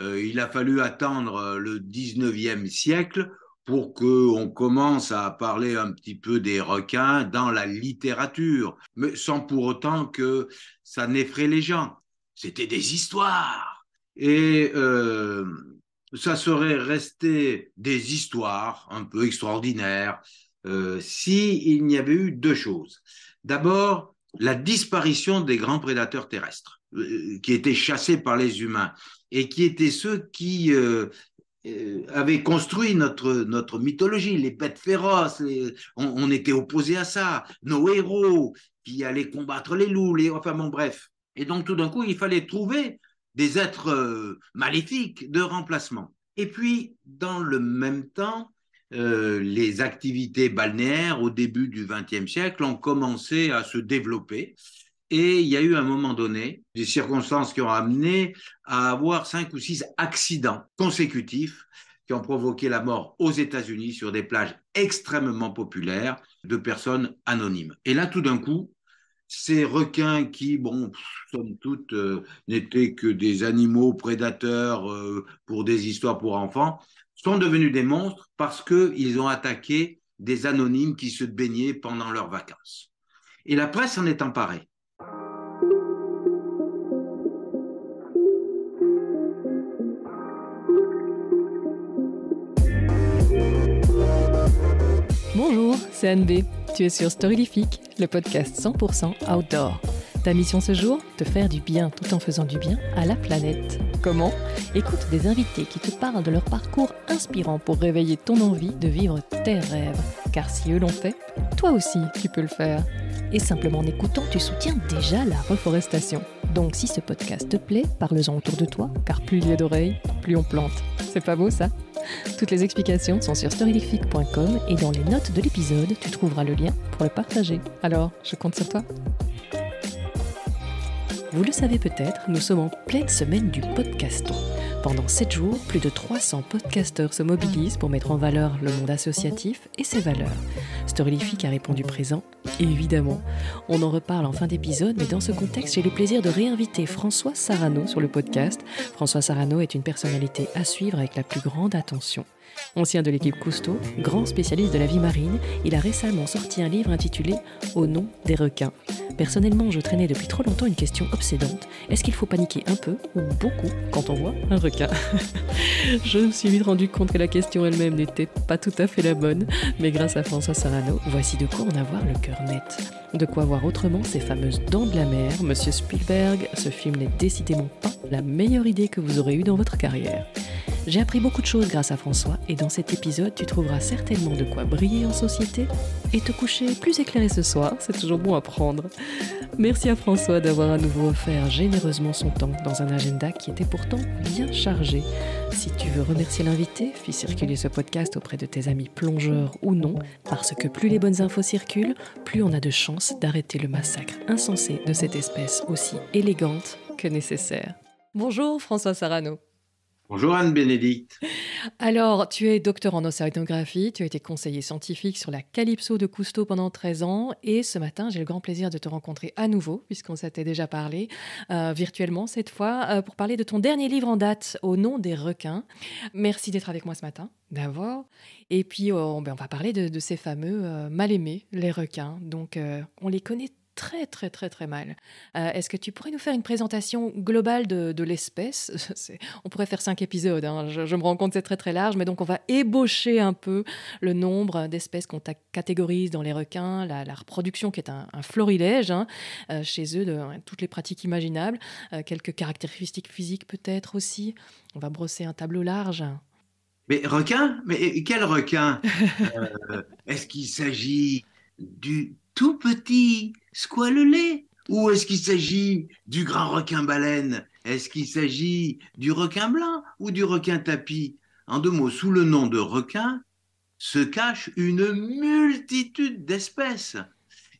Euh, il a fallu attendre euh, le 19e siècle pour qu'on commence à parler un petit peu des requins dans la littérature, mais sans pour autant que ça n'effraie les gens. C'était des histoires. Et euh, ça serait resté des histoires un peu extraordinaires si s'il n'y avait eu deux choses. D'abord, la disparition des grands prédateurs terrestres qui étaient chassés par les humains et qui étaient ceux qui euh, euh, avaient construit notre, notre mythologie, les bêtes féroces, on, était opposé à ça, nos héros qui allaient combattre les loups, les, enfin bon bref. Et donc tout d'un coup, il fallait trouver des êtres euh, maléfiques de remplacement. Et puis, dans le même temps, les activités balnéaires au début du XXe siècle ont commencé à se développer et il y a eu à un moment donné des circonstances qui ont amené à avoir cinq ou six accidents consécutifs qui ont provoqué la mort aux États-Unis sur des plages extrêmement populaires de personnes anonymes. Et là, tout d'un coup, ces requins qui, bon, somme toute, euh, n'étaient que des animaux prédateurs euh, pour des histoires pour enfants, sont devenus des monstres parce qu'ils ont attaqué des anonymes qui se baignaient pendant leurs vacances. Et la presse en est emparée. c'est Tu es sur Storylifique, le podcast 100% outdoor. Ta mission ce jour Te faire du bien tout en faisant du bien à la planète. Comment Écoute des invités qui te parlent de leur parcours inspirant pour réveiller ton envie de vivre tes rêves. Car si eux l'ont fait, toi aussi tu peux le faire. Et simplement en écoutant, tu soutiens déjà la reforestation. Donc si ce podcast te plaît, parle-en autour de toi, car plus il y a d'oreilles, plus on plante. C'est pas beau ça toutes les explications sont sur Storylifique.com et dans les notes de l'épisode, tu trouveras le lien pour le partager. Alors, je compte sur toi. Vous le savez peut-être, nous sommes en pleine semaine du podcaston. Pendant 7 jours, plus de 300 podcasteurs se mobilisent pour mettre en valeur le monde associatif et ses valeurs. Storylific a répondu présent, évidemment. On en reparle en fin d'épisode, mais dans ce contexte, j'ai le plaisir de réinviter François Sarano sur le podcast. François Sarano est une personnalité à suivre avec la plus grande attention. Ancien de l'équipe Cousteau, grand spécialiste de la vie marine, il a récemment sorti un livre intitulé Au nom des requins. Personnellement, je traînais depuis trop longtemps une question obsédante. Est-ce qu'il faut paniquer un peu ou beaucoup quand on voit un requin Je me suis vite rendu compte que la question elle-même n'était pas tout à fait la bonne, mais grâce à François Sarano, voici de quoi en avoir le cœur net. De quoi voir autrement ces fameuses dents de la mer, Monsieur Spielberg, ce film n'est décidément pas la meilleure idée que vous aurez eue dans votre carrière. J'ai appris beaucoup de choses grâce à François et dans cet épisode, tu trouveras certainement de quoi briller en société et te coucher plus éclairé ce soir, c'est toujours bon à prendre. Merci à François d'avoir à nouveau offert généreusement son temps dans un agenda qui était pourtant bien chargé. Si tu veux remercier l'invité, fais circuler ce podcast auprès de tes amis plongeurs ou non, parce que plus les bonnes infos circulent, plus on a de chances d'arrêter le massacre insensé de cette espèce aussi élégante que nécessaire. Bonjour François Sarano. Bonjour Anne Bénédicte. Alors, tu es docteur en océanographie, tu as été conseiller scientifique sur la Calypso de Cousteau pendant 13 ans et ce matin, j'ai le grand plaisir de te rencontrer à nouveau, puisqu'on s'était déjà parlé euh, virtuellement cette fois, euh, pour parler de ton dernier livre en date, Au nom des requins. Merci d'être avec moi ce matin, D'avoir. Et puis, oh, ben, on, va parler de, de ces fameux euh, mal-aimés, les requins. Donc, on les connaît très très très très mal. Euh, est-ce que tu pourrais nous faire une présentation globale de, l'espèce On pourrait faire cinq épisodes, hein. je, me rends compte c'est très très large, mais donc on va ébaucher un peu le nombre d'espèces qu'on catégorise dans les requins, la, reproduction qui est un, florilège hein, euh, chez eux, de, toutes les pratiques imaginables, euh, quelques caractéristiques physiques peut-être aussi. On va brosser un tableau large. Mais requin Mais quel requin Est-ce qu'il s'agit du tout petit squalelé Ou est-ce qu'il s'agit du grand requin baleine Est-ce qu'il s'agit du requin blanc ou du requin tapis En deux mots, sous le nom de requin se cache une multitude d'espèces.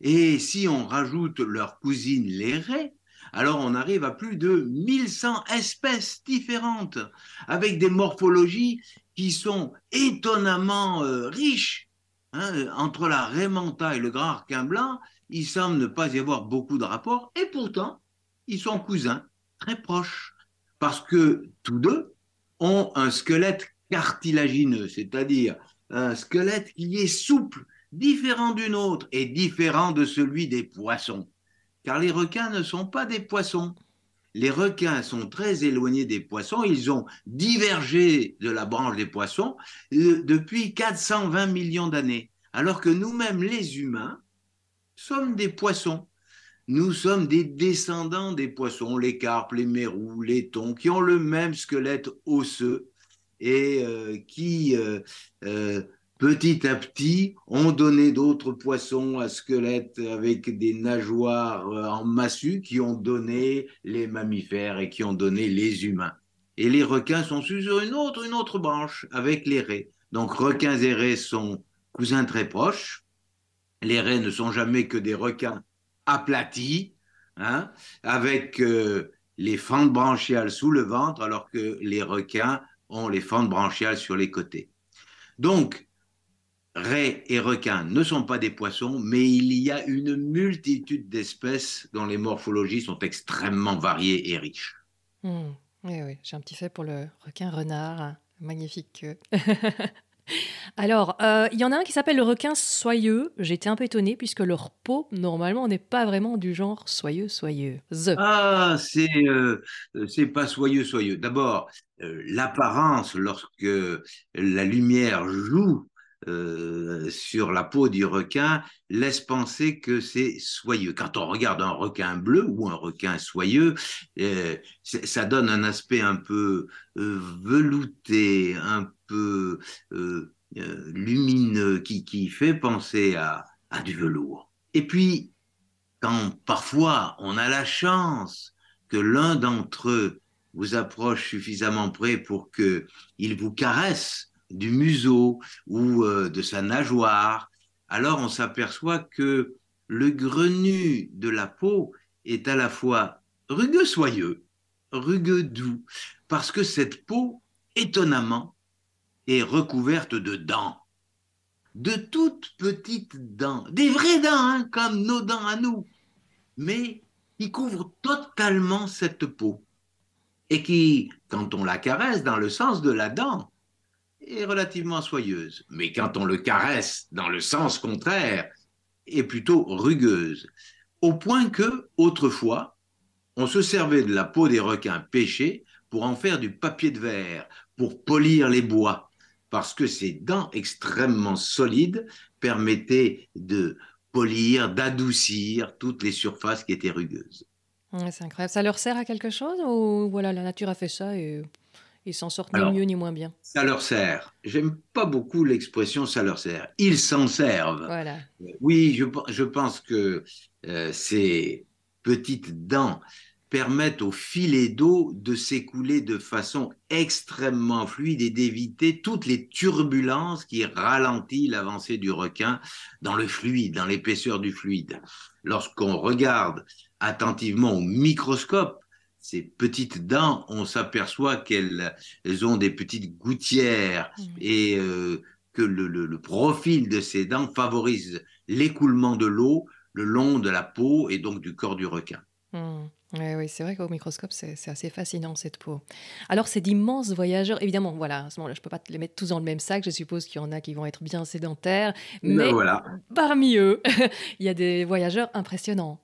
Et si on rajoute leur cousine les raies, alors on arrive à plus de 1100 espèces différentes, avec des morphologies qui sont étonnamment euh, riches Hein, entre la Rémanta et le grand requin blanc, il semble ne pas y avoir beaucoup de rapports, et pourtant, ils sont cousins, très proches, parce que tous deux ont un squelette cartilagineux, c'est-à-dire un squelette qui est souple, différent d'une autre et différent de celui des poissons. Car les requins ne sont pas des poissons, les requins sont très éloignés des poissons, ils ont divergé de la branche des poissons euh, depuis 420 millions d'années, alors que nous-mêmes, les humains, sommes des poissons. Nous sommes des descendants des poissons, les carpes, les mérous, les thons, qui ont le même squelette osseux et euh, qui euh, petit à petit, ont donné d'autres poissons à squelettes avec des nageoires euh, en massue qui ont donné les mammifères et qui ont donné les humains. Et les requins sont sur une autre, une autre branche avec les raies. Donc requins et raies sont cousins très proches. Les raies ne sont jamais que des requins aplatis, hein, avec euh, les fentes branchiales sous le ventre, alors que les requins ont les fentes branchiales sur les côtés. Donc, raies et requins ne sont pas des poissons, mais il y a une multitude d'espèces dont les morphologies sont extrêmement variées et riches. Hmm. Oui, oui. j'ai un petit fait pour le requin-renard, hein. magnifique Alors, euh, il y en a un qui s'appelle le requin soyeux. J'étais un peu étonnée puisque leur peau, normalement, n'est pas vraiment du genre soyeux, soyeux. Ah, euh, c'est pas soyeux, soyeux. D'abord, euh, l'apparence, lorsque la lumière joue euh, sur la peau du requin laisse penser que c'est soyeux. Quand on regarde un requin bleu ou un requin soyeux, euh, ça donne un aspect un peu euh, velouté, un peu lumineux, qui, fait penser à, à du velours. Et puis, quand parfois on a la chance que l'un d'entre eux vous approche suffisamment près pour qu'il vous caresse, du museau ou euh, de sa nageoire, alors on s'aperçoit que le grenu de la peau est à la fois rugueux soyeux, rugueux doux, parce que cette peau, étonnamment, est recouverte de dents, de toutes petites dents, des vraies dents, hein, comme nos dents à nous, mais qui couvrent totalement cette peau et qui, quand on la caresse dans le sens de la dent, est relativement soyeuse, mais quand on le caresse dans le sens contraire, est plutôt rugueuse, au point que, autrefois, on se servait de la peau des requins pêchés pour en faire du papier de verre, pour polir les bois, parce que ces dents extrêmement solides permettaient de polir, d'adoucir toutes les surfaces qui étaient rugueuses. c'est incroyable. Ça leur sert à quelque chose ou voilà, la nature a fait ça et ils s'en sortent ni mieux ni moins bien. Ça leur sert. J'aime pas beaucoup l'expression ça leur sert. Ils s'en servent. Voilà. Oui, je, pense que euh, ces petites dents permettent au filet d'eau de s'écouler de façon extrêmement fluide et d'éviter toutes les turbulences qui ralentissent l'avancée du requin dans le fluide, dans l'épaisseur du fluide. Lorsqu'on regarde attentivement au microscope ces petites dents, on s'aperçoit qu'elles ont des petites gouttières mmh. et euh, que le, profil de ces dents favorise l'écoulement de l'eau le long de la peau et donc du corps du requin. Mmh. Eh oui, c'est vrai qu'au microscope, c'est assez fascinant cette peau. Alors, ces d'immenses voyageurs, évidemment, voilà, à ce moment-là, je ne peux pas les mettre tous dans le même sac. Je suppose qu'il y en a qui vont être bien sédentaires. Ben mais parmi eux, il y a des voyageurs impressionnants.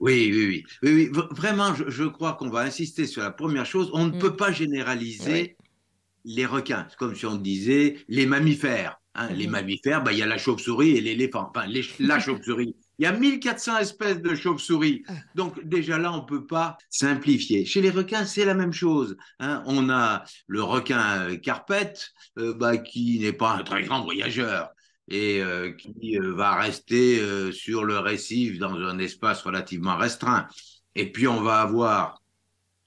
Oui, oui, oui. oui, Vraiment, je, crois qu'on va insister sur la première chose. On ne mm. peut pas généraliser les requins, comme si on disait les mammifères. Hein. Les mm-hmm. mammifères, bah, il y a la chauve-souris et l'éléphant. Enfin, la chauve-souris. Il y a 1400 espèces de chauve souris ah. Donc déjà là, on ne peut pas simplifier. Chez les requins, c'est la même chose. Hein. On a le requin euh, carpette, euh, bah, qui n'est pas un très grand voyageur et euh, qui euh, va rester euh, sur le récif dans un espace relativement restreint. Et puis on va avoir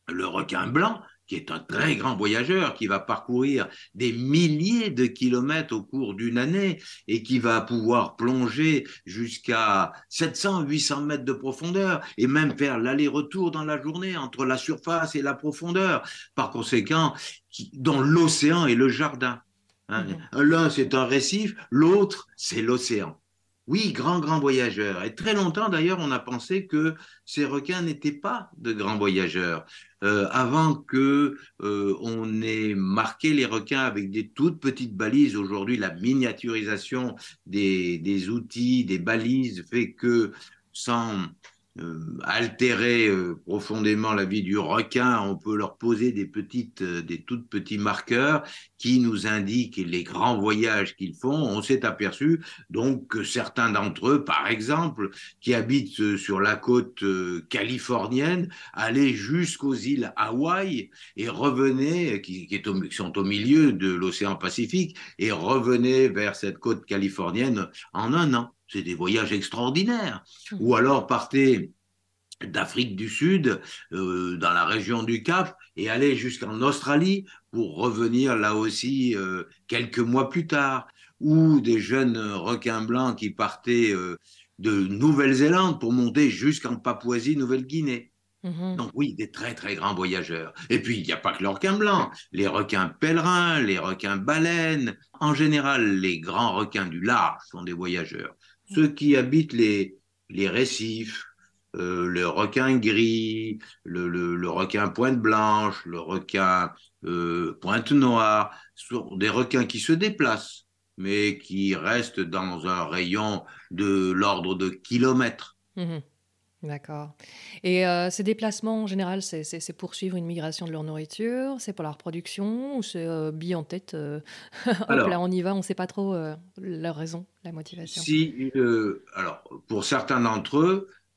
le requin blanc, qui est un très grand voyageur, qui va parcourir des milliers de kilomètres au cours d'une année et qui va pouvoir plonger jusqu'à 700, 800 mètres de profondeur et même faire l'aller-retour dans la journée entre la surface et la profondeur, par conséquent, dans l'océan et le jardin. Hein, mhm. L'un, c'est un récif, l'autre, c'est l'océan. Oui, grand, grand voyageur. Et très longtemps, d'ailleurs, on a pensé que ces requins n'étaient pas de grands voyageurs. Euh, avant que euh, on ait marqué les requins avec des toutes petites balises, aujourd'hui, la miniaturisation des, des outils, des balises fait que sans euh, altérer euh, profondément la vie du requin, on peut leur poser des petites, euh, des toutes petits marqueurs qui nous indiquent les grands voyages qu'ils font. On s'est aperçu donc que certains d'entre eux, par exemple, qui habitent sur la côte californienne, allaient jusqu'aux îles Hawaï et revenaient, qui, qui sont au milieu de l'océan Pacifique, et revenaient vers cette côte californienne en un an c'est des voyages extraordinaires. Mmh. Ou alors partez d'Afrique du Sud, euh, dans la région du Cap, et allez jusqu'en Australie pour revenir là aussi euh, quelques mois plus tard. Ou des jeunes requins blancs qui partaient euh, de Nouvelle-Zélande pour monter jusqu'en Papouasie-Nouvelle-Guinée. Mmh. Donc oui, des très très grands voyageurs. Et puis il n'y a pas que les requins blancs, les requins pèlerins, les requins baleines. En général, les grands requins du large sont des voyageurs ceux qui habitent les, les récifs, euh, le requin gris, le, requin pointe blanche, le requin euh, pointe noire, sont des requins qui se déplacent, mais qui restent dans un rayon de l'ordre de kilomètres. Mmh D'accord. Et euh, ces déplacements, en général, c'est poursuivre une migration de leur nourriture, c'est pour la reproduction, ou c'est euh, bille en tête, euh, là, on y va, on ne sait pas trop leur raison, la motivation. Si, alors, pour certains d'entre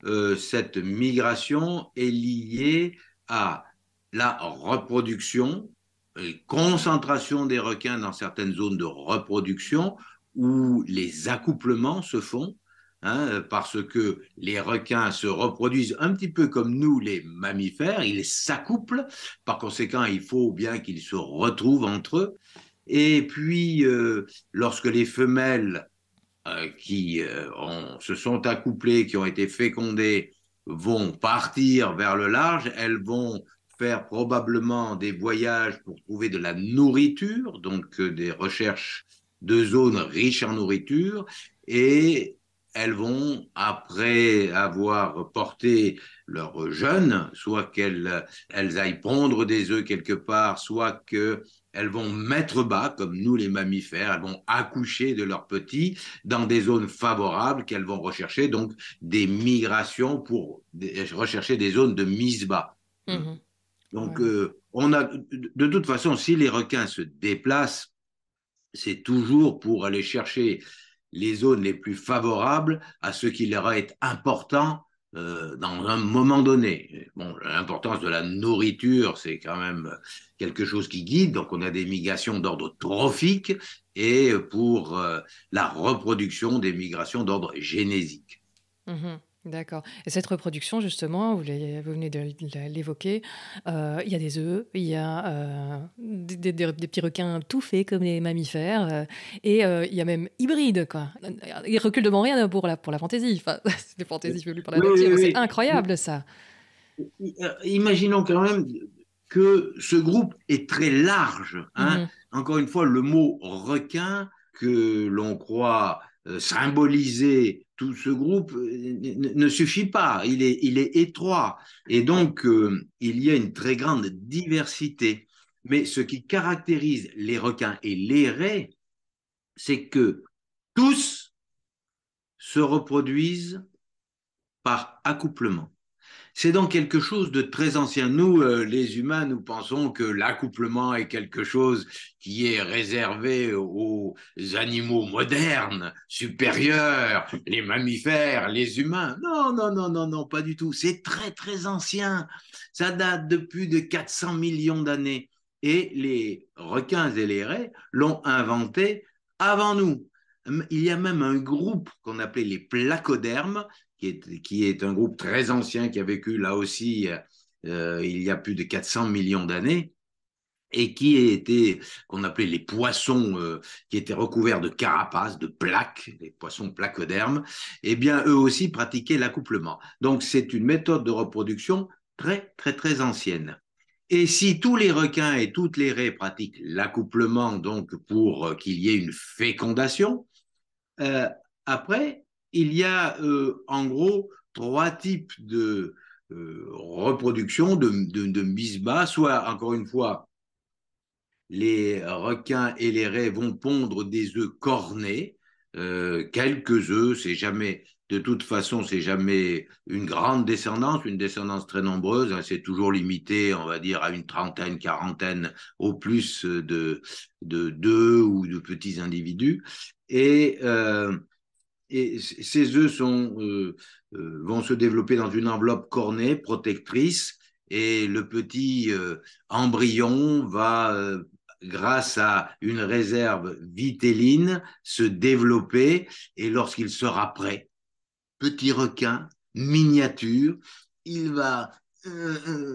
eux, cette migration est liée à la reproduction, concentration des requins dans certaines zones de reproduction où les accouplements se font Hein, parce que les requins se reproduisent un petit peu comme nous, les mammifères, ils s'accouplent, par conséquent, il faut bien qu'ils se retrouvent entre eux. Et puis, euh, lorsque les femelles euh, qui euh, se sont accouplées, qui ont été fécondées, vont partir vers le large, elles vont faire probablement des voyages pour trouver de la nourriture, donc des recherches de zones riches en nourriture, et elles vont, après avoir porté leurs jeunes, soit qu'elles aillent pondre des œufs quelque part, soit qu'elles vont mettre bas, comme nous les mammifères, elles vont accoucher de leurs petits dans des zones favorables qu'elles vont rechercher, donc des migrations pour rechercher des zones de mise bas. Mmh. Donc, euh, on a, de toute façon, si les requins se déplacent, c'est toujours pour aller chercher les zones les plus favorables à ce qui leur est important euh, dans un moment donné. l'importance de la nourriture, c'est quand même quelque chose qui guide. Donc, on a des migrations d'ordre trophique et pour euh, la reproduction des migrations d'ordre génésique. Mm-hmm. D'accord. Et cette reproduction, justement, vous, venez de l'évoquer, euh, il y a des œufs, il y a euh, des, petits requins tout faits comme les mammifères, euh, et il y a même hybrides, quoi. Ils reculent devant rien pour la, pour la fantaisie. c'est des fantaisies C'est incroyable, ça. Imaginons quand même que ce groupe est très large. Hein. Mm-hmm. Encore une fois, le mot requin que l'on croit symboliser tout ce groupe euh, ne suffit pas, il est, étroit. Et donc, euh, il y a une très grande diversité. Mais ce qui caractérise les requins et les raies, c'est que tous se reproduisent par accouplement. C'est donc quelque chose de très ancien. Nous, euh, les humains, nous pensons que l'accouplement est quelque chose qui est réservé aux animaux modernes, supérieurs, les mammifères, les humains. Non, non, non, non, non, pas du tout. C'est très, très ancien. Ça date de plus de 400 millions d'années. Et les requins et les raies l'ont inventé avant nous. Il y a même un groupe qu'on appelait les placodermes qui est, un groupe très ancien qui a vécu là aussi euh, il y a plus de 400 millions d'années et qui était qu'on appelait les poissons euh, qui étaient recouverts de carapaces, de plaques, les poissons placodermes, et eh bien eux aussi pratiquaient l'accouplement. Donc c'est une méthode de reproduction très très très ancienne. Et si tous les requins et toutes les raies pratiquent l'accouplement donc pour euh, qu'il y ait une fécondation, après il y a euh, en gros trois types de euh, reproduction de, de, soit encore une fois, les requins et les raies vont pondre des œufs cornés, euh, quelques œufs, c'est jamais, de toute façon, c'est jamais une grande descendance, une descendance très nombreuse, hein, c'est toujours limité, on va dire, à une trentaine, quarantaine au plus de, de deux ou de petits individus. Et et ces œufs euh, euh, vont se développer dans une enveloppe cornée, protectrice, et le petit euh, embryon va, grâce à une réserve vitelline, se développer, et lorsqu'il sera prêt, petit requin, miniature, il va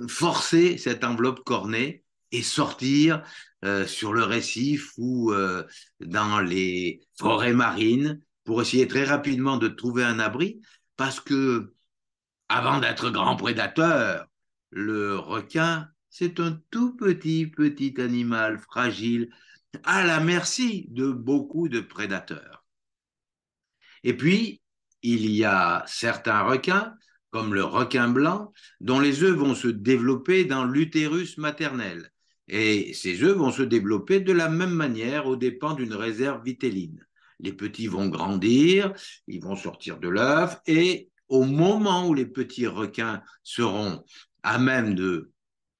forcer cette enveloppe cornée et sortir sur le récif ou dans les forêts marines pour essayer très rapidement de trouver un abri, parce que avant d'être grand prédateur, le requin, c'est un tout petit, petit animal fragile, à la merci de beaucoup de prédateurs. Et puis, il y a certains requins, comme le requin blanc, dont les œufs vont se développer dans l'utérus maternel. Et ces œufs vont se développer de la même manière aux dépens d'une réserve vitelline. Les petits vont grandir, ils vont sortir de l'œuf, et au moment où les petits requins seront à même de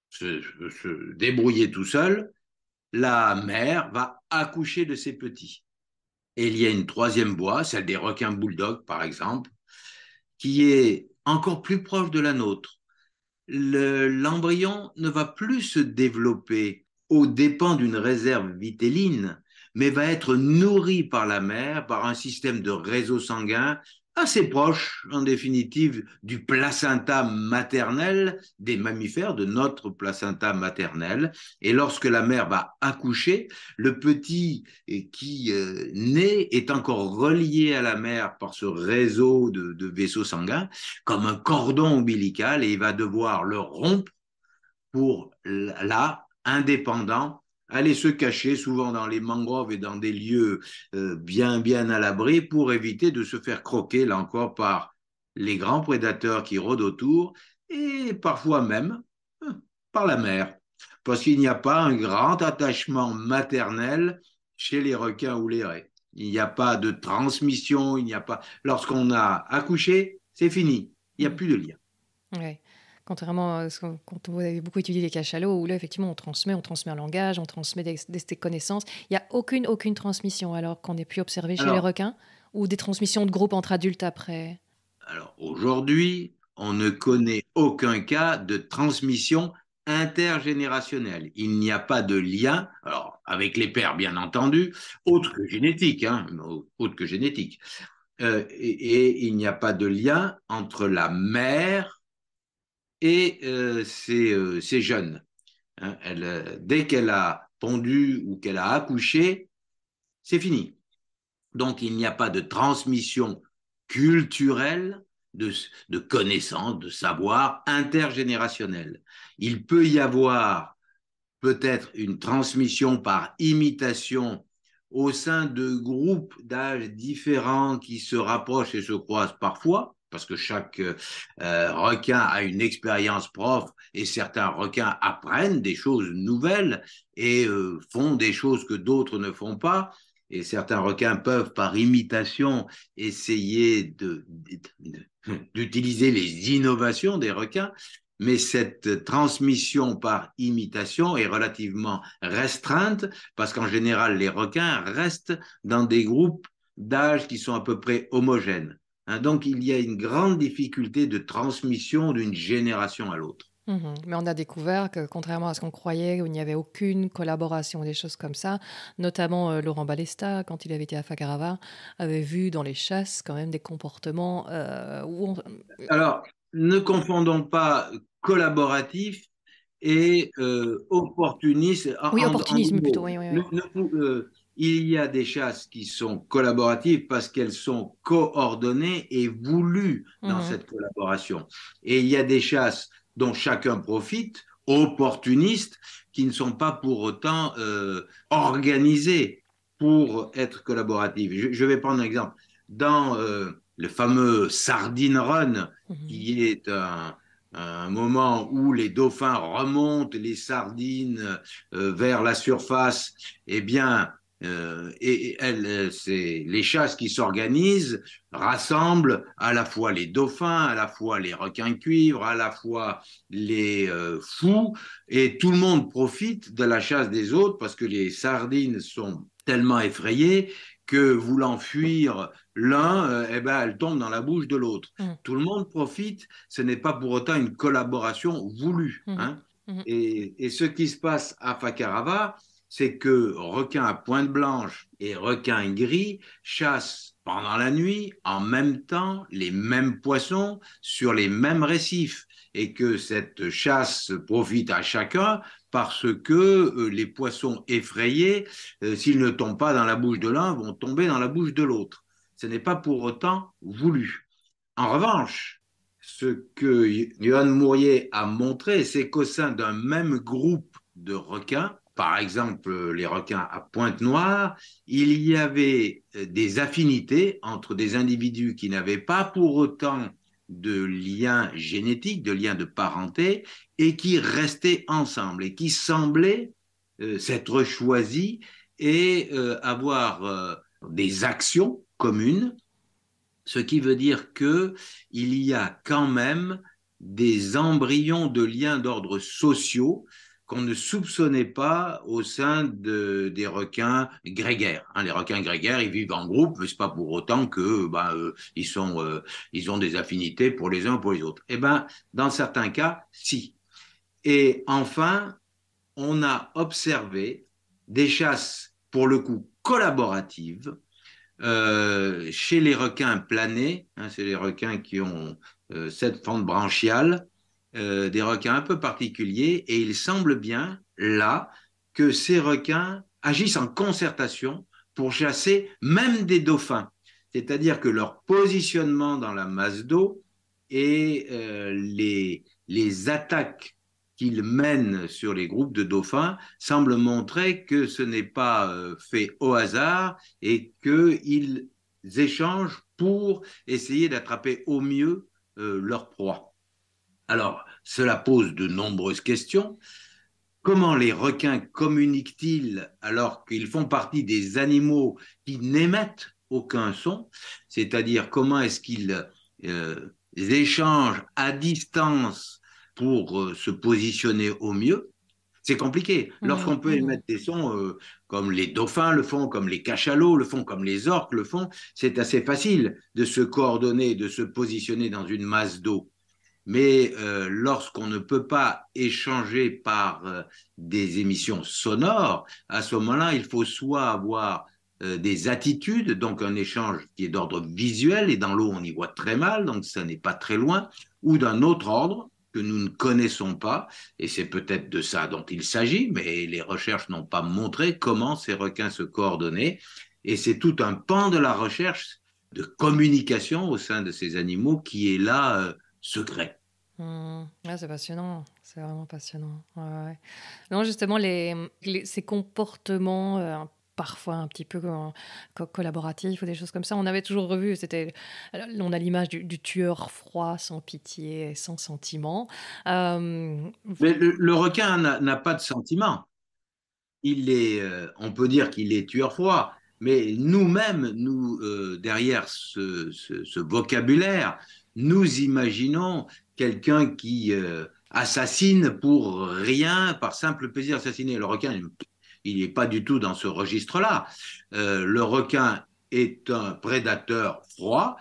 se, débrouiller tout seuls, la mère va accoucher de ses petits. Et il y a une troisième voie, celle des requins bulldogs, par exemple, qui est encore plus proche de la nôtre. L'embryon ne va plus se développer aux dépens d'une réserve vitelline mais va être nourri par la mère, par un système de réseau sanguin assez proche, en définitive, du placenta maternel des mammifères, de notre placenta maternel. Et lorsque la mère va accoucher, le petit qui euh, naît est encore relié à la mère par ce réseau de, de vaisseaux sanguins, comme un cordon ombilical, et il va devoir le rompre pour là, indépendant aller se cacher souvent dans les mangroves et dans des lieux euh, bien bien à l'abri pour éviter de se faire croquer là encore par les grands prédateurs qui rôdent autour et parfois même hein, par la mer parce qu'il n'y a pas un grand attachement maternel chez les requins ou les raies. Il n'y a pas de transmission, il n'y a pas lorsqu'on a accouché, c'est fini, il n'y a mm. plus de lien. Contrairement à ce qu'on, vous avez beaucoup étudié les cachalots, où là, effectivement, on transmet, on transmet un langage, on transmet des, connaissances. Il n'y a aucune, aucune transmission, alors qu'on ait pu observer chez les requins, ou des transmissions de groupe entre adultes après Alors, aujourd'hui, on ne connaît aucun cas de transmission intergénérationnelle. Il n'y a pas de lien, alors avec les pères bien entendu, autre que génétique, hein, autre que génétique. Euh, et, et, il n'y a pas de lien entre la mère et euh, euh, c'est jeune. Hein. Euh, dès qu'elle a pondu ou qu'elle a accouché, c'est fini. Donc il n'y a pas de transmission culturelle, de, de connaissances, de savoir intergénérationnel. Il peut y avoir peut-être une transmission par imitation au sein de groupes d'âge différents qui se rapprochent et se croisent parfois, parce que chaque euh, requin a une expérience propre et certains requins apprennent des choses nouvelles et euh, font des choses que d'autres ne font pas. Et certains requins peuvent, par imitation, essayer d'utiliser les innovations des requins, mais cette transmission par imitation est relativement restreinte parce qu'en général, les requins restent dans des groupes d'âge qui sont à peu près homogènes. Hein, donc il y a une grande difficulté de transmission d'une génération à l'autre. Mmh Mais on a découvert que, contrairement à ce qu'on croyait, où il n'y avait aucune collaboration, des choses comme ça, notamment euh, Laurent Balesta, quand il avait été à Fagarava, avait vu dans les chasses quand même des comportements euh, Alors, ne confondons pas collaboratif et euh, opportuniste. Oui, opportunisme plutôt. Il y a des chasses qui sont collaboratives parce qu'elles sont coordonnées et voulues dans mhm. cette collaboration. Et il y a des chasses dont chacun profite, opportunistes, qui ne sont pas pour autant euh, organisées pour être collaboratives. Je, vais prendre un exemple. Dans euh, le fameux Sardine Run, mhm. qui est un, moment où les dauphins remontent les sardines euh, vers la surface, eh bien, euh, et euh, c'est les chasses qui s'organisent rassemblent à la fois les dauphins, à la fois les requins cuivres à la fois les euh, fous, et tout le monde profite de la chasse des autres parce que les sardines sont tellement effrayées que voulant fuir l'un, eh ben, elles eh elle tombe dans la bouche de l'autre. Mmh. Tout le monde profite, ce n'est pas pour autant une collaboration voulue. Mmh. Hein. Mmh. et, ce qui se passe à Fakarava, c'est que requins à pointe blanche et requins gris chassent pendant la nuit en même temps les mêmes poissons sur les mêmes récifs et que cette chasse profite à chacun parce que euh, les poissons effrayés, euh, s'ils ne tombent pas dans la bouche de l'un, vont tomber dans la bouche de l'autre. Ce n'est pas pour autant voulu. En revanche, ce que Johan Mourier a montré, c'est qu'au sein d'un même groupe de requins, par exemple les requins à pointe noire, il y avait euh, des affinités entre des individus qui n'avaient pas pour autant de liens génétiques, de liens de parenté, et qui restaient ensemble et qui semblaient euh, s'être choisis et euh, avoir des actions communes, ce qui veut dire qu'il y a quand même des embryons de liens d'ordre sociaux qu'on ne soupçonnait pas au sein des requins grégaires. Hein. les requins grégaires, ils vivent en groupe, mais c'est pas pour autant que bah, euh, euh, ils, ont des affinités pour les uns ou pour les autres. Eh ben, dans certains cas, si. Et enfin, on a observé des chasses, pour le coup, collaboratives euh, chez les requins planés. Hein, c'est les requins qui ont cette fente branchiale euh, des requins un peu particuliers, et il semble bien, là, que ces requins agissent en concertation pour chasser même des dauphins. C'est-à-dire que leur positionnement dans la masse d'eau et euh, les, attaques qu'ils mènent sur les groupes de dauphins semblent montrer que ce n'est pas euh, fait au hasard et qu'ils échangent pour essayer d'attraper au mieux leur proie. Alors, cela pose de nombreuses questions. Comment les requins communiquent-ils alors qu'ils font partie des animaux qui n'émettent aucun son C'est-à-dire comment est-ce qu'ils euh, échangent à distance pour euh, se positionner au mieux c'est compliqué. Mmh. Lorsqu'on peut mmh. émettre des sons, euh, comme les dauphins le font, comme les cachalots le font, comme les orques le font, c'est assez facile de se coordonner, de se positionner dans une masse d'eau mais euh, lorsqu'on ne peut pas échanger par euh, des émissions sonores, à ce moment-là, il faut soit avoir euh, des attitudes, donc un échange qui est d'ordre visuel, et dans l'eau, on y voit très mal, donc ça n'est pas très loin, ou d'un autre ordre que nous ne connaissons pas, et c'est peut-être de ça dont il s'agit, mais les recherches n'ont pas montré comment ces requins se coordonnaient, et c'est tout un pan de la recherche de communication au sein de ces animaux qui est là secret. Mmh. c'est passionnant, c'est vraiment passionnant. Non, justement, les, ces comportements euh, parfois un petit peu euh, collaboratifs ou des choses comme ça. On avait toujours revu, c'était, euh, on a l'image du, tueur froid, sans pitié, sans sentiment. Mais le, requin n'a pas de sentiment. Il est, on peut dire qu'il est tueur froid, mais nous-mêmes, nous, derrière ce, ce vocabulaire, nous imaginons quelqu'un qui euh, assassine pour rien, par simple plaisir assassiner. Le requin, il n'est pas du tout dans ce registre-là. Euh, le requin est un prédateur froid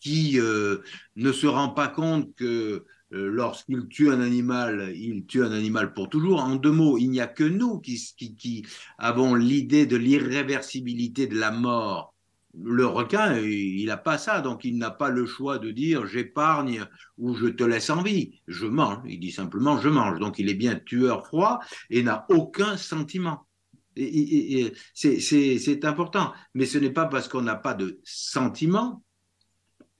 qui euh, ne se rend pas compte que lorsqu'il tue un animal, il tue un animal pour toujours. En deux mots, il n'y a que nous qui avons l'idée de l'irréversibilité de la mort le requin, il n'a pas ça, donc il n'a pas le choix de dire j'épargne ou je te laisse en vie. Je mange, il dit simplement je mange. Donc il est bien tueur froid et n'a aucun sentiment. c'est important, mais ce n'est pas parce qu'on n'a pas de sentiment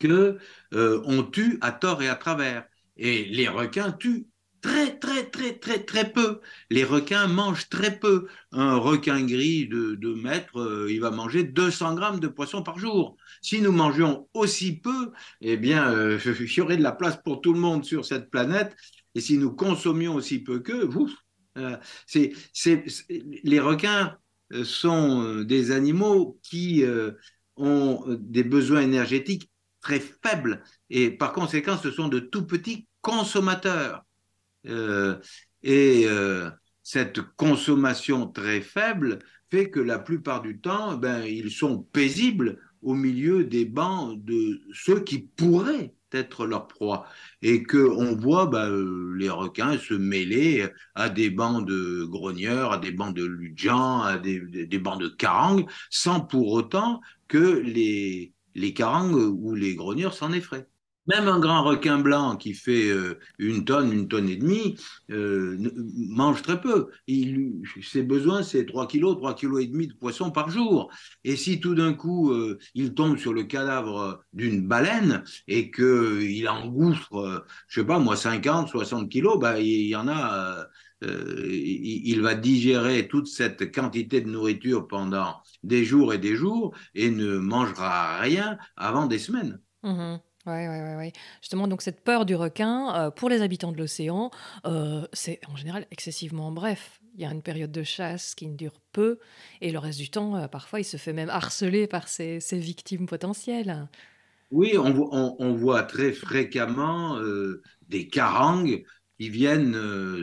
qu'on euh, tue à tort et à travers. Et les requins tuent très, très, très, très, peu. Les requins mangent très peu. Un requin gris de 2 mètres, euh, il va manger 200 grammes de poisson par jour. Si nous mangions aussi peu, eh bien, euh, il y aurait de la place pour tout le monde sur cette planète. Et si nous consommions aussi peu que vous, euh, les requins sont des animaux qui ont des besoins énergétiques très faibles et par conséquent, ce sont de tout petits consommateurs. Euh, et euh, cette consommation très faible fait que la plupart du temps, ben, ils sont paisibles au milieu des bancs de ceux qui pourraient être leur proie et que on voit ben, euh, les requins se mêler à des bancs de grogneurs, à des bancs de ludjans, à des, bancs de carangues, sans pour autant que les, les carangues ou les grogneurs s'en effraient. Même un grand requin blanc qui fait euh, une tonne, une tonne et demie, euh, mange très peu. Il, ses besoins, c'est 3 kilos, 3 kilos et demi de poisson par jour. Et si tout d'un coup, euh, il tombe sur le cadavre d'une baleine et qu'il engouffre, je sais pas moi, 50, 60 kilos, bah, il y, en a... il va digérer toute cette quantité de nourriture pendant des jours et des jours et ne mangera rien avant des semaines. Mmh oui, ouais, ouais, ouais, Justement, donc cette peur du requin, euh, pour les habitants de l'océan, euh, c'est en général excessivement bref. Il y a une période de chasse qui ne dure peu, et le reste du temps, euh, parfois, il se fait même harceler par ses, victimes potentielles. Oui, on, on voit très fréquemment des carangues qui viennent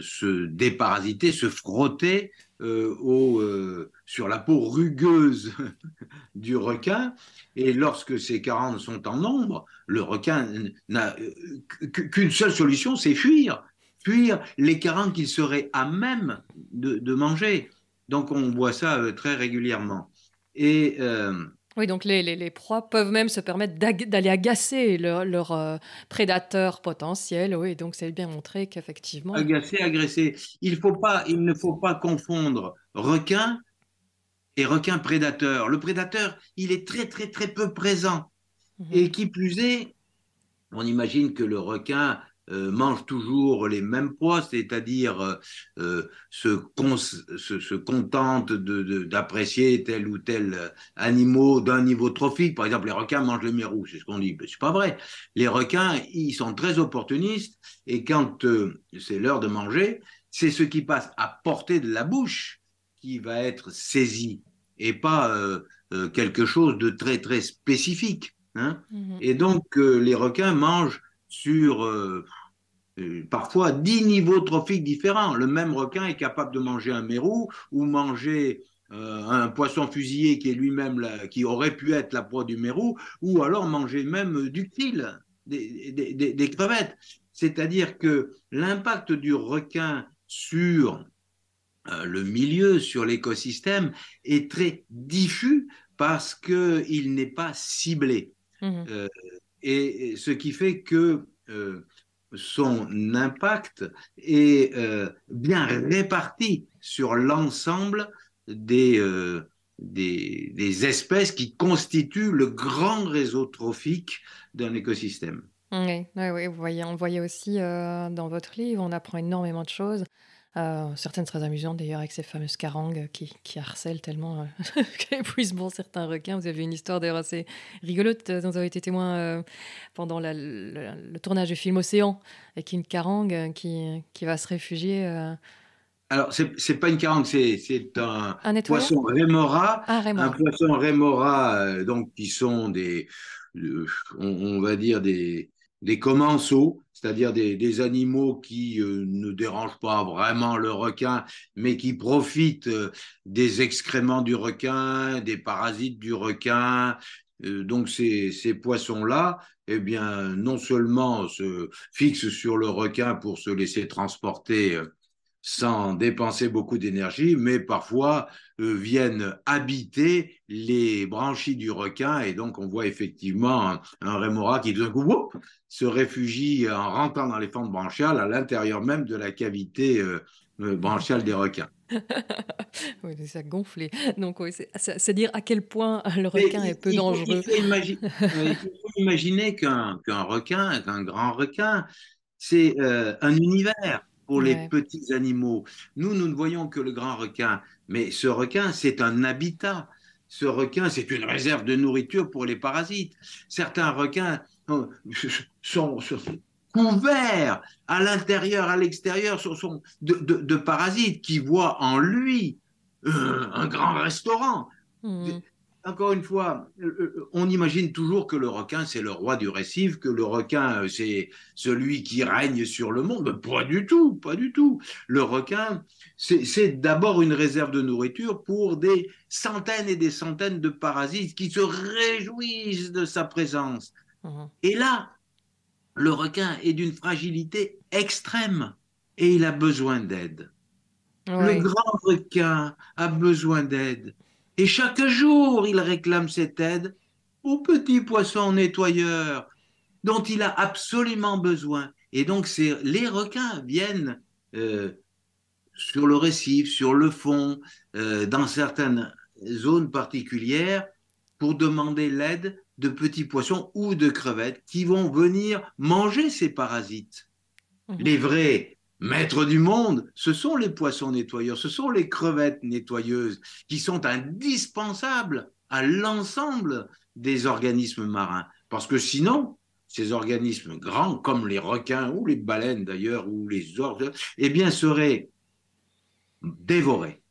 se déparasiter, se frotter euh, au, euh, sur la peau rugueuse du requin. Et lorsque ces 40 sont en nombre, le requin n'a euh, qu'une seule solution, c'est fuir. Fuir les 40 qu'il serait à même de, de, manger. Donc on voit ça très régulièrement. Et oui, donc les, proies peuvent même se permettre d'aller agacer leur, leur euh, prédateur potentiel. Oui, donc c'est bien montré qu'effectivement. Agacer, agresser. Il, il ne faut pas confondre requin et requin prédateur. Le prédateur, il est très, très, très peu présent. Mhm. Et qui plus est, on imagine que le requin euh, mangent toujours les mêmes poids, c'est-à-dire euh, euh, se, contentent contente d'apprécier de, tel ou tel animal d'un niveau trophique. Par exemple, les requins mangent le mérou, c'est ce qu'on dit, mais c'est pas vrai. Les requins, ils sont très opportunistes et quand c'est l'heure de manger, c'est ce qui passe à portée de la bouche qui va être saisi et pas quelque chose de très très spécifique. Hein. Mmh et donc les requins mangent sur euh, parfois dix niveaux trophiques différents. Le même requin est capable de manger un mérou ou manger euh, un poisson fusillé qui est lui-même qui aurait pu être la proie du mérou, ou alors manger même du krill, des, crevettes. C'est-à-dire que l'impact du requin sur euh, le milieu, sur l'écosystème, est très diffus parce qu'il n'est pas ciblé. Mmh et ce qui fait que son impact est euh, bien réparti sur l'ensemble euh, des, des, espèces qui constituent le grand réseau trophique d'un écosystème. Oui, oui, vous voyez, on le voyait aussi euh, dans votre livre, on apprend énormément de choses euh, certaines très amusantes d'ailleurs avec ces fameuses carangues qui, qui harcèlent tellement euh, bon certains requins. Vous avez une histoire d'ailleurs assez rigolote dont euh, vous avez été témoin euh, pendant le, tournage du film Océan avec une carangue qui, qui va se réfugier. Alors, ce n'est pas une carangue, c'est un, un poisson ah, rémora. un poisson rémora, donc qui sont des, on va dire des, des commensaux, c'est-à-dire des, animaux qui euh, ne dérangent pas vraiment le requin, mais qui profitent euh, des excréments du requin, des parasites du requin. Euh, donc ces, ces poissons-là, eh bien, non seulement se fixent sur le requin pour se laisser transporter sans dépenser beaucoup d'énergie, mais parfois euh, viennent habiter les branchies du requin. Et donc, on voit effectivement un, rémora qui, d'un coup, se réfugie en rentrant dans les fentes branchiales à l'intérieur même de la cavité euh, euh, branchiale des requins. oui, ça gonflé. Donc, à c'est dire à quel point le requin est peu dangereux. Il faut, imaginer qu'un requin, qu'un grand requin, c'est un univers pour les petits animaux. Nous, nous ne voyons que le grand requin, mais ce requin, c'est un habitat. Ce requin, c'est une réserve de nourriture pour les parasites. Certains requins euh, sont, couverts à l'intérieur, à l'extérieur, de, parasites qui voient en lui euh, un grand restaurant. Hmm encore une fois, euh, euh, on imagine toujours que le requin, c'est le roi du récif, que le requin, euh, c'est celui qui règne sur le monde. Ben, pas du tout, pas du tout. Le requin, c'est d'abord une réserve de nourriture pour des centaines et des centaines de parasites qui se réjouissent de sa présence. Mhm. Et là, le requin est d'une fragilité extrême et il a besoin d'aide. Le grand requin a besoin d'aide. Et chaque jour, il réclame cette aide aux petit poissons nettoyeurs dont il a absolument besoin. Et donc, les requins viennent euh, sur le récif, sur le fond, euh, dans certaines zones particulières, pour demander l'aide de petits poissons ou de crevettes qui vont venir manger ces parasites. Mhm. Les vrais Maître du monde, ce sont les poissons nettoyeurs, ce sont les crevettes nettoyeuses qui sont indispensables à l'ensemble des organismes marins. Parce que sinon, ces organismes grands, comme les requins ou les baleines d'ailleurs, ou les orques, eh bien, seraient dévorés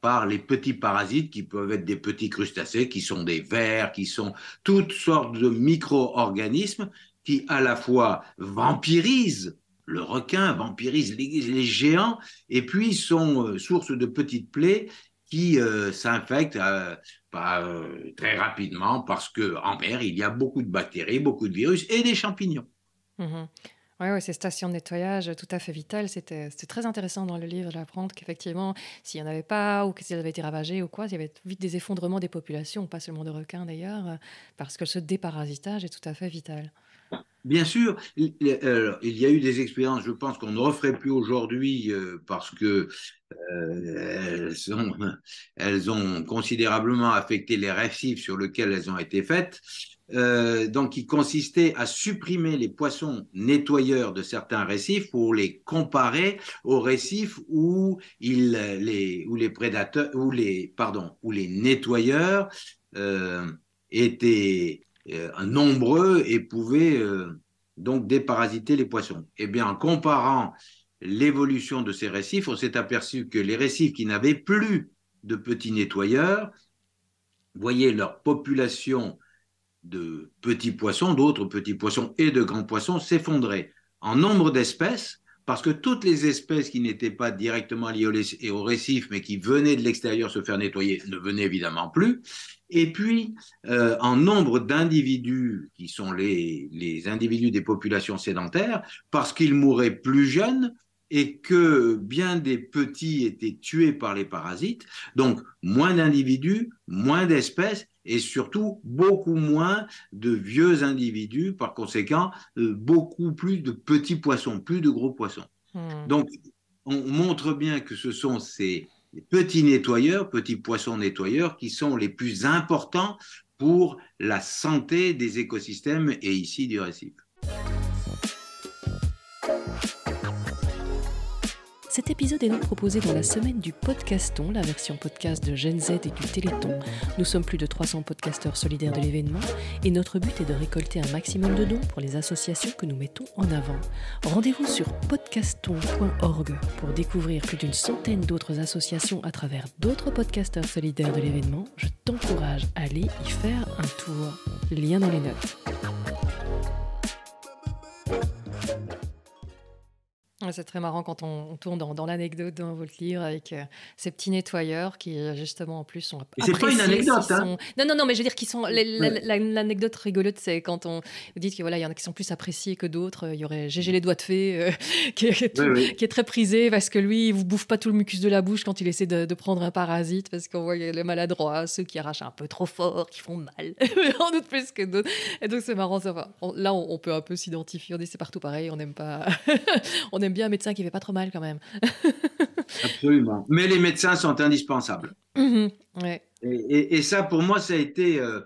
par les petits parasites qui peuvent être des petits crustacés, qui sont des vers, qui sont toutes sortes de micro-organismes qui à la fois vampirisent le requin vampirise les, géants et puis sont euh, source de petites plaies qui euh, s'infectent euh, bah, très rapidement parce que en mer il y a beaucoup de bactéries, beaucoup de virus et des champignons. Mhm. Oui, ces stations de nettoyage tout à fait vitales, c'était très intéressant dans le livre d'apprendre qu'effectivement, s'il n'y en avait pas ou s'ils avaient été ravagés ou quoi, il y avait vite des effondrements des populations, pas seulement de requins d'ailleurs, parce que ce déparasitage est tout à fait vital. Bien sûr, il, y a eu des expériences, je pense qu'on ne referait plus aujourd'hui euh, parce que euh, elles, ont, considérablement affecté les récifs sur lesquels elles ont été faites. Euh, donc, qui consistait à supprimer les poissons nettoyeurs de certains récifs pour les comparer aux récifs où, les, les prédateurs, où les, pardon, où les nettoyeurs étaient euh, nombreux et pouvaient euh, donc déparasiter les poissons. Eh bien, en comparant l'évolution de ces récifs, on s'est aperçu que les récifs qui n'avaient plus de petits nettoyeurs voyaient leur population de petits poissons, d'autres petits poissons et de grands poissons s'effondrer en nombre d'espèces parce que toutes les espèces qui n'étaient pas directement liées au, récif, mais qui venaient de l'extérieur se faire nettoyer, ne venaient évidemment plus. Et puis, euh, en nombre d'individus, qui sont les, les, individus des populations sédentaires, parce qu'ils mouraient plus jeunes et que bien des petits étaient tués par les parasites, donc moins d'individus, moins d'espèces, et surtout beaucoup moins de vieux individus, par conséquent, euh, beaucoup plus de petits poissons, plus de gros poissons. Hmm. Donc, on montre bien que ce sont ces petits nettoyeurs, petits poissons nettoyeurs, qui sont les plus importants pour la santé des écosystèmes et ici du récif. Cet épisode est donc proposé dans la semaine du Podcaston, la version podcast de Gen Z et du Téléthon. Nous sommes plus de 300 podcasteurs solidaires de l'événement et notre but est de récolter un maximum de dons pour les associations que nous mettons en avant. Rendez-vous sur podcaston.org pour découvrir plus d'une centaine d'autres associations à travers d'autres podcasteurs solidaires de l'événement. Je t'encourage à aller y faire un tour. Lien dans les notes. C'est très marrant quand on, tourne dans, l'anecdote dans votre livre avec euh, ces petits nettoyeurs qui, euh, justement, en plus, sont. C'est pas une anecdote, hein. Non, non, non, mais je veux dire qu'ils sont. L'anecdote rigolote, c'est quand on vous dites qu'il voilà, y en a qui sont plus appréciés que d'autres. Euh, il y aurait Gégé les doigts de fée, qui, est très prisé parce que lui, il vous bouffe pas tout le mucus de la bouche quand il essaie de, prendre un parasite parce qu'on voit les maladroits, ceux qui arrachent un peu trop fort, qui font mal, en doute plus que d'autres. Et donc, c'est marrant, ça va. là, on, peut un peu s'identifier. On dit c'est partout pareil, on n'aime pas. bien un médecin qui fait pas trop mal quand même. Absolument. Mais les médecins sont indispensables. Mhm. et, ça, pour moi, ça a été, euh,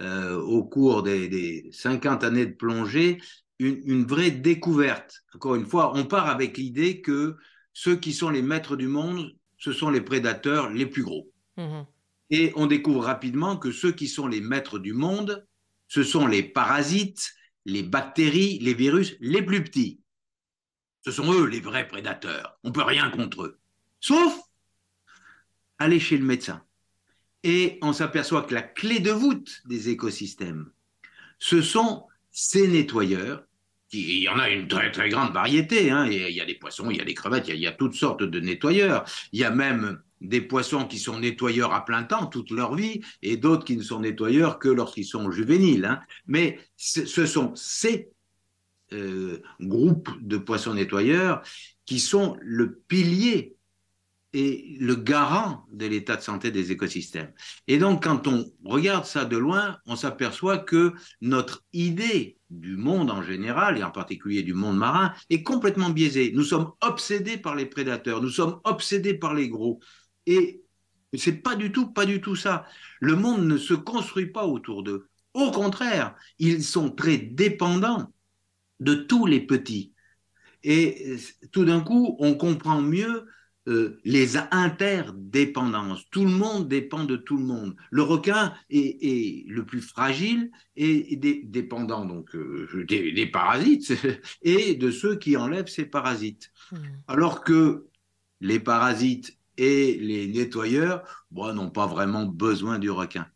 euh, au cours des, 50 années de plongée, une, vraie découverte. Encore une fois, on part avec l'idée que ceux qui sont les maîtres du monde, ce sont les prédateurs les plus gros. Mhm. Et on découvre rapidement que ceux qui sont les maîtres du monde, ce sont les parasites, les bactéries, les virus les plus petits. Ce sont eux les vrais prédateurs. On ne peut rien contre eux. Sauf aller chez le médecin. Et on s'aperçoit que la clé de voûte des écosystèmes, ce sont ces nettoyeurs. il y en a une très très grande variété. Hein. Il y a des poissons, il y a des crevettes, il y a, toutes sortes de nettoyeurs. Il y a même des poissons qui sont nettoyeurs à plein temps toute leur vie et d'autres qui ne sont nettoyeurs que lorsqu'ils sont juvéniles. Hein. Mais ce sont ces euh, groupe groupes de poissons nettoyeurs qui sont le pilier et le garant de l'état de santé des écosystèmes. Et donc, quand on regarde ça de loin, on s'aperçoit que notre idée du monde en général, et en particulier du monde marin, est complètement biaisée. Nous sommes obsédés par les prédateurs, nous sommes obsédés par les gros. Et c'est pas du tout, pas du tout ça. Le monde ne se construit pas autour d'eux. Au contraire, ils sont très dépendants de tous les petits. Et euh, tout d'un coup, on comprend mieux euh, les interdépendances. Tout le monde dépend de tout le monde. Le requin est, le plus fragile et, dépendant donc euh, des, parasites et de ceux qui enlèvent ces parasites. Hmm. Alors que les parasites et les nettoyeurs moi n'ont pas vraiment besoin du requin.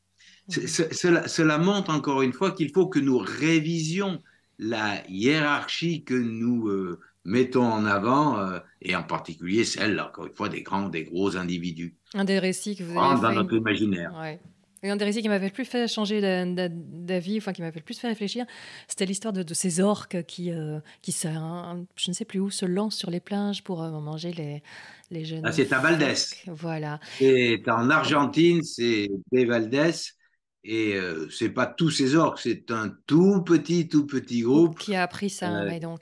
Hmm. cela montre encore une fois qu'il faut que nous révisions la hiérarchie que nous euh, mettons en avant, euh, et en particulier celle, encore une fois, des grands, des gros individus. Un des récits que vous ah, avez. Dans notre imaginaire. Ouais. un des récits qui m'avait le plus fait changer d'avis, enfin qui m'avait le plus fait réfléchir, c'était l'histoire de, ces orques qui, euh, qui hein, je ne sais plus où, se lancent sur les plages pour manger les, jeunes. Ah, c'est à Valdez. Voilà. C'est en Argentine, c'est des Valdez. Et euh, c'est pas tous ces orques, c'est un tout petit, tout petit groupe. Qui a appris ça, euh, mais donc.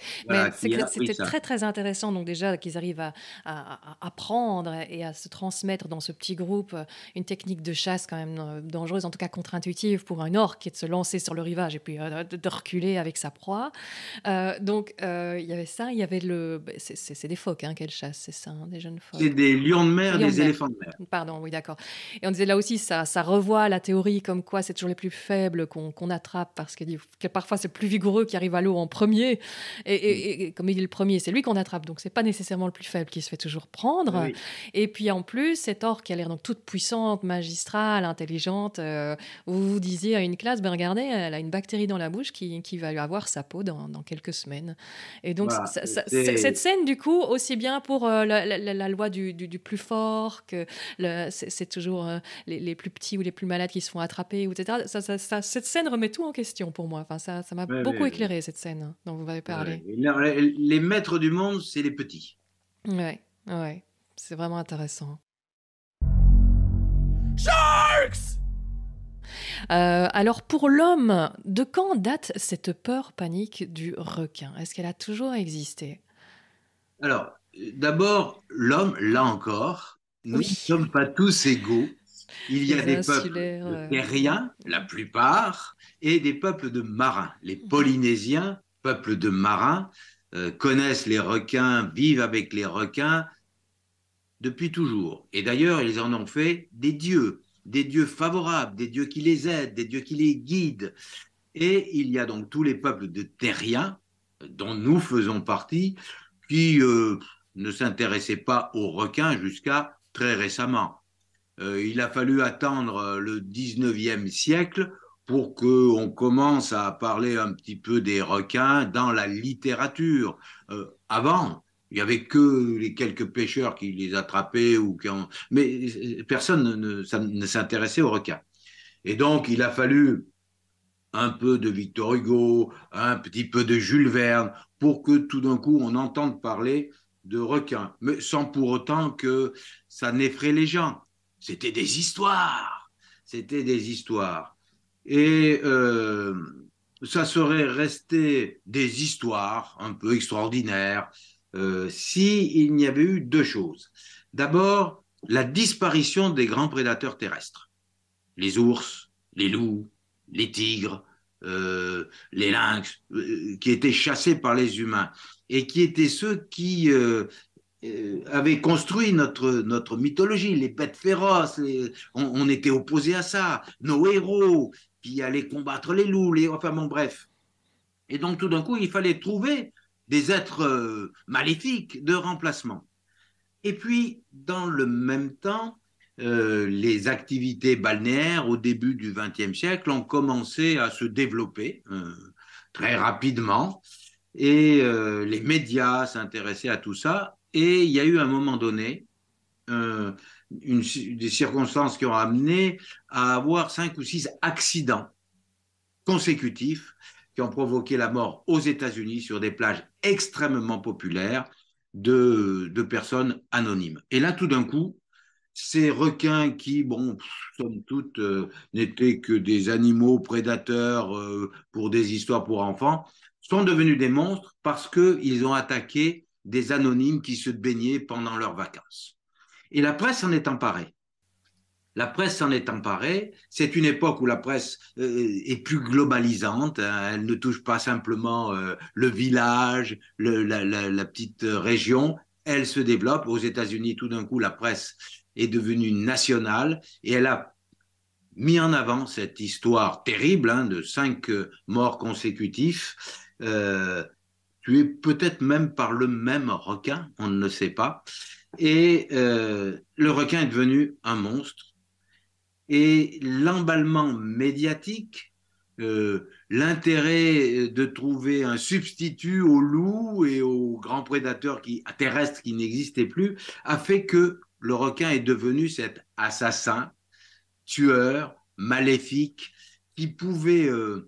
c'était très, très intéressant, donc déjà, qu'ils arrivent à, apprendre et à se transmettre dans ce petit groupe euh, une technique de chasse quand même dangereuse, en tout cas contre-intuitive pour un orque, qui est de se lancer sur le rivage et puis de reculer avec sa proie. donc, il y avait ça, il y avait le... Bah, c'est des phoques hein, qu'elles chassent, c'est ça, hein, des jeunes phoques. C'est des lions de mer, des éléphants de mer. Pardon, oui, d'accord. Et on disait là aussi, ça, ça revoit la théorie comme quoi c'est toujours les plus faibles qu'on attrape parce que, que parfois c'est le plus vigoureux qui arrive à l'eau en premier. Mm. Et, comme il est le premier, c'est lui qu'on attrape. Donc c'est pas nécessairement le plus faible qui se fait toujours prendre. Et puis en plus, cet or qui a l'air donc toute puissante, magistrale, intelligente, euh, vous vous disiez à une classe, ben regardez, elle a une bactérie dans la bouche qui, va lui avoir sa peau dans, quelques semaines. Et donc bah, cette scène, du coup, aussi bien pour euh, la, loi du, plus fort que c'est toujours euh, les, les plus petits ou les plus malades qui se font attraper cette scène remet tout en question pour moi. Enfin, ça m'a beaucoup éclairé, cette scène hein, dont vous avez parlé. Les maîtres du monde, c'est les petits. Ouais, ouais. C'est vraiment intéressant. Euh, alors pour l'homme, de quand date cette peur panique du requin Est-ce qu'elle a toujours existé Alors, d'abord, l'homme, là encore, nous ne sommes pas tous égaux. Il y a des peuples terriens, la plupart, et des peuples de marins. Les mhm. Polynésiens, peuples de marins, euh, connaissent les requins, vivent avec les requins depuis toujours. Et d'ailleurs, ils en ont fait des dieux, des dieux favorables, des dieux qui les aident, des dieux qui les guident. Et il y a donc tous les peuples de terriens, euh, dont nous faisons partie, qui euh, ne s'intéressaient pas aux requins jusqu'à très récemment. Euh, il a fallu attendre euh, le 19e siècle pour qu'on commence à parler un petit peu des requins dans la littérature. Euh, avant, il n'y avait que les quelques pêcheurs qui les attrapaient ou mais personne ne, ne s'intéressait aux requins. Et donc, il a fallu un peu de Victor Hugo, un petit peu de Jules Verne, pour que tout d'un coup on entende parler de requins, mais sans pour autant que ça n'effraie les gens. C'était des histoires. C'était des histoires. Et euh, ça serait resté des histoires un peu extraordinaires euh, si il n'y avait eu deux choses. D'abord, la disparition des grands prédateurs terrestres. Les ours, les loups, les tigres, euh, les lynx, euh, qui étaient chassés par les humains, et qui étaient ceux qui euh, avait construit notre, notre mythologie, les bêtes féroces, on, était opposé à ça, nos héros, qui allaient combattre les loups, les, enfin bon, bref. Et donc tout d'un coup, il fallait trouver des êtres euh, maléfiques de remplacement. Et puis, dans le même temps, euh, les activités balnéaires au début du XXe siècle ont commencé à se développer très rapidement et les médias s'intéressaient à tout ça et il y a eu un moment donné euh, des circonstances qui ont amené à avoir cinq ou six accidents consécutifs qui ont provoqué la mort aux États-Unis sur des plages extrêmement populaires de, personnes anonymes. Et là, tout d'un coup, ces requins qui, bon, somme toute, euh, n'étaient que des animaux prédateurs euh, pour des histoires pour enfants, sont devenus des monstres parce qu'ils ont attaqué des anonymes qui se baignaient pendant leurs vacances. Et la presse en est emparée. La presse s'en est emparée. C'est une époque où la presse euh, est plus globalisante. Hein. Elle ne touche pas simplement euh, le village, la, petite euh, région. Elle se développe. Aux États-Unis, tout d'un coup, la presse est devenue nationale et elle a mis en avant cette histoire terrible hein, de cinq morts consécutifs tué peut-être même par le même requin, on ne le sait pas. Et euh, le requin est devenu un monstre. Et l'emballement médiatique, euh, l'intérêt de trouver un substitut au loup et aux grands prédateurs qui, terrestres qui n'existaient plus, a fait que le requin est devenu cet assassin, tueur, maléfique, qui pouvait euh,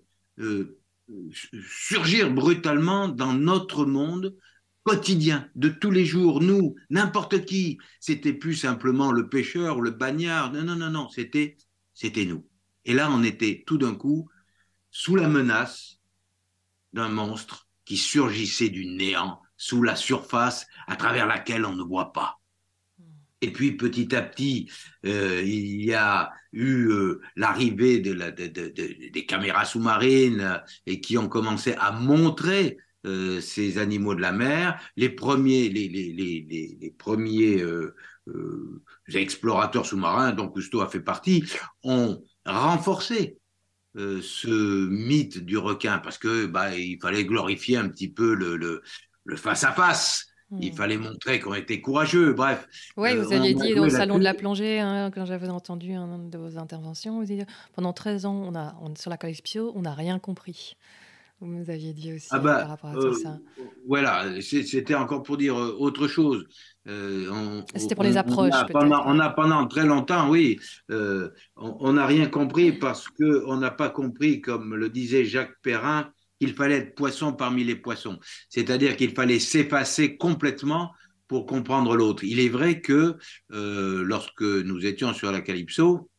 surgir brutalement dans notre monde quotidien, de tous les jours, nous, n'importe qui. C'était plus simplement le pêcheur ou le bagnard. Non, non, non, non, c'était, c'était nous. Et là, on était tout d'un coup sous la menace d'un monstre qui surgissait du néant, sous la surface à travers laquelle on ne voit pas. Et puis petit à petit, euh, il y a eu euh, l'arrivée des caméras sous-marines euh, et qui ont commencé à montrer ces animaux de la mer. Les premiers, explorateurs sous-marins, dont Cousteau a fait partie, ont renforcé ce mythe du requin parce que bah, il fallait glorifier un petit peu le face à face il fallait montrer qu'on était courageux, bref. Oui, euh, vous aviez dit au salon de la plongée, hein, quand j'avais entendu un de vos interventions, vous pendant 13 ans, on a, sur la colis-pio, on n'a rien compris. Vous nous aviez dit aussi ah bah, par rapport à tout euh, ça. Voilà, c'était encore pour dire euh, autre chose. c'était pour les approches. On a, pendant, on a, très longtemps, oui, on n'a rien compris parce qu'on n'a pas compris, comme le disait Jacques Perrin, il fallait être poisson parmi les poissons, c'est-à-dire qu'il fallait s'effacer complètement pour comprendre l'autre. Il est vrai que euh, lorsque nous étions sur la Calypso,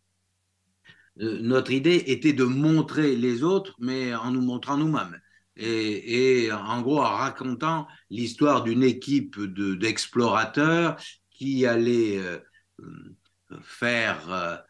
euh, notre idée était de montrer les autres, mais en nous montrant nous-mêmes. Et, en gros, en racontant l'histoire d'une équipe d'explorateurs qui allait euh, faire,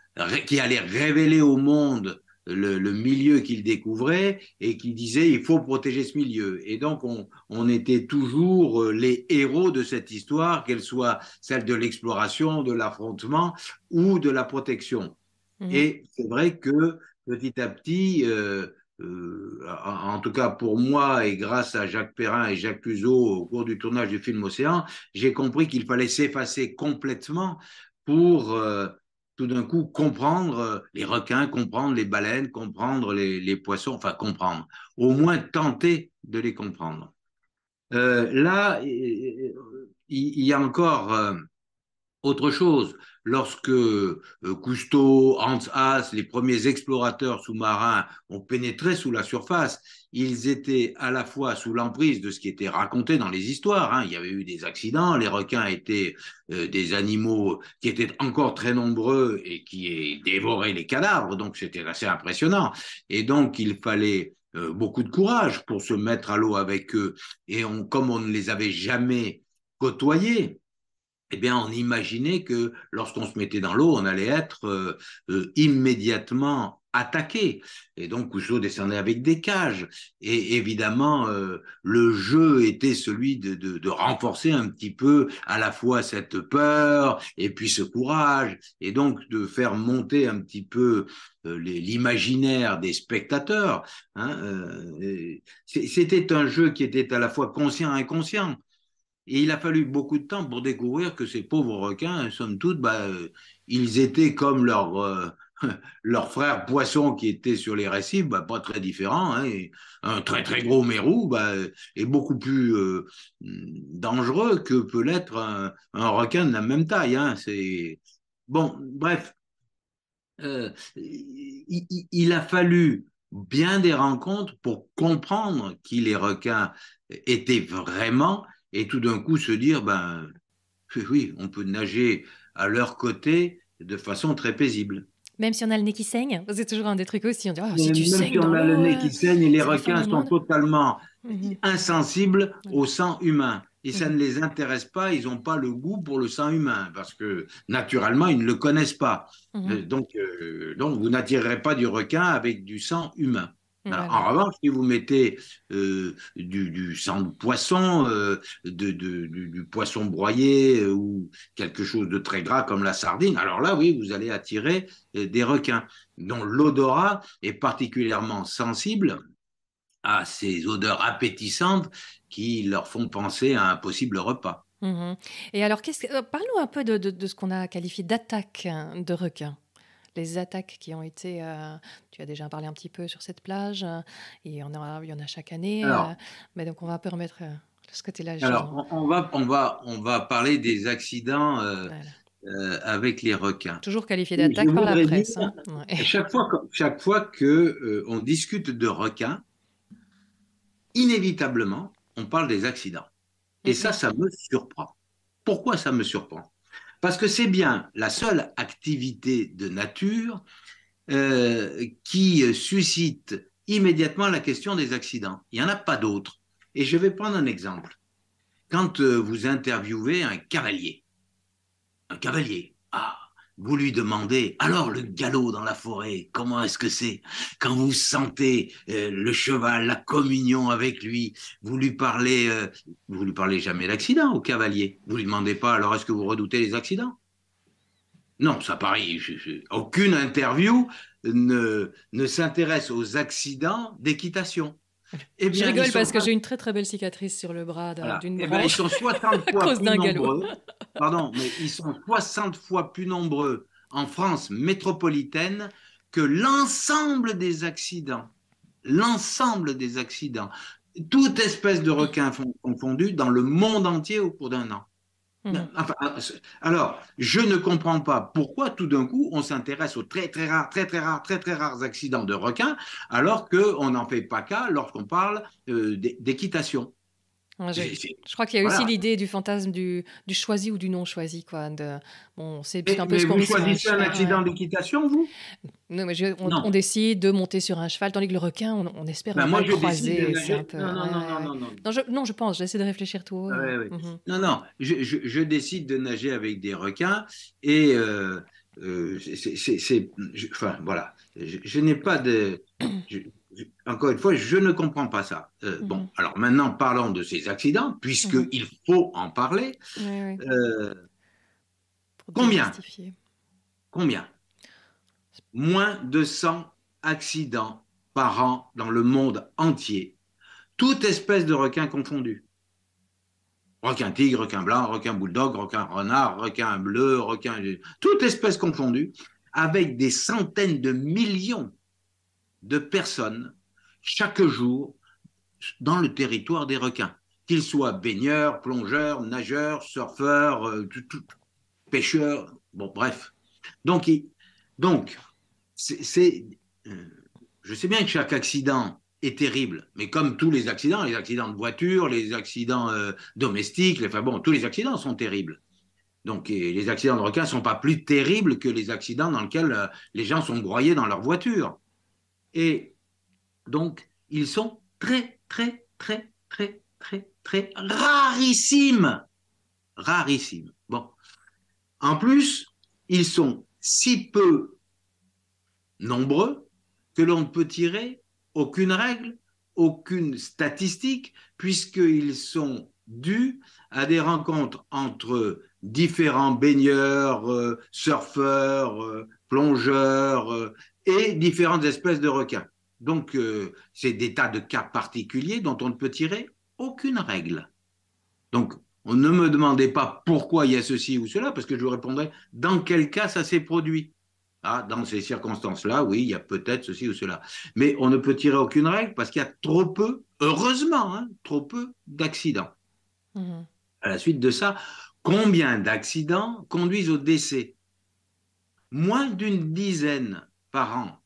qui allait révéler au monde le, le milieu qu'il découvrait et qui disait il faut protéger ce milieu. Et donc on, on était toujours euh, les héros de cette histoire, qu'elle soit celle de l'exploration, de l'affrontement ou de la protection. Mhm. Et c'est vrai que petit à petit, euh, euh en, tout cas pour moi et grâce à Jacques Perrin et Jacques Cuzot au cours du tournage du film Océan, j'ai compris qu'il fallait s'effacer complètement pour euh, tout d'un coup comprendre euh, les requins, comprendre les baleines, comprendre les, poissons, enfin comprendre, au moins tenter de les comprendre. Euh, là, euh, il y, a encore autre chose lorsque euh, Cousteau, Hans Haas, les premiers explorateurs sous-marins ont pénétré sous la surface, ils étaient à la fois sous l'emprise de ce qui était raconté dans les histoires. Hein. Il y avait eu des accidents, les requins étaient euh, des animaux qui étaient encore très nombreux et qui dévoraient les cadavres, donc c'était assez impressionnant. Et donc il fallait euh, beaucoup de courage pour se mettre à l'eau avec eux. Et comme on ne les avait jamais côtoyés, eh bien, on imaginait que lorsqu'on se mettait dans l'eau, on allait être euh, euh, immédiatement attaqué. Et donc, Cousteau descendait avec des cages. Et évidemment, euh, le jeu était celui de, renforcer un petit peu à la fois cette peur et puis ce courage. Et donc, de faire monter un petit peu l'imaginaire des spectateurs. Hein, c'était un jeu qui était à la fois conscient et inconscient. Et il a fallu beaucoup de temps pour découvrir que ces pauvres requins, somme toute, bah, euh, ils étaient comme leurs leur euh, frères poissons qui étaient sur les récifs, bah, pas très différents. Hein, un très très gros mérou bah, est euh, beaucoup plus dangereux que peut l'être un, requin de la même taille. Hein, c'est Bon, bref, il, il, a fallu bien des rencontres pour comprendre qui les requins étaient vraiment et tout d'un coup se dire, ben oui, on peut nager à leur côté de façon très paisible. Même si on a le nez qui saigne, c'est toujours un des trucs aussi. Oh, si tu même si on a le nez qui saigne, euh, les requins sont totalement mhm. insensibles mhm. au sang humain. Et ça mhm. ne les intéresse pas, ils n'ont pas le goût pour le sang humain, parce que naturellement, ils ne le connaissent pas. Euh, donc, euh, donc, vous n'attirerez pas du requin avec du sang humain. Ben, en revanche, si vous mettez euh, du, sang de poisson, euh, du, poisson broyé euh, ou quelque chose de très gras comme la sardine, alors là, oui, vous allez attirer des requins dont l'odorat est particulièrement sensible à ces odeurs appétissantes qui leur font penser à un possible repas. Mmh Et alors, parlons un peu de, de ce qu'on a qualifié d'attaque hein, de requins les attaques qui ont été. Euh, tu as déjà parlé un petit peu sur cette plage. Euh, il, y en a, il en a chaque année. Euh, mais donc, on va permettre ce côté-là. Alors, hein. on, va, on, va, on va parler des accidents. avec les requins. Toujours qualifié d'attaque par la presse. Hein. chaque fois, chaque que on discute de requins, inévitablement, on parle des accidents. Et ça, mhm. ça me surprend. Pourquoi ça me surprend parce que c'est bien la seule activité de nature euh, qui suscite immédiatement la question des accidents. Il n'y en a pas d'autres. Et je vais prendre un exemple. Quand euh, vous interviewez un cavalier, un cavalier, ah, vous lui demandez, alors le galop dans la forêt, comment est-ce que c'est Quand vous sentez euh, le cheval, la communion avec lui, vous lui parlez, euh, vous lui parlez jamais d'accident au cavalier. Vous lui demandez pas, alors est-ce que vous redoutez les accidents Non, ça pareil, aucune interview ne, ne s'intéresse aux accidents d'équitation. Eh je rigole parce que j'ai une très très belle cicatrice sur le bras d'une voilà. Eh ben, Pardon, mais ils sont 60 fois plus nombreux en France métropolitaine que l'ensemble des accidents. L'ensemble des accidents. Toute espèce de requin confondu dans le monde entier au cours d'un an. Mhm. Ah, alors, je ne comprends pas pourquoi tout d'un coup on s'intéresse aux très très rares, très très rares, très très rares accidents de requins, alors qu'on n'en fait pas cas lorsqu'on parle euh, d'équitation. Je, crois qu'il y a aussi l'idée du fantasme du, choisi ou du non choisi. Quoi, bon, c'est un peu ce qu'on Vous choisissez un, accident d'équitation, vous non, mais on, décide de monter sur un cheval, tandis que le requin, on, espère bah, le Non, je, pense, j'essaie de réfléchir tout haut. Mhm. Non, non, je, décide de nager avec des requins et. Euh, euh, c'est, enfin, voilà, je, n'ai pas de encore une fois, je ne comprends pas ça. Euh, mhm. Bon, alors maintenant, parlons de ces accidents, puisqu'il mhm. faut en parler. Euh, combien Combien Moins de 100 accidents par an dans le monde entier, toute espèce de requin confondu. Requin tigre, requin blanc, requin bouledogue, requin renard, requin bleu, requin... Toute espèce confondue, avec des centaines de millions de personnes chaque jour dans le territoire des requins, qu'ils soient baigneurs, plongeurs, nageurs, surfeurs, euh, pêcheurs, bon, bref. Donc, donc c'est, euh, je sais bien que chaque accident est terrible, mais comme tous les accidents, les accidents de voiture, les accidents euh, domestiques, les, enfin bon, tous les accidents sont terribles. Donc les accidents de requins ne sont pas plus terribles que les accidents dans lesquels les gens sont broyés dans leur voiture. Et donc, ils sont très, très, très, très, très, très rarissimes. Rarissimes. Bon. En plus, ils sont si peu nombreux que l'on ne peut tirer aucune règle, aucune statistique, puisqu'ils sont dus à des rencontres entre différents baigneurs, euh, surfeurs, euh, plongeurs, euh, et différentes espèces de requins. Donc, euh, c'est des tas de cas particuliers dont on ne peut tirer aucune règle. Donc, on ne me demandez pas pourquoi il y a ceci ou cela, parce que je vous répondrai dans quel cas ça s'est produit. Ah, dans ces circonstances-là, oui, il y a peut-être ceci ou cela. Mais on ne peut tirer aucune règle parce qu'il y a trop peu, heureusement, hein, trop peu d'accidents. Mmh. À la suite de ça, combien d'accidents conduisent au décès Moins d'une dizaine par an.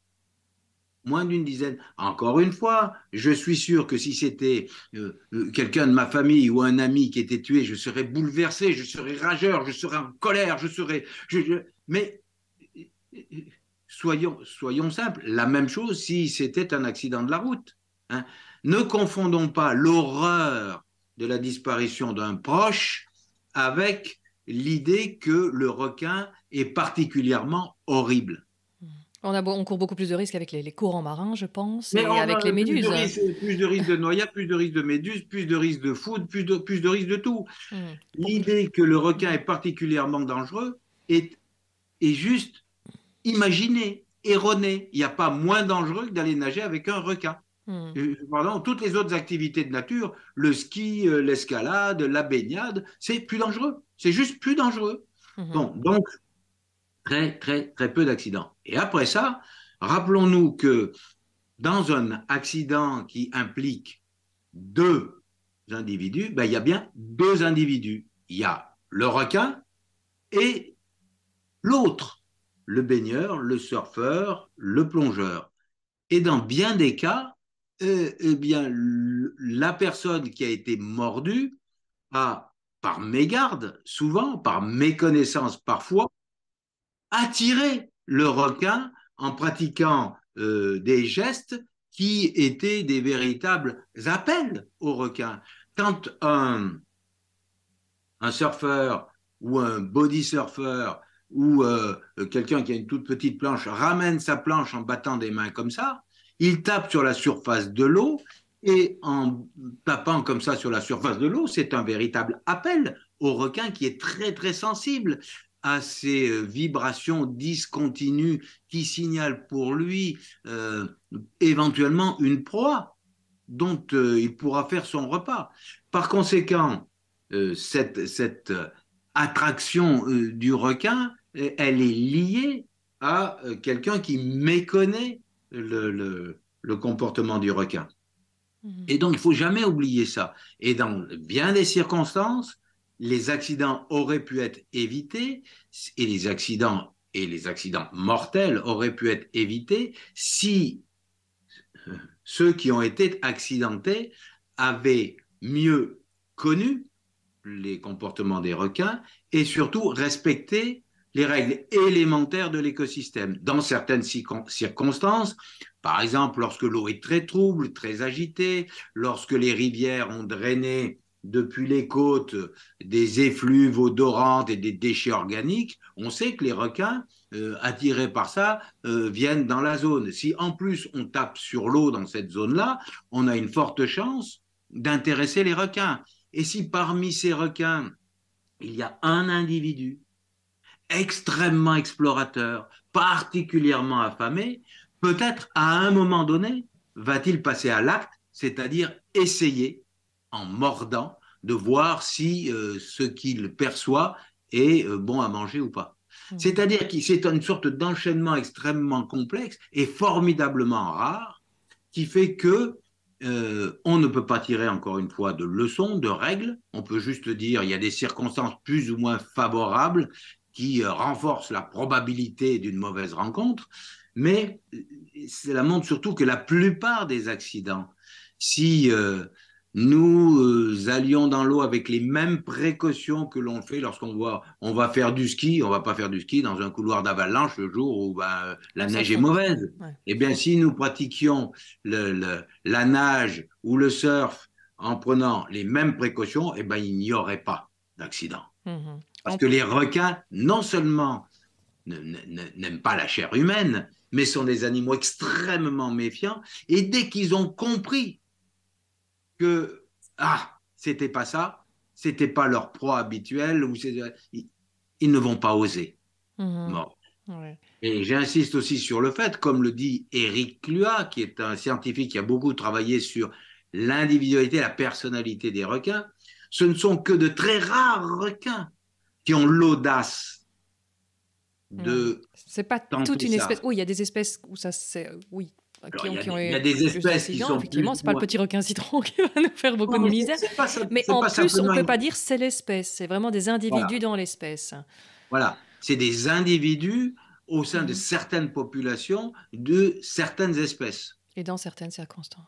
Moins d'une dizaine. Encore une fois, je suis sûr que si c'était euh, euh, quelqu'un de ma famille ou un ami qui était tué, je serais bouleversé, je serais rageur, je serais en colère, je serais. Mais soyons, soyons simples, la même chose si c'était un accident de la route. Hein. Ne confondons pas l'horreur de la disparition d'un proche avec l'idée que le requin est particulièrement horrible. On, on court beaucoup plus de risques avec les, courants marins, je pense, et avec les méduses. Plus de risques de, noyade, plus de risques de méduses, plus de risques de foudre, plus de, plus de risques de tout. Hmm. L'idée que le requin est particulièrement dangereux est, juste imaginée, erronée. Il n'y a pas moins dangereux que d'aller nager avec un requin. Hmm. Euh, toutes les autres activités de nature, le ski, euh, l'escalade, la baignade, c'est plus dangereux. C'est juste plus dangereux. Hmm. Bon, donc, très, très, très peu d'accidents. Et après ça, rappelons-nous que dans un accident qui implique deux individus, ben, il y a bien deux individus. Il y a le requin et l'autre, le baigneur, le surfeur, le plongeur. Et dans bien des cas, euh, eh bien, la personne qui a été mordue a, par mégarde, souvent, par méconnaissance parfois, attiré le requin en pratiquant euh, des gestes qui étaient des véritables appels au requin. Quand un, surfeur ou un body surfeur ou euh, quelqu'un qui a une toute petite planche ramène sa planche en battant des mains comme ça, il tape sur la surface de l'eau et en tapant comme ça sur la surface de l'eau, c'est un véritable appel au requin qui est très très sensible à ces euh, vibrations discontinues qui signalent pour lui euh, éventuellement une proie dont euh, il pourra faire son repas. Par conséquent, cette, attraction du requin, elle est liée à quelqu'un qui méconnaît le, le comportement du requin. Mmh. Et donc, il faut jamais oublier ça. Et dans bien des circonstances, les accidents auraient pu être évités et les accidents et les accidents mortels auraient pu être évités si euh, ceux qui ont été accidentés avaient mieux connu les comportements des requins et surtout respecté les règles élémentaires de l'écosystème. Dans certaines circonstances, par exemple lorsque l'eau est très trouble, très agitée, lorsque les rivières ont drainé depuis les côtes des effluves odorantes et des déchets organiques, on sait que les requins, euh, attirés par ça, euh, viennent dans la zone. Si en plus on tape sur l'eau dans cette zone-là, on a une forte chance d'intéresser les requins. Et si parmi ces requins, il y a un individu extrêmement explorateur, particulièrement affamé, peut-être à un moment donné, va-t-il passer à l'acte, c'est-à-dire essayer en mordant, de voir si euh, ce qu'il perçoit est euh, bon à manger ou pas. Mmh. C'est-à-dire que c'est une sorte d'enchaînement extrêmement complexe et formidablement rare qui fait que euh, on ne peut pas tirer encore une fois de leçons, de règles. On peut juste dire il y a des circonstances plus ou moins favorables qui renforcent la probabilité d'une mauvaise rencontre. Mais cela montre surtout que la plupart des accidents, si nous euh, allions dans l'eau avec les mêmes précautions que l'on fait lorsqu'on va, on va faire du ski. On va pas faire du ski dans un couloir d'avalanche le jour où ben, la neige est mauvaise. Eh bien, si nous pratiquions le, la nage ou le surf en prenant les mêmes précautions, eh ben, il n'y aurait pas d'accident. Mm-hmm. Parce que les requins, non seulement n'aiment pas la chair humaine, mais sont des animaux extrêmement méfiants. Et dès qu'ils ont compris que ah, c'était pas ça, c'était pas leur proie habituelle, ou ils, ne vont pas oser. Mm-hmm. Et j'insiste aussi sur le fait, comme le dit Eric Clua, qui est un scientifique qui a beaucoup travaillé sur l'individualité, la personnalité des requins, ce ne sont que de très rares requins qui ont l'audace de. Mm. C'est pas toute une espèce. Oui, il y a des espèces où ça, c'est oui, il y a des espèces qui sont effectivement, c'est pas le petit requin citron qui va nous faire beaucoup de misère. mais en plus, on ne peut pas dire c'est l'espèce. C'est vraiment des individus dans l'espèce. Voilà, c'est des individus au sein de mmh. certaines populations de certaines espèces. Et dans certaines circonstances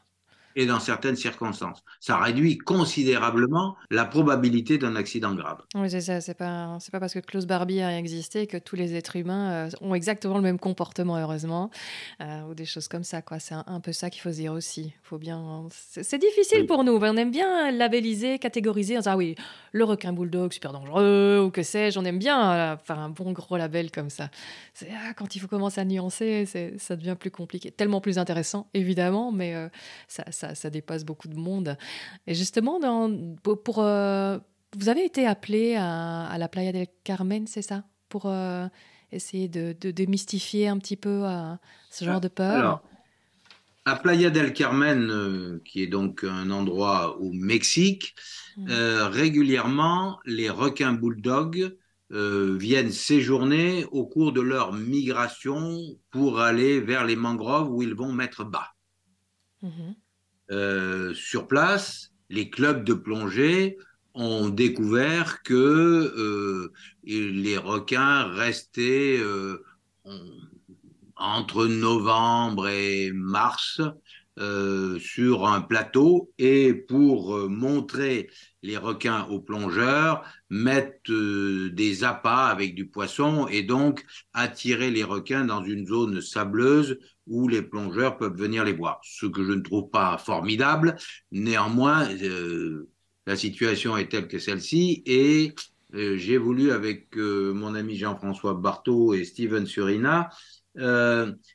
et dans certaines circonstances. Ça réduit considérablement la probabilité d'un accident grave. Oui, c'est ça. C'est pas, pas parce que Klaus Barbie a existé que tous les êtres humains euh, ont exactement le même comportement, heureusement, euh, ou des choses comme ça. C'est un, peu ça qu'il faut dire aussi. Faut bien. C'est difficile pour nous. On aime bien labelliser, catégoriser, en ah oui, le requin bulldog super dangereux ou que sais-je. On aime bien euh, faire un bon gros label comme ça. Ah, quand il faut commencer à nuancer, ça devient plus compliqué. Tellement plus intéressant, évidemment, mais ça ça, dépasse beaucoup de monde. Et justement, pour, euh, vous avez été appelé à, la Playa del Carmen, c'est ça Pour euh, essayer de, démystifier un petit peu euh, ce genre ah, de peur Alors, à Playa del Carmen, qui est donc un endroit au Mexique, mmh. régulièrement, les requins bulldogs viennent séjourner au cours de leur migration pour aller vers les mangroves où ils vont mettre bas. Mmh. Euh, sur place, les clubs de plongée ont découvert que euh, les requins restaient euh, entre novembre et mars sur un plateau et pour montrer les requins aux plongeurs, mettent euh, des appâts avec du poisson et donc attirer les requins dans une zone sableuse où les plongeurs peuvent venir les voir. Ce que je ne trouve pas formidable, néanmoins, euh, la situation est telle que celle-ci et euh, j'ai voulu avec mon ami Jean-François Barthaud et Steven Surina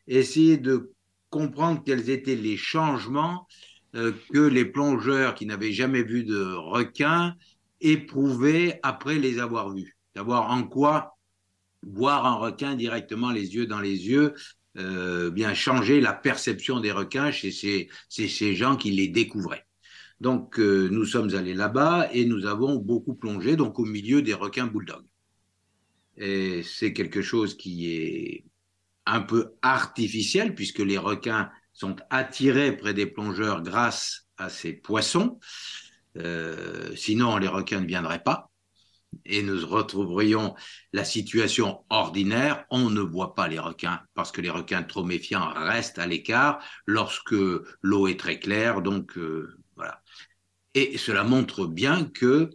essayer de comprendre quels étaient les changements euh, que les plongeurs qui n'avaient jamais vu de requins éprouvaient après les avoir vus. D'avoir en quoi voir un requin directement les yeux dans les yeux, euh, bien changer la perception des requins chez ces, ces gens qui les découvraient. Donc euh, nous sommes allés là-bas et nous avons beaucoup plongé donc au milieu des requins bulldogs. Et c'est quelque chose qui est un peu artificiel puisque les requins sont attirés près des plongeurs grâce à ces poissons. Euh, sinon, les requins ne viendraient pas et nous retrouverions la situation ordinaire. On ne voit pas les requins parce que les requins trop méfiants restent à l'écart lorsque l'eau est très claire. Donc, euh, voilà. Et cela montre bien que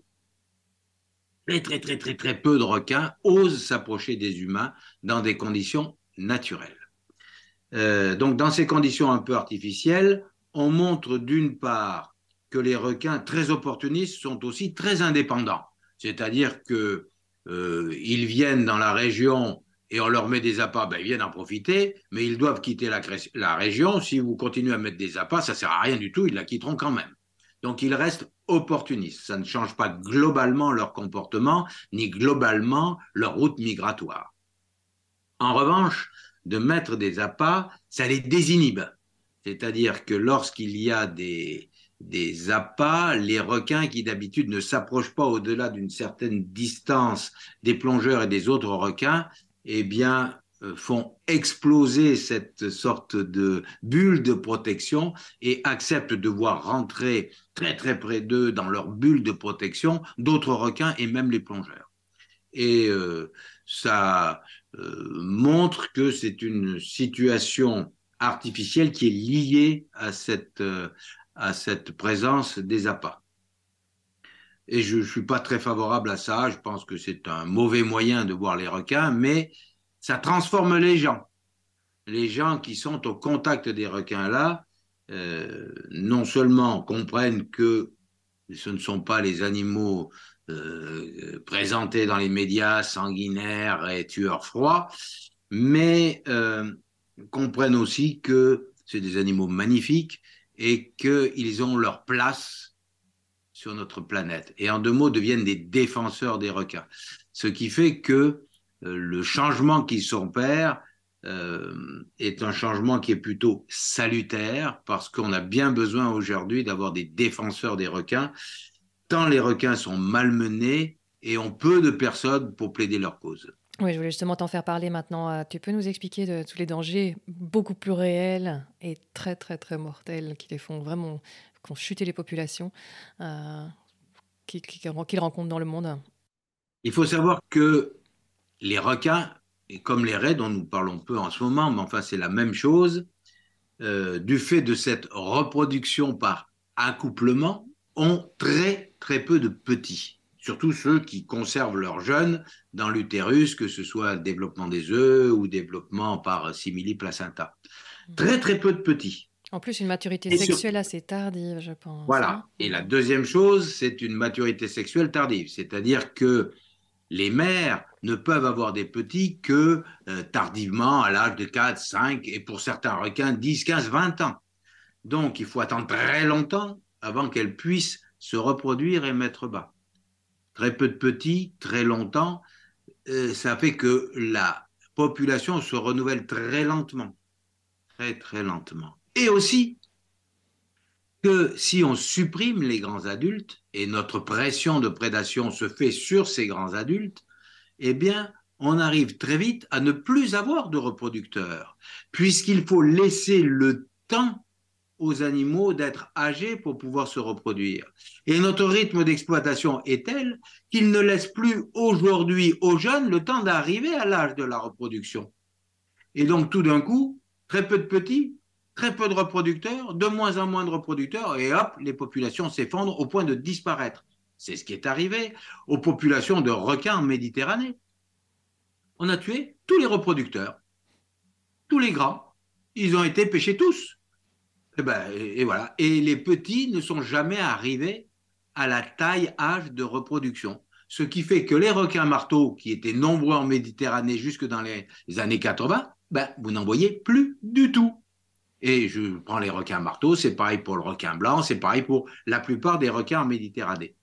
très, très, très, très peu de requins osent s'approcher des humains dans des conditions naturelles. Euh, donc dans ces conditions un peu artificielles, on montre d'une part que les requins très opportunistes sont aussi très indépendants, c'est-à-dire qu'ils euh, viennent dans la région et on leur met des appâts, ben, ils viennent en profiter, mais ils doivent quitter la, région. Si vous continuez à mettre des appâts, ça ne sert à rien du tout, ils la quitteront quand même. Donc ils restent opportunistes. Ça ne change pas globalement leur comportement, ni globalement leur route migratoire. En revanche, de mettre des appâts, ça les désinhibe. C'est-à-dire que lorsqu'il y a des, des appâts, les requins qui d'habitude ne s'approchent pas au-delà d'une certaine distance des plongeurs et des autres requins, eh bien, euh, font exploser cette sorte de bulle de protection et acceptent de voir rentrer très très près d'eux dans leur bulle de protection d'autres requins et même les plongeurs. Et euh, ça, euh, montre que c'est une situation artificielle qui est liée à cette, euh, à cette présence des appâts. Et je ne suis pas très favorable à ça, je pense que c'est un mauvais moyen de voir les requins, mais ça transforme les gens. Les gens qui sont au contact des requins-là, euh, non seulement comprennent que ce ne sont pas les animaux euh, présentés dans les médias sanguinaires et tueurs froids, mais euh, comprennent aussi que c'est des animaux magnifiques et qu'ils ont leur place sur notre planète. Et en deux mots, deviennent des défenseurs des requins. Ce qui fait que euh, le changement qui s'opère est un changement qui est plutôt salutaire parce qu'on a bien besoin aujourd'hui d'avoir des défenseurs des requins tant les requins sont malmenés et ont peu de personnes pour plaider leur cause. Oui, je voulais justement t'en faire parler maintenant. Euh, tu peux nous expliquer de, tous les dangers beaucoup plus réels et très très très mortels qui les font vraiment, qui les populations, euh, qu'ils rencontrent dans le monde Il faut savoir que les requins, et comme les raies dont nous parlons peu en ce moment, mais enfin c'est la même chose, euh, du fait de cette reproduction par accouplement, ont très très peu de petits, surtout ceux qui conservent leurs jeunes dans l'utérus, que ce soit développement des œufs ou développement par simili-placenta. Mmh. Très, très peu de petits. En plus, une maturité sexuelle assez tardive, je pense. Voilà. Hein. et la deuxième chose, c'est une maturité sexuelle tardive, c'est-à-dire que les mères ne peuvent avoir des petits que euh, tardivement, à l'âge de 4, 5 et pour certains requins, 10, 15, 20 ans. Donc, il faut attendre très longtemps avant qu'elles puissent se reproduire et mettre bas. Très peu de petits, très longtemps, euh, ça fait que la population se renouvelle très lentement, très très lentement. Et aussi que si on supprime les grands adultes, et notre pression de prédation se fait sur ces grands adultes, eh bien, on arrive très vite à ne plus avoir de reproducteurs, puisqu'il faut laisser le temps aux animaux d'être âgés pour pouvoir se reproduire. Et notre rythme d'exploitation est tel qu'il ne laisse plus aujourd'hui aux jeunes le temps d'arriver à l'âge de la reproduction. Et donc tout d'un coup, très peu de petits, très peu de reproducteurs, de moins en moins de reproducteurs, et hop, les populations s'effondrent au point de disparaître. C'est ce qui est arrivé aux populations de requins en Méditerranée. On a tué tous les reproducteurs, tous les grands. Ils ont été pêchés tous. Eh ben, et, voilà. Et les petits ne sont jamais arrivés à la taille âge de reproduction. Ce qui fait que les requins marteaux, qui étaient nombreux en Méditerranée jusque dans les, années 80, ben, vous n'en voyez plus du tout. Et je prends les requins marteaux, c'est pareil pour le requin blanc, c'est pareil pour la plupart des requins en Méditerranée.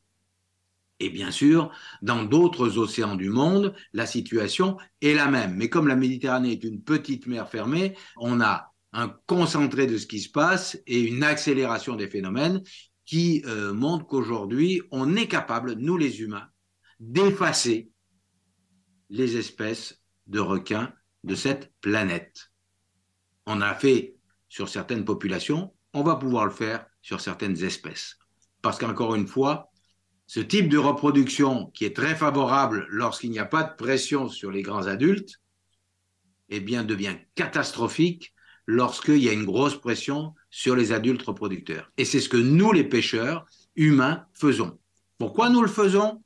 Et bien sûr, dans d'autres océans du monde, la situation est la même. Mais comme la Méditerranée est une petite mer fermée, on a un concentré de ce qui se passe et une accélération des phénomènes qui euh, montrent qu'aujourd'hui, on est capable, nous les humains, d'effacer les espèces de requins de cette planète. On a fait sur certaines populations, on va pouvoir le faire sur certaines espèces. Parce qu'encore une fois, ce type de reproduction qui est très favorable lorsqu'il n'y a pas de pression sur les grands adultes, eh bien, devient catastrophique lorsqu'il y a une grosse pression sur les adultes reproducteurs. Et c'est ce que nous, les pêcheurs humains, faisons. Pourquoi nous le faisons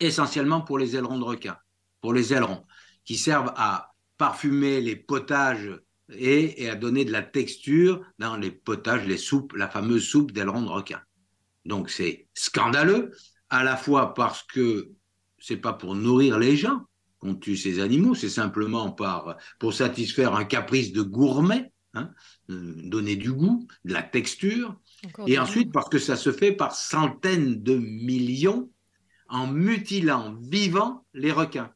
Essentiellement pour les ailerons de requin, pour les ailerons, qui servent à parfumer les potages et, à donner de la texture dans les potages, les soupes, la fameuse soupe d'ailerons de requin. Donc c'est scandaleux, à la fois parce que ce n'est pas pour nourrir les gens, tue ces animaux, c'est simplement par, pour satisfaire un caprice de gourmet, hein, euh, donner du goût, de la texture, et ensuite parce que ça se fait par centaines de millions en mutilant vivant les requins.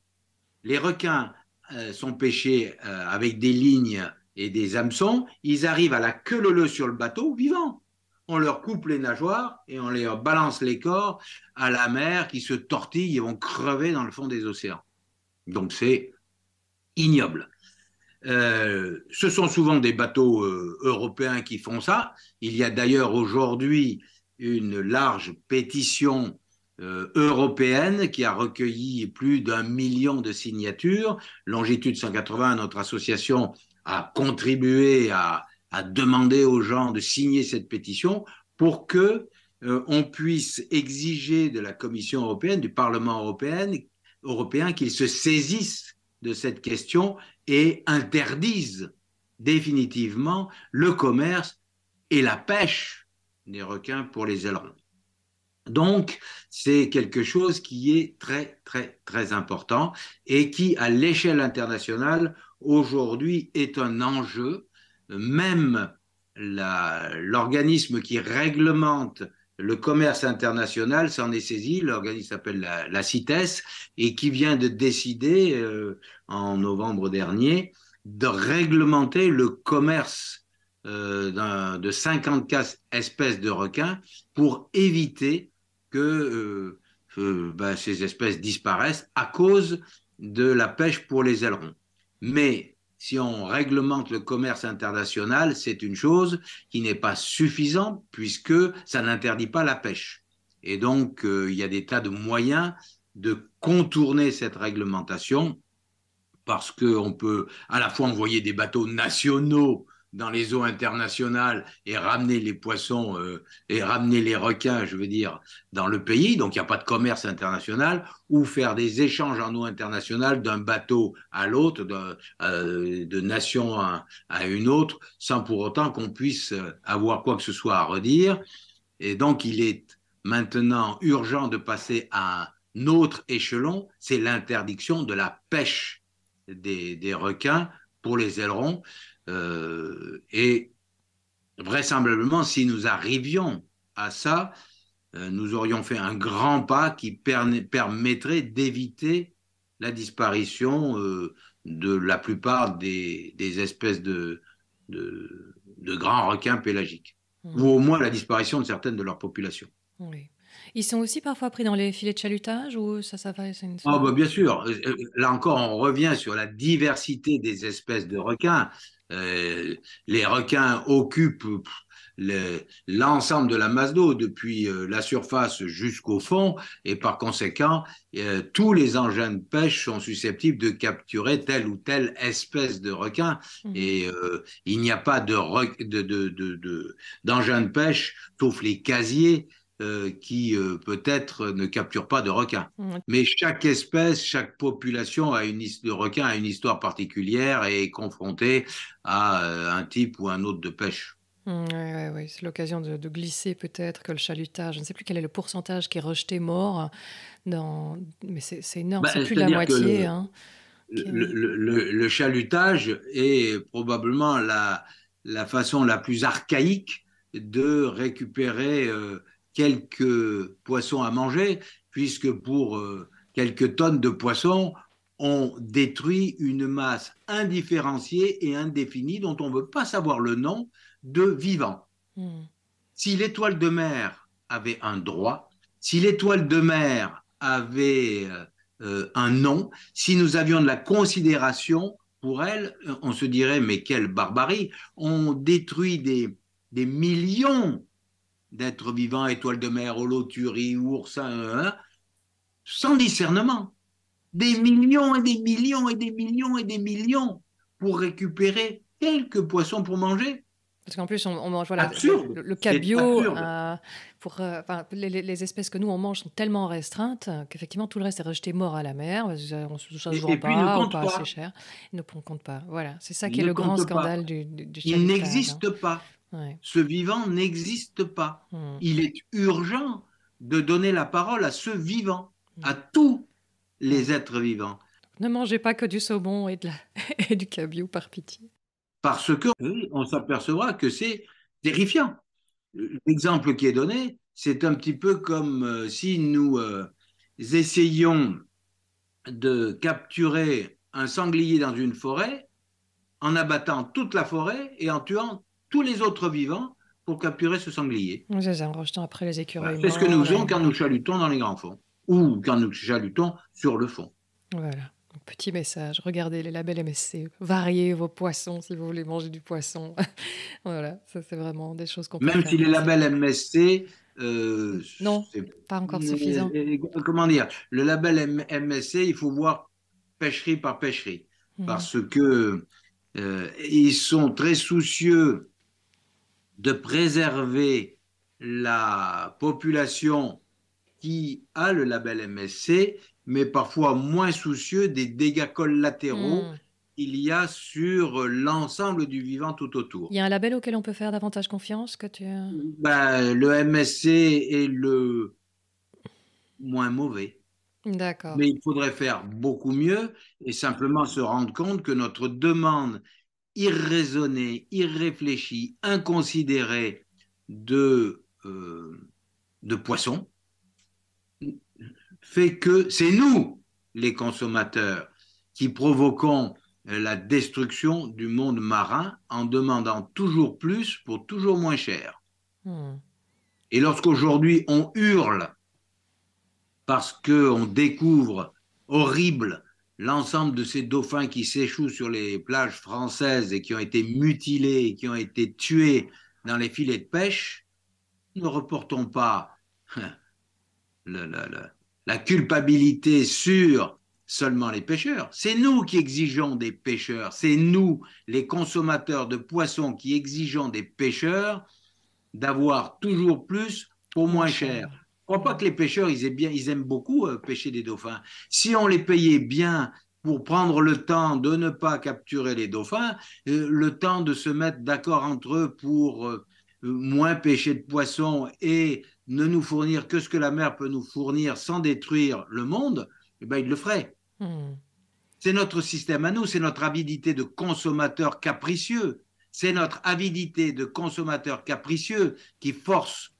Les requins euh, sont pêchés euh, avec des lignes et des hameçons, ils arrivent à la queue leu sur le bateau vivants. On leur coupe les nageoires et on les balance les corps à la mer qui se tortillent et vont crever dans le fond des océans. Donc c'est ignoble. Euh, ce sont souvent des bateaux euh, européens qui font ça. Il y a d'ailleurs aujourd'hui une large pétition euh, européenne qui a recueilli plus d'un million de signatures. Longitude 180, notre association, a contribué à, à demander aux gens de signer cette pétition pour que on puisse exiger de la Commission européenne, du Parlement européen, européens qu'ils se saisissent de cette question et interdisent définitivement le commerce et la pêche des requins pour les ailerons. Donc, c'est quelque chose qui est très, très, très important et qui, à l'échelle internationale, aujourd'hui est un enjeu. Même l'organisme qui réglemente le commerce international s'en est saisi, l'organisme s'appelle la, CITES, et qui vient de décider euh, en novembre dernier de réglementer le commerce euh, de 54 espèces de requins pour éviter que euh, ben, ces espèces disparaissent à cause de la pêche pour les ailerons. Mais si on réglemente le commerce international, c'est une chose qui n'est pas suffisante puisque ça n'interdit pas la pêche. Et donc, euh, il y a des tas de moyens de contourner cette réglementation parce qu'on peut à la fois envoyer des bateaux nationaux dans les eaux internationales et ramener les poissons euh, et ramener les requins, je veux dire, dans le pays, donc il n'y a pas de commerce international, ou faire des échanges en eau internationales d'un bateau à l'autre, euh, de, nation à, une autre, sans pour autant qu'on puisse euh, avoir quoi que ce soit à redire. Et donc il est maintenant urgent de passer à un autre échelon, c'est l'interdiction de la pêche des requins pour les ailerons. Euh, et vraisemblablement, si nous arrivions à ça, euh, nous aurions fait un grand pas qui permettrait d'éviter la disparition euh, de la plupart des, espèces de, de, grands requins pélagiques, mmh. ou au moins la disparition de certaines de leurs populations. Ils sont aussi parfois pris dans les filets de chalutage ou ça, ça une... Oh, bah, bien sûr. Là encore, on revient sur la diversité des espèces de requins. Euh, les requins occupent l'ensemble de la masse d'eau, depuis euh, la surface jusqu'au fond, et par conséquent, euh, tous les engins de pêche sont susceptibles de capturer telle ou telle espèce de requin, mmh. et il n'y a pas d'engins de, de, de pêche, sauf les casiers, euh, qui euh, peut-être ne capturent pas de requins. Mm, mais chaque espèce, chaque population a une de requin a une histoire particulière et est confrontée à euh, un type ou un autre de pêche. Mm, oui, c'est l'occasion de, glisser peut-être que le chalutage, je ne sais plus quel est le pourcentage qui est rejeté mort, mais c'est énorme, bah, c'est plus la moitié. Hein, le, chalutage est probablement la, la façon la plus archaïque de récupérer quelques poissons à manger, puisque pour euh, quelques tonnes de poissons, on détruit une masse indifférenciée et indéfinie dont on ne veut pas savoir le nom de vivant. Hmm. Si l'étoile de mer avait un droit, si l'étoile de mer avait euh, euh, un nom, si nous avions de la considération pour elle, on se dirait mais quelle barbarie, on détruit des, des millions d'être vivant, étoiles de mer, holoturies, ours, hein, sans discernement. Des millions et des millions et des millions et des millions pour récupérer quelques poissons pour manger. Parce qu'en plus, on, mange Le, euh, pour, euh, les, espèces que nous on mange sont tellement restreintes qu'effectivement tout le reste est rejeté mort à la mer. Euh, on se pas, assez cher. Ne compte pas. Voilà, c'est ça qui est le grand scandale du, du, Il n'existe hein. pas. Ce vivant n'existe pas. Hmm. Il est urgent de donner la parole à ce vivant, hmm. à tous les êtres vivants. Ne mangez pas que du saumon et, du cabillaud par pitié. Parce que on s'apercevra que c'est terrifiant. L'exemple qui est donné, c'est un petit peu comme euh, si nous euh, essayions de capturer un sanglier dans une forêt en abattant toute la forêt et en tuant tous les autres vivants pour capturer ce sanglier. C'est un rejetant après les écureuils. C'est ce que nous faisons quand nous chalutons dans les grands fonds ou quand nous chalutons sur le fond. Voilà. petit message, regardez les labels MSC, variez vos poissons si vous voulez manger du poisson. voilà, ça c'est vraiment des choses qu'on peut Même si les labels MSC, euh, non, pas encore suffisant. Euh, euh, comment dire Le label MSC, il faut voir pêcherie par pêcherie, hmm. parce que euh, ils sont très soucieux de préserver la population qui a le label MSC, mais parfois moins soucieux des dégâts collatéraux hmm. qu'il y a sur l'ensemble du vivant tout autour. Il y a un label auquel on peut faire davantage confiance que tu... Bah, le MSC est le moins mauvais. D'accord. Mais il faudrait faire beaucoup mieux et simplement se rendre compte que notre demande irraisonné, irréfléchi, inconsidéré de, euh, de poissons fait que c'est nous, les consommateurs, qui provoquons la destruction du monde marin en demandant toujours plus pour toujours moins cher. Hmm. Et lorsqu'aujourd'hui on hurle parce qu'on découvre horrible l'ensemble de ces dauphins qui s'échouent sur les plages françaises et qui ont été mutilés et qui ont été tués dans les filets de pêche, ne reportons pas la culpabilité sur seulement les pêcheurs. C'est nous qui exigeons des pêcheurs, c'est nous, les consommateurs de poissons, qui exigeons des pêcheurs d'avoir toujours plus pour moins cher crois pas que les pêcheurs, ils aiment, bien, ils aiment beaucoup euh, pêcher des dauphins. Si on les payait bien pour prendre le temps de ne pas capturer les dauphins, euh, le temps de se mettre d'accord entre eux pour euh, moins pêcher de poissons et ne nous fournir que ce que la mer peut nous fournir sans détruire le monde, eh ben, ils le feraient. Hmm. C'est notre système à nous, c'est notre avidité de consommateur capricieux. C'est notre avidité de consommateur capricieux qui force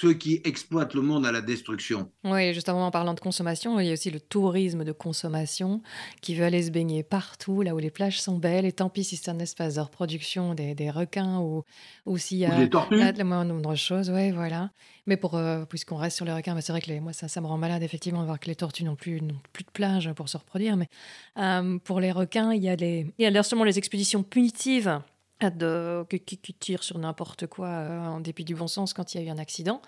ceux qui exploitent le monde à la destruction. Oui, justement, en parlant de consommation, il y a aussi le tourisme de consommation qui veut aller se baigner partout, là où les plages sont belles, et tant pis si c'est un espace de reproduction des, requins ou, ou s'il y a des tortues. Ah, le moins nombre de choses, oui, voilà. Mais pour, euh, puisqu'on reste sur les requins, bah, c'est vrai que moi, ça, ça, me rend malade, effectivement, de voir que les tortues n'ont plus, plus de plage pour se reproduire. Mais euh, pour les requins, il y a, les, il y a justement les expéditions punitives ah, de, qui, qui, tire sur n'importe quoi euh, en dépit du bon sens quand il y a eu un accident.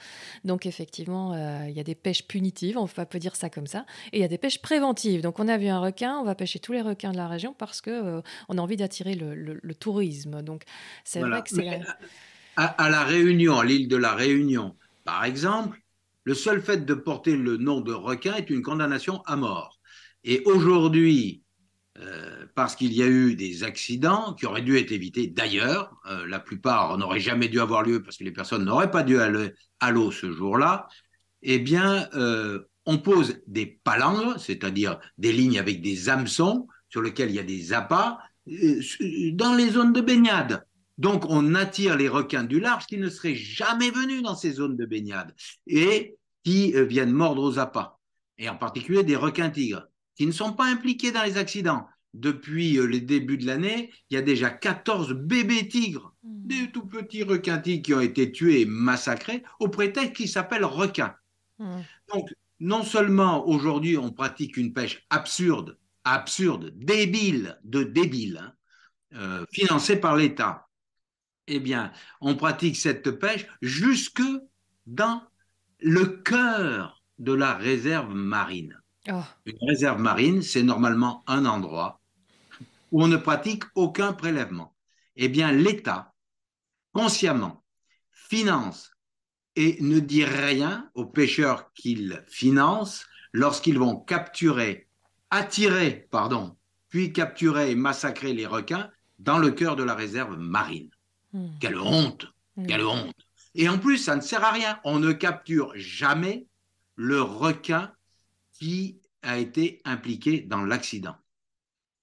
Donc effectivement, euh, il y a des pêches punitives, on peut dire ça comme ça, et il y a des pêches préventives. Donc on a vu un requin, on va pêcher tous les requins de la région parce que euh, on a envie d'attirer le, tourisme. Donc c'est vrai que c'est à, à, la Réunion, à l'île de la Réunion, par exemple, le seul fait de porter le nom de requin est une condamnation à mort. Et aujourd'hui, euh, parce qu'il y a eu des accidents qui auraient dû être évités. D'ailleurs, euh, la plupart n'auraient jamais dû avoir lieu parce que les personnes n'auraient pas dû aller à l'eau ce jour-là. Eh bien, euh, on pose des palangres, c'est-à-dire des lignes avec des hameçons sur lesquels il y a des appâts, dans les zones de baignade. Donc, on attire les requins du large qui ne seraient jamais venus dans ces zones de baignade et qui viennent mordre aux appâts, et en particulier des requins tigres qui ne sont pas impliqués dans les accidents. Depuis euh, le début de l'année, il y a déjà 14 bébés tigres, hmm. des tout petits requins tigres qui ont été tués et massacrés au prétexte qu'ils s'appellent requins. Hmm. Donc, non seulement aujourd'hui on pratique une pêche absurde, absurde, débile, de débile, hein, euh, financée par l'État, eh bien, on pratique cette pêche jusque dans le cœur de la réserve marine. Ah. Une réserve marine, c'est normalement un endroit où on ne pratique aucun prélèvement. Eh bien, l'État, consciemment, finance et ne dit rien aux pêcheurs qu'il finance lorsqu'ils vont capturer, attirer, pardon, puis capturer et massacrer les requins dans le cœur de la réserve marine. Hmm. Quelle honte hmm. Quelle honte Et en plus, ça ne sert à rien. On ne capture jamais le requin qui a été impliqué dans l'accident.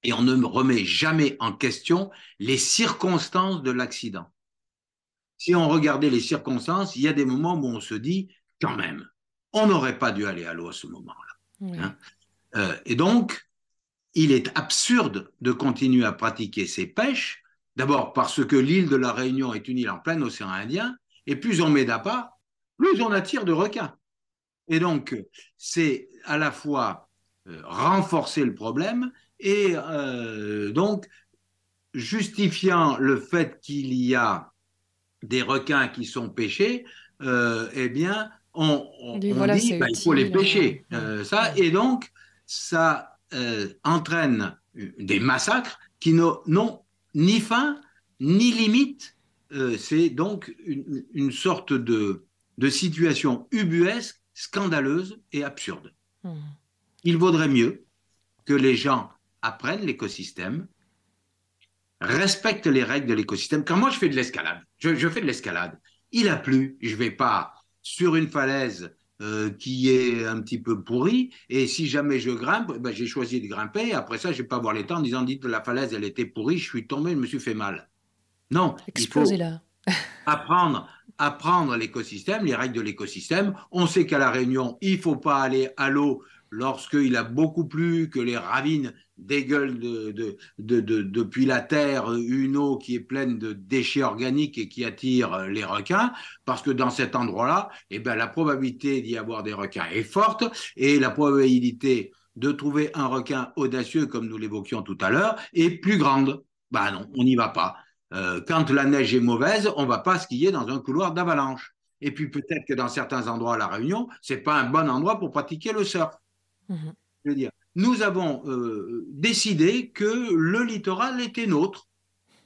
Et on ne remet jamais en question les circonstances de l'accident. Si on regardait les circonstances, il y a des moments où on se dit, quand même, on n'aurait pas dû aller à l'eau à ce moment-là. Hein. Euh, et donc, il est absurde de continuer à pratiquer ces pêches, d'abord parce que l'île de la Réunion est une île en plein océan Indien, et plus on met d'appât, plus on attire de requins. Et donc, c'est à la fois euh, renforcer le problème et euh, donc justifiant le fait qu'il y a des requins qui sont pêchés, euh, eh bien, on, dit qu'il bah, il faut les pêcher. Hein. ça, et donc, ça entraîne des massacres qui n'ont ni fin ni limite. C'est donc une, sorte de, situation ubuesque, scandaleuse et absurde. Mmh il vaudrait mieux que les gens apprennent l'écosystème, respectent les règles de l'écosystème. Quand moi je fais de l'escalade, je, fais de l'escalade, il a plu, je ne vais pas sur une falaise euh, qui est un petit peu pourrie, et si jamais je grimpe, eh ben, j'ai choisi de grimper, après ça je ne vais pas avoir les temps en disant, dites la falaise elle était pourrie, je suis tombé, je me suis fait mal. Non, explosez-la. apprendre, apprendre l'écosystème, les règles de l'écosystème. On sait qu'à la Réunion, il ne faut pas aller à l'eau lorsqu'il a beaucoup plu, que les ravines dégueulent depuis la terre une eau qui est pleine de déchets organiques et qui attire euh, les requins, parce que dans cet endroit-là, eh ben, la probabilité d'y avoir des requins est forte et la probabilité de trouver un requin audacieux, comme nous l'évoquions tout à l'heure, est plus grande. Ben non, on n'y va pas. Euh, quand la neige est mauvaise, on ne va pas skier dans un couloir d'avalanche. Et puis peut-être que dans certains endroits à La Réunion, ce n'est pas un bon endroit pour pratiquer le surf. Mhm. dire, nous avons euh, décidé que le littoral était nôtre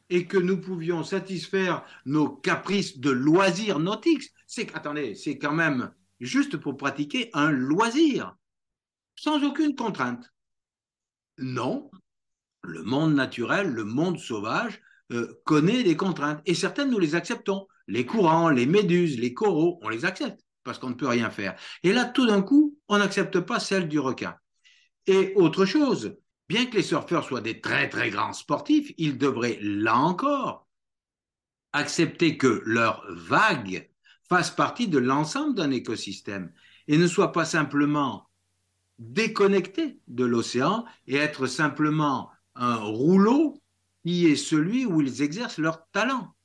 et que nous pouvions satisfaire nos caprices de loisirs nautiques. C'est attendez, c'est quand même juste pour pratiquer un loisir sans aucune contrainte. Non, le monde naturel, le monde sauvage euh, connaît des contraintes et certaines nous les acceptons. Les courants, les méduses, les coraux, on les accepte parce qu'on ne peut rien faire. Et là, tout d'un coup, on n'accepte pas celle du requin. Et autre chose, bien que les surfeurs soient des très très grands sportifs, ils devraient, là encore, accepter que leur vague fasse partie de l'ensemble d'un écosystème et ne soit pas simplement déconnecté de l'océan et être simplement un rouleau qui est celui où ils exercent leur talent.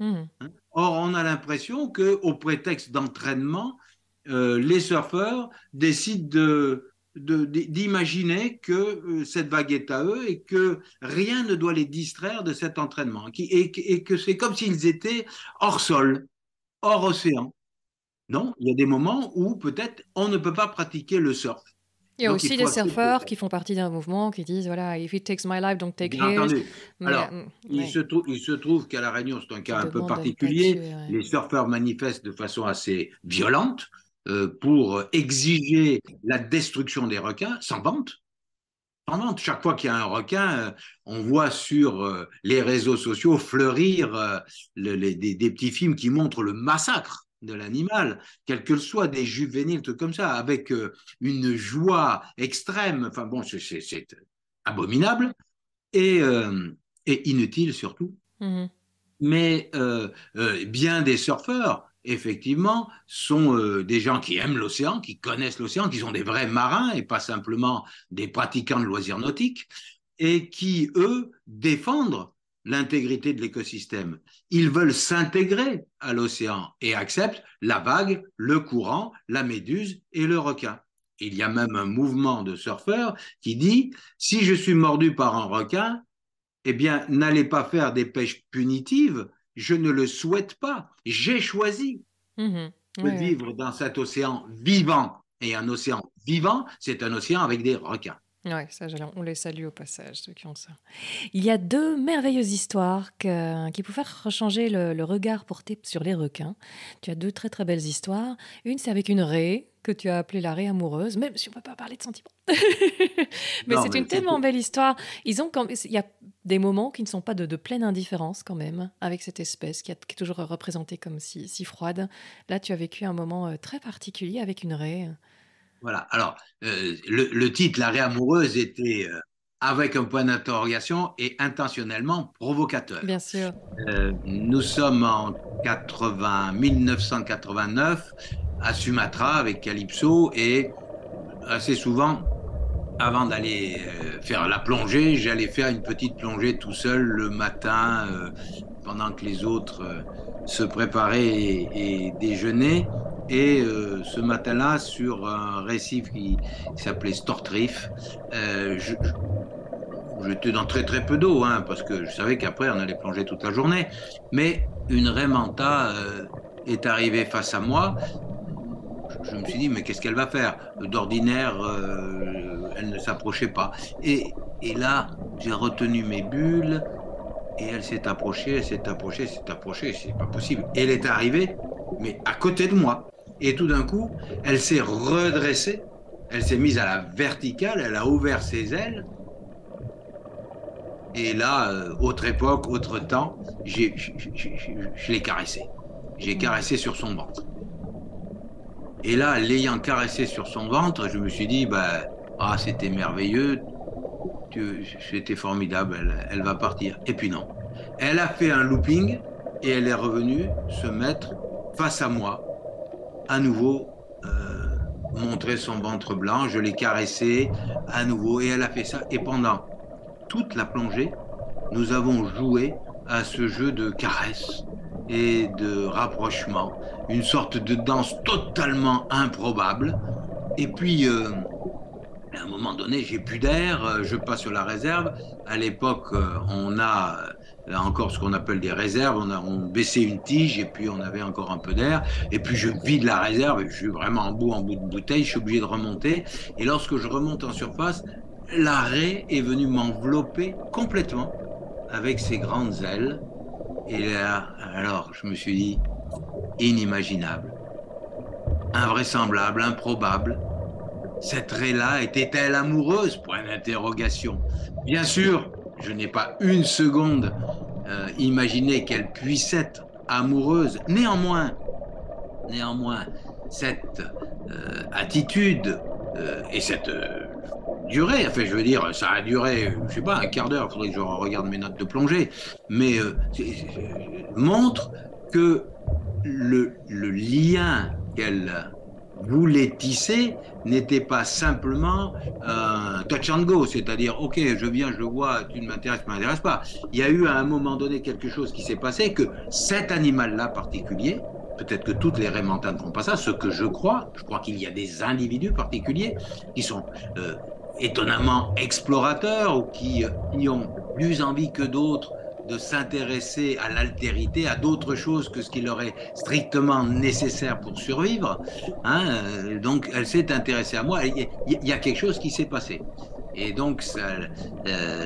Mmh. Hein Or, on a l'impression que, au prétexte d'entraînement, euh, les surfeurs décident d'imaginer que euh, cette vague est à eux et que rien ne doit les distraire de cet entraînement, et, que c'est comme s'ils étaient hors sol, hors océan. Non, il y a des moments où peut-être on ne peut pas pratiquer le surf. Il y a aussi des surfeurs qui font partie d'un mouvement qui disent voilà, if it takes my life, don't take Bien Alors, mm, il, se trouve qu'à La Réunion, c'est un cas un peu particulier. Les surfeurs manifestent de façon assez violente euh, pour exiger la destruction des requins sans vente. Chaque fois qu'il y a un requin, euh, on voit sur euh, les réseaux sociaux fleurir des, petits films qui montrent le massacre de l'animal, quel que soient soit, des juvéniles, tout comme ça, avec euh, une joie extrême, enfin bon, c'est abominable euh, et, inutile surtout. Mmh. Mais euh, bien des surfeurs, effectivement, sont des gens qui aiment l'océan, qui connaissent l'océan, qui sont des vrais marins et pas simplement des pratiquants de loisirs nautiques, et qui, eux, défendent l'intégrité de l'écosystème. Ils veulent s'intégrer à l'océan et acceptent la vague, le courant, la méduse et le requin. Il y a même un mouvement de surfeurs qui dit si je suis mordu par un requin, eh bien, n'allez pas faire des pêches punitives, je ne le souhaite pas. J'ai choisi mmh de vivre dans cet océan vivant. Et un océan vivant, c'est un océan avec des requins. Oui, ça, on les salue au passage, ceux qui ont ça. Il y a deux merveilleuses histoires qui peuvent faire changer le, regard porté sur les requins. Tu as deux très très belles histoires. Une, c'est avec une raie que tu as appelée la raie amoureuse, même si on ne peut pas parler de sentiments. mais c'est une tellement belle histoire. Ils ont quand il y a des moments qui ne sont pas de, pleine indifférence quand même avec cette espèce qui, est toujours représentée comme si, si, froide. Là, tu as vécu un moment euh, très particulier avec une raie. Voilà. Alors, euh, le, titre, L'arrêt amoureuse, était euh, avec un point d'interrogation et intentionnellement provocateur. Bien sûr. Euh, nous sommes en 1989 à Sumatra avec Calypso et assez souvent, avant d'aller faire la plongée, j'allais faire une petite plongée tout seul le matin pendant que les autres se préparaient et déjeunaient. Et euh, ce matin-là, sur un récif qui, s'appelait Stortriff, euh, j'étais dans très très peu d'eau, hein, parce que je savais qu'après on allait plonger toute la journée. Mais une remanta euh, est arrivée face à moi. Je, me suis dit, mais qu'est-ce qu'elle va faire D'ordinaire, elle ne s'approchait pas. Et, et là, j'ai retenu mes bulles, et elle s'est approchée, elle s'est approchée, s'est approchée, c'est pas possible. Elle est arrivée, mais à côté de moi. Et tout d'un coup, elle s'est redressée, elle s'est mise à la verticale, elle a ouvert ses ailes. Et là, euh, autre époque, autre temps, je l'ai caressée. J'ai mm. caressé sur son ventre. Et là, l'ayant caressée sur son ventre, je me suis dit, bah, ah, c'était merveilleux, c'était formidable, elle va partir. Et puis non. Elle a fait un looping et elle est revenue se mettre face à moi à nouveau euh, montré son ventre blanc, je l'ai caressé à nouveau et elle a fait ça. Et pendant toute la plongée, nous avons joué à ce jeu de caresses et de rapprochement, une sorte de danse totalement improbable. Et puis, euh, à un moment donné, j'ai plus d'air, euh, je passe sur la réserve. À l'époque, euh, on a encore ce qu'on appelle des réserves, on, a, baissé baissait une tige et puis on avait encore un peu d'air, et puis je vide la réserve, et je suis vraiment en bout, en bout de bouteille, je suis obligé de remonter, et lorsque je remonte en surface, l'arrêt est venu m'envelopper complètement avec ses grandes ailes, et là, alors je me suis dit, inimaginable, invraisemblable, improbable, cette raie-là était-elle amoureuse Point d'interrogation. Bien sûr, je n'ai pas une seconde euh, imaginé qu'elle puisse être amoureuse. Néanmoins, néanmoins, cette euh, attitude euh, et cette durée, enfin je veux dire, ça a duré, je sais pas, un quart d'heure, il faudrait que je regarde mes notes de plongée, mais montre que le, le lien qu'elle vous les tisser n'était pas simplement un euh, touch and go, c'est-à-dire, ok, je viens, je vois, tu ne m'intéresses, tu m'intéresses pas. Il y a eu à un moment donné quelque chose qui s'est passé que cet animal-là particulier, peut-être que toutes les rémentins ne font pas ça, ce que je crois, je crois qu'il y a des individus particuliers qui sont euh, étonnamment explorateurs ou qui euh, ont plus envie que d'autres de s'intéresser à l'altérité, à d'autres choses que ce qui leur est strictement nécessaire pour survivre. Hein, euh, donc, elle s'est intéressée à moi. Il y a quelque chose qui s'est passé. Et donc, euh,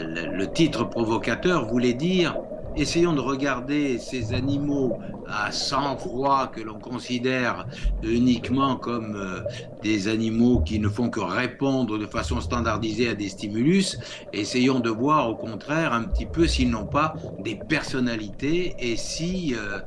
le titre provocateur voulait dire essayons de regarder ces animaux à sang-froid que l'on considère uniquement comme euh, des animaux qui ne font que répondre de façon standardisée à des stimulus, essayons de voir au contraire un petit peu s'ils n'ont pas des personnalités et si... Euh,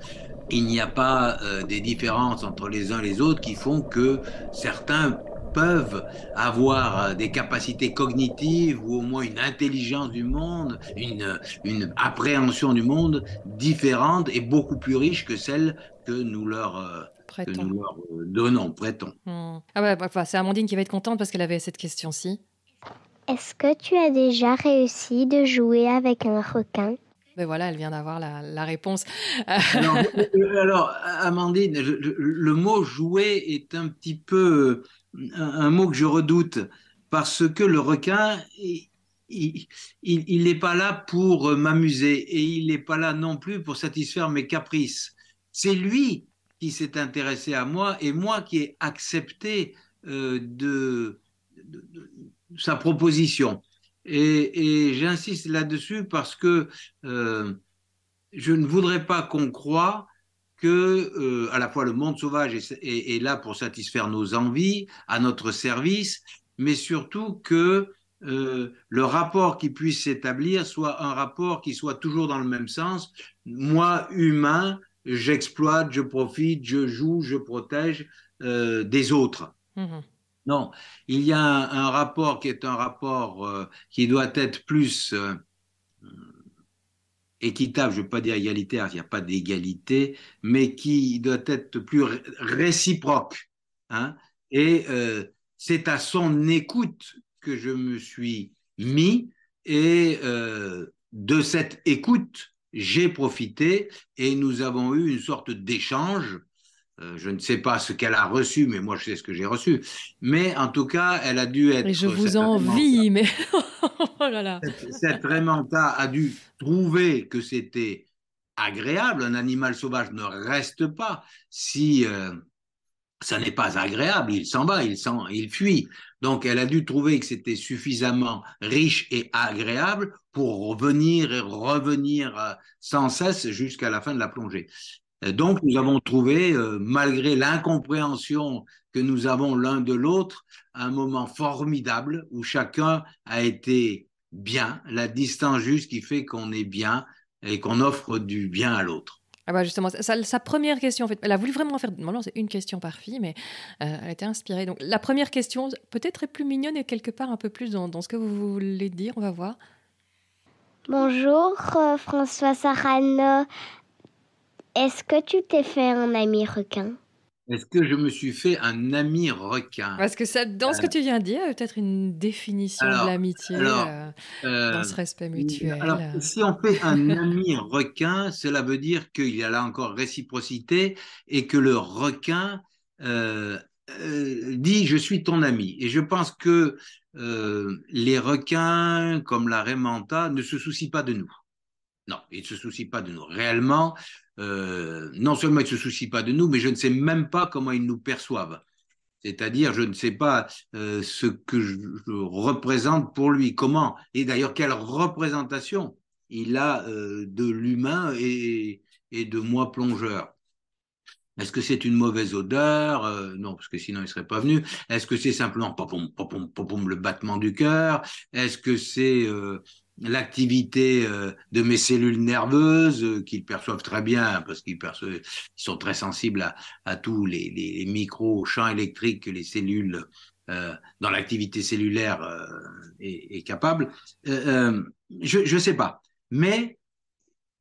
il n'y a pas euh, des différences entre les uns et les autres qui font que certains peuvent avoir euh, des capacités cognitives ou au moins une intelligence du monde, une, une appréhension du monde différente et beaucoup plus riche que celle que nous leur euh, euh, donnons, prêtons. Hmm. Ah bah, bah, c'est Amandine qui va être contente parce qu'elle avait cette question-ci. Est-ce que tu as déjà réussi de jouer avec un requin ben voilà, elle vient d'avoir la, réponse. alors, Amandine, le, mot jouer est un petit peu un, mot que je redoute, parce que le requin, il n'est pas là pour m'amuser et il n'est pas là non plus pour satisfaire mes caprices. C'est lui qui s'est intéressé à moi et moi qui ai accepté euh, de, sa proposition. Et, j'insiste là-dessus parce que euh, je ne voudrais pas qu'on croie que euh, à la fois le monde sauvage est, là pour satisfaire nos envies, à notre service, mais surtout que euh, le rapport qui puisse s'établir soit un rapport qui soit toujours dans le même sens. Moi, humain, j'exploite, je profite, je joue, je protège euh, des autres. Mmh non, il y a un, un, rapport qui est un rapport euh, qui doit être plus euh, équitable, je ne veux pas dire égalitaire, il n'y a pas d'égalité, mais qui doit être plus réciproque. Hein. et euh, c'est à son écoute que je me suis mis, et euh, de cette écoute, j'ai profité, et nous avons eu une sorte d'échange euh, je ne sais pas ce qu'elle a reçu, mais moi je sais ce que j'ai reçu. Mais en tout cas, elle a dû être. Et je vous envie, mais. oh Cette, a dû trouver que c'était agréable. Un animal sauvage ne reste pas si euh, ça n'est pas agréable. Il s'en va, il, il fuit. Donc elle a dû trouver que c'était suffisamment riche et agréable pour revenir et revenir euh, sans cesse jusqu'à la fin de la plongée. Euh, donc, nous avons trouvé, euh, malgré l'incompréhension que nous avons l'un de l'autre, un moment formidable où chacun a été bien, la distance juste qui fait qu'on est bien et qu'on offre du bien à l'autre. Ah bah justement, sa, première question, en fait, elle a voulu vraiment faire. non, c'est une question par fille, mais euh, elle a été inspirée. Donc, la première question, peut-être est plus mignonne et quelque part un peu plus dans, dans ce que vous voulez dire. On va voir. Bonjour, François Sarano. Est-ce que tu t'es fait un ami requin Est-ce que je me suis fait un ami requin Parce que ça, dans ce que euh, tu viens de dire, peut-être une définition de l'amitié euh, euh, dans ce respect mutuel. Alors, si on fait un ami requin, cela veut dire qu'il y a là encore réciprocité et que le requin dit je suis ton ami. Et je pense que les requins comme la rémanta ne se soucient pas de nous. Non, ils ne se soucient pas de nous. Réellement, euh, non seulement il ne se soucie pas de nous, mais je ne sais même pas comment ils nous perçoivent. C'est-à-dire, je ne sais pas euh, ce que je, représente pour lui, comment, et d'ailleurs quelle représentation il a euh, de l'humain et, de moi plongeur. Est-ce que c'est une mauvaise odeur Non, parce que sinon il ne serait pas venu. Est-ce que c'est simplement le battement du cœur Est-ce que c'est l'activité euh, de mes cellules nerveuses, euh, qu'ils perçoivent très bien, parce qu'ils sont très sensibles à, tous les, micros champs électriques que les cellules euh, dans l'activité cellulaire est, capable. je ne sais pas. Mais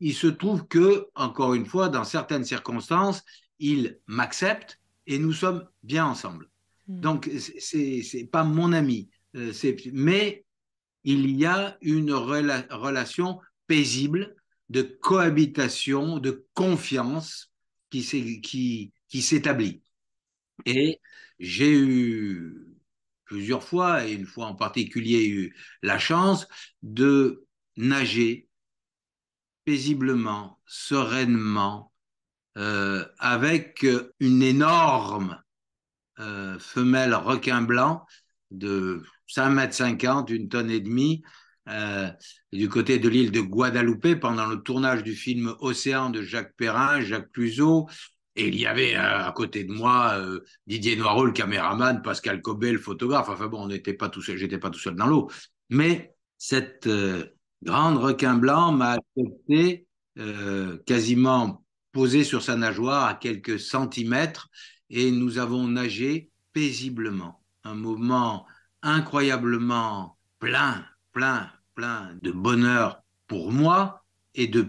il se trouve que, encore une fois, dans certaines circonstances, il m'acceptent et nous sommes bien ensemble. Hmm. Donc, c'est n'est pas mon ami. mais il y a une relation paisible de cohabitation, de confiance qui s'établit. Et j'ai eu plusieurs fois, et une fois en particulier, eu la chance de nager paisiblement, sereinement, euh, avec euh, une énorme euh, femelle requin blanc de 5 mètres, 50 une tonne et demie. Euh, du côté de l'île de Guadeloupe pendant le tournage du film Océan de Jacques Perrin, Jacques Cluzot, et il y avait euh, à côté de moi euh, Didier Noireau, le caméraman, Pascal Cobet, le photographe. Enfin bon, on n'était pas tout seul, j'étais pas tout seul dans l'eau. Mais cette grande requin blanc m'a accepté quasiment posé sur sa nageoire à quelques centimètres et nous avons nagé paisiblement. Un moment incroyablement plein, plein, plein de bonheur pour moi et de,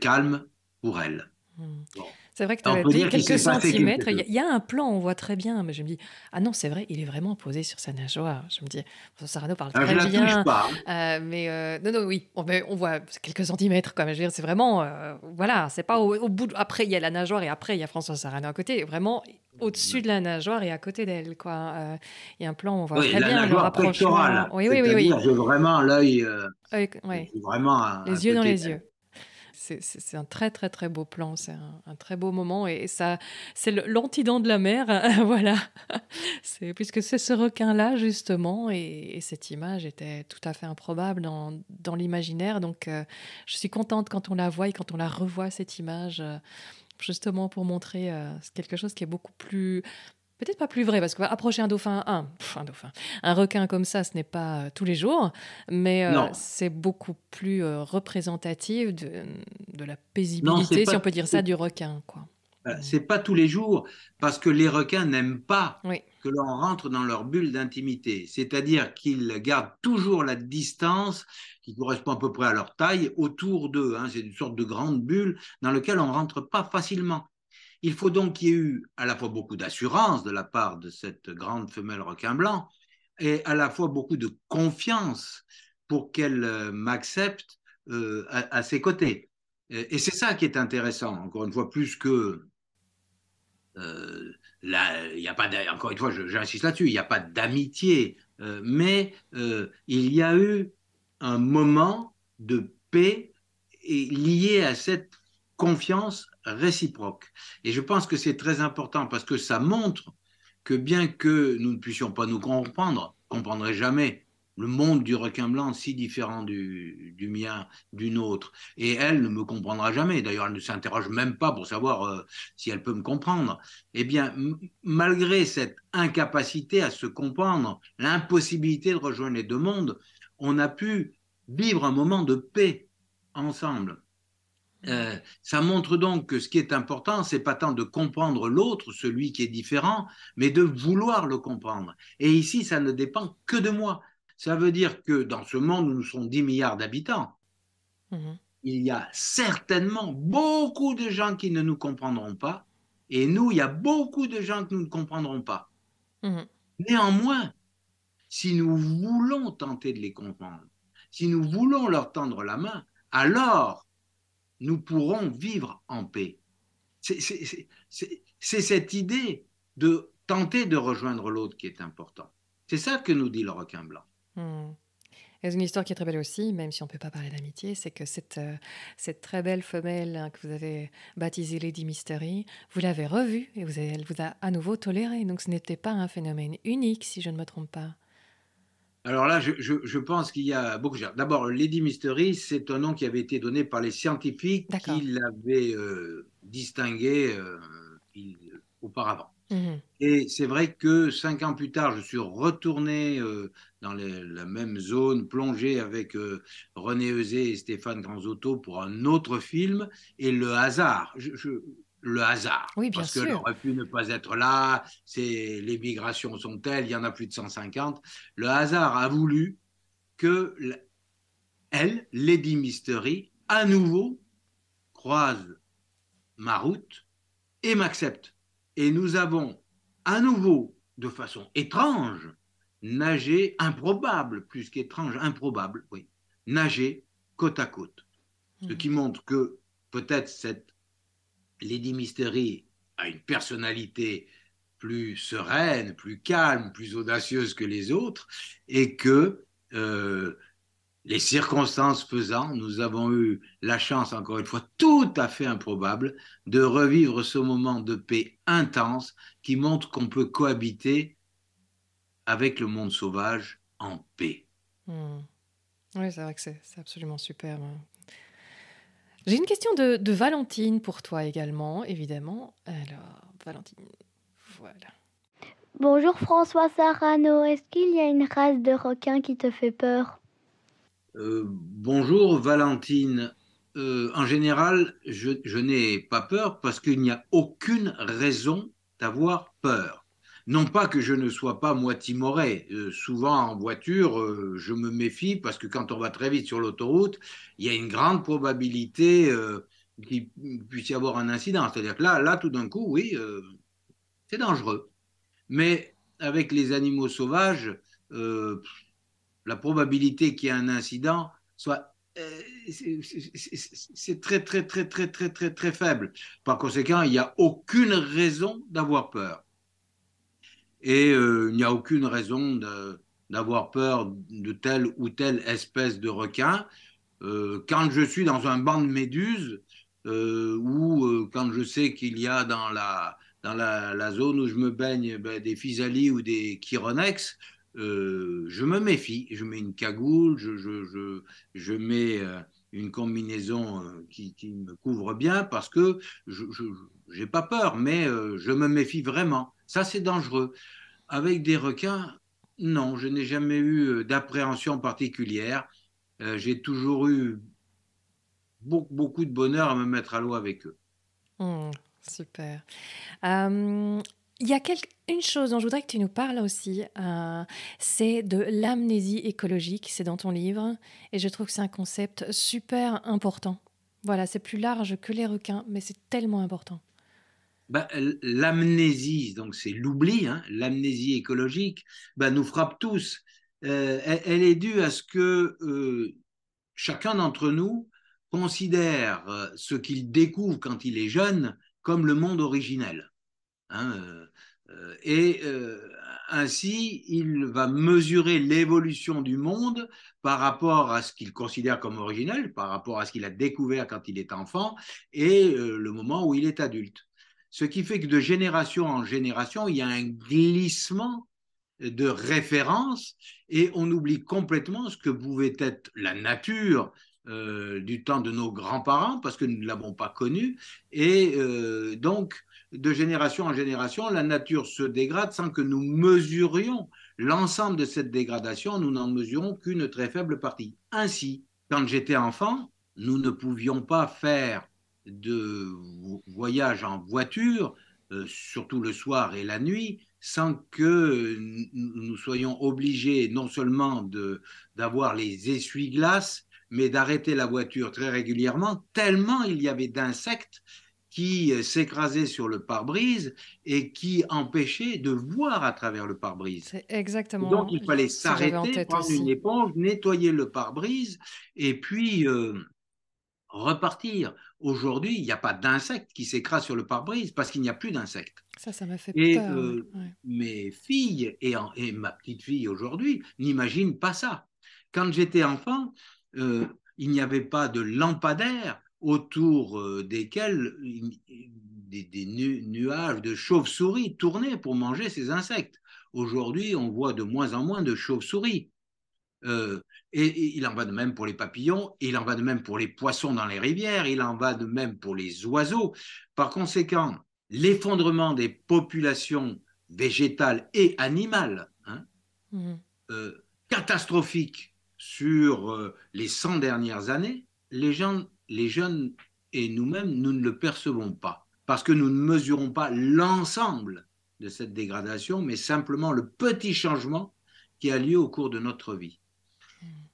calme pour elle. Hmm. C'est vrai que tu avais dit quelques centimètres. Il y, a un plan, on voit très bien, mais je me dis ah non, c'est vrai, il est vraiment posé sur sa nageoire. Je me dis François Sarano parle ah, très bien, hein. euh, mais euh, non non oui, on, on voit quelques centimètres quand même. Je veux dire, c'est vraiment euh, voilà, c'est pas au, bout. Après il y a la nageoire et après il y a François Sarano à côté. Vraiment au-dessus de la nageoire et à côté d'elle quoi. Il y a un plan, on voit très bien le rapprochement. Oui, oui oui oui, Vraiment l'œil. Vraiment. Les yeux dans les yeux c'est un très très très beau plan, c'est un, très beau moment et ça, c'est l'antident de la mer, hein, voilà. c'est puisque c'est ce requin-là justement et, cette image était tout à fait improbable dans, l'imaginaire. Donc, euh, je suis contente quand on la voit et quand on la revoit cette image. Euh, justement pour montrer euh, quelque chose qui est beaucoup plus peut-être pas plus vrai, parce va approcher un dauphin, un, dauphin, un requin comme ça, ce n'est pas euh, tous les jours, mais euh, c'est beaucoup plus euh, représentatif de, la paisibilité, si on peut dire ça, du requin. quoi. C'est pas tous les jours, parce que les requins n'aiment pas que l'on rentre dans leur bulle d'intimité, c'est-à-dire qu'ils gardent toujours la distance qui correspond à peu près à leur taille autour d'eux. Hein. C'est une sorte de grande bulle dans laquelle on ne rentre pas facilement. Il faut donc qu'il y ait eu à la fois beaucoup d'assurance de la part de cette grande femelle requin blanc et à la fois beaucoup de confiance pour qu'elle euh, m'accepte euh, à, ses côtés. Et, c'est ça qui est intéressant, encore une fois, plus que... Euh, là, il n'y a pas encore une fois, j'insiste là-dessus, il n'y a pas d'amitié, mais il y a eu un moment de paix lié à cette confiance réciproque. Et je pense que c'est très important parce que ça montre que bien que nous ne puissions pas nous comprendre, comprendrait jamais le monde du requin blanc si différent du, mien, du nôtre. Et elle ne me comprendra jamais. D'ailleurs, elle ne s'interroge même pas pour savoir euh, si elle peut me comprendre. Eh bien, malgré cette incapacité à se comprendre, l'impossibilité de rejoindre les deux mondes, on a pu vivre un moment de paix ensemble. Euh, ça montre donc que ce qui est important, c'est pas tant de comprendre l'autre, celui qui est différent, mais de vouloir le comprendre. Et ici, ça ne dépend que de moi. Ça veut dire que dans ce monde où nous sommes 10 milliards d'habitants, mhm. il y a certainement beaucoup de gens qui ne nous comprendront pas, et nous, il y a beaucoup de gens que nous ne comprendrons pas. Mhm. Néanmoins, si nous voulons tenter de les comprendre, si nous voulons leur tendre la main, alors nous pourrons vivre en paix. C'est cette idée de tenter de rejoindre l'autre qui est important. C'est ça que nous dit le requin blanc. y hmm. a une histoire qui est très belle aussi, même si on ne peut pas parler d'amitié, c'est que cette, euh, très belle femelle hein, que vous avez baptisée Lady Mystery, vous l'avez revue et elle vous a à nouveau tolérée. Donc ce n'était pas un phénomène unique, si je ne me trompe pas. Alors là, je, pense qu'il y a beaucoup de D'abord, Lady Mystery, c'est un nom qui avait été donné par les scientifiques qui l'avaient euh, distingué euh, auparavant. Mhm. Et c'est vrai que cinq ans plus tard, je suis retourné euh, dans la même zone, plongé avec René Heuset et Stéphane Granzotto pour un autre film. Et le hasard, le hasard. Oui, parce que le refus ne pas être là, c'est, les migrations sont telles, il y en a plus de 150. Le hasard a voulu que, elle, Lady Mystery, à nouveau, croise ma route et m'accepte. Et nous avons à nouveau, de façon étrange, nagé, improbable, plus qu'étrange, improbable, oui, nager côte à côte. Ce mmh. qui montre que peut-être cette Lady Mystery a une personnalité plus sereine, plus calme, plus audacieuse que les autres, et que euh, les circonstances faisant, nous avons eu la chance, encore une fois, tout à fait improbable, de revivre ce moment de paix intense qui montre qu'on peut cohabiter avec le monde sauvage en paix. Hmm. Oui, c'est vrai que c'est absolument superbe hein. J'ai une question de, Valentine pour toi également, évidemment. Alors, Valentine, voilà. Bonjour François Sarano, est-ce qu'il y a une race de requins qui te fait peur euh, Bonjour Valentine. Euh, en général, je n'ai pas peur parce qu'il n'y a aucune raison d'avoir peur. Non pas que je ne sois pas moitié timoré. Euh, souvent en voiture, euh, je me méfie parce que quand on va très vite sur l'autoroute, il y a une grande probabilité euh, qu'il puisse y avoir un incident. C'est-à-dire que là, là, tout d'un coup, oui, c'est dangereux. Mais avec les animaux sauvages, la probabilité qu'il y ait un incident soit c'est très, très, très, très, très, très, très faible. Par conséquent, il n'y a aucune raison d'avoir peur et euh, il n'y a aucune raison d'avoir peur de telle ou telle espèce de requin. Euh, quand je suis dans un banc de méduses euh, ou quand je sais qu'il y a dans la, dans la, zone où je me baigne ben, des physalis ou des chironex, je me méfie. Je mets une cagoule, je, je, je, mets une combinaison qui, qui, me couvre bien parce que je n'ai pas peur, mais je me méfie vraiment. Ça, c'est dangereux. Avec des requins, non, je n'ai jamais eu euh, d'appréhension particulière. Euh, j'ai toujours eu beaucoup, de bonheur à me mettre à l'eau avec eux. Mmh, super. Il y a quelque... une chose dont je voudrais que tu nous parles aussi, euh, c'est de l'amnésie écologique, c'est dans ton livre, et je trouve que c'est un concept super important. Voilà, c'est plus large que les requins, mais c'est tellement important. Bah, l'amnésie, donc c'est l'oubli, hein, l'amnésie écologique, bah, nous frappe tous. Euh, elle, est due à ce que euh, chacun d'entre nous considère euh, ce qu'il découvre quand il est jeune comme le monde originel. Hein, et ainsi, il va mesurer l'évolution du monde par rapport à ce qu'il considère comme originel, par rapport à ce qu'il a découvert quand il est enfant et le moment où il est adulte. Ce qui fait que de génération en génération, il y a un glissement de référence et on oublie complètement ce que pouvait être la nature euh, du temps de nos grands-parents parce que nous ne l'avons pas connue. Et euh, donc, de génération en génération, la nature se dégrade sans que nous mesurions l'ensemble de cette dégradation. Nous n'en mesurons qu'une très faible partie. Ainsi, quand j'étais enfant, nous ne pouvions pas faire de voyage en voiture, euh, surtout le soir et la nuit, sans que nous soyons obligés non seulement d'avoir les essuie-glaces, mais d'arrêter la voiture très régulièrement, tellement il y avait d'insectes qui euh, s'écrasaient sur le pare-brise et qui empêchaient de voir à travers le pare-brise. Exactement. Donc il fallait s'arrêter, prendre une éponge, nettoyer le pare-brise et puis euh, repartir. Aujourd'hui, il n'y a pas d'insectes qui s'écrasent sur le pare-brise parce qu'il n'y a plus d'insectes. Ça, ça m'a fait peur. Euh, mes filles et, ma petite fille aujourd'hui n'imaginent pas ça. Quand j'étais enfant, euh, il n'y avait pas de lampadaire autour euh, desquels des, nuages de chauves-souris tournaient pour manger ces insectes. Aujourd'hui, on voit de moins en moins de chauves-souris. Euh, et, il en va de même pour les papillons, il en va de même pour les poissons dans les rivières, il en va de même pour les oiseaux. Par conséquent, l'effondrement des populations végétales et animales, hein, mhm. euh, catastrophique sur euh, les 100 dernières années, les, les jeunes et nous-mêmes, nous ne le percevons pas, parce que nous ne mesurons pas l'ensemble de cette dégradation, mais simplement le petit changement qui a lieu au cours de notre vie.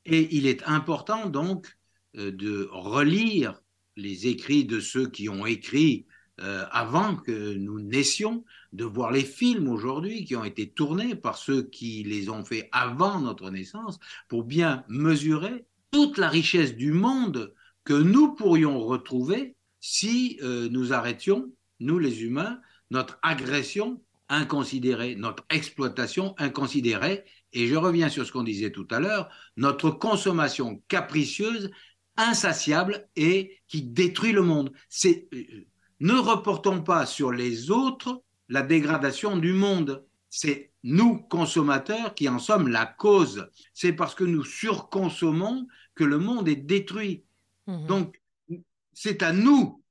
Et il est important donc euh, de relire les écrits de ceux qui ont écrit euh, avant que nous naissions, de voir les films aujourd'hui qui ont été tournés par ceux qui les ont faits avant notre naissance, pour bien mesurer toute la richesse du monde que nous pourrions retrouver si euh, nous arrêtions, nous les humains, notre agression inconsidérée, notre exploitation inconsidérée et je reviens sur ce qu'on disait tout à l'heure, notre consommation capricieuse, insatiable et qui détruit le monde. Euh, ne reportons pas sur les autres la dégradation du monde. C'est nous, consommateurs, qui en sommes la cause. C'est parce que nous surconsommons que le monde est détruit. Mmh. Donc, c'est à nous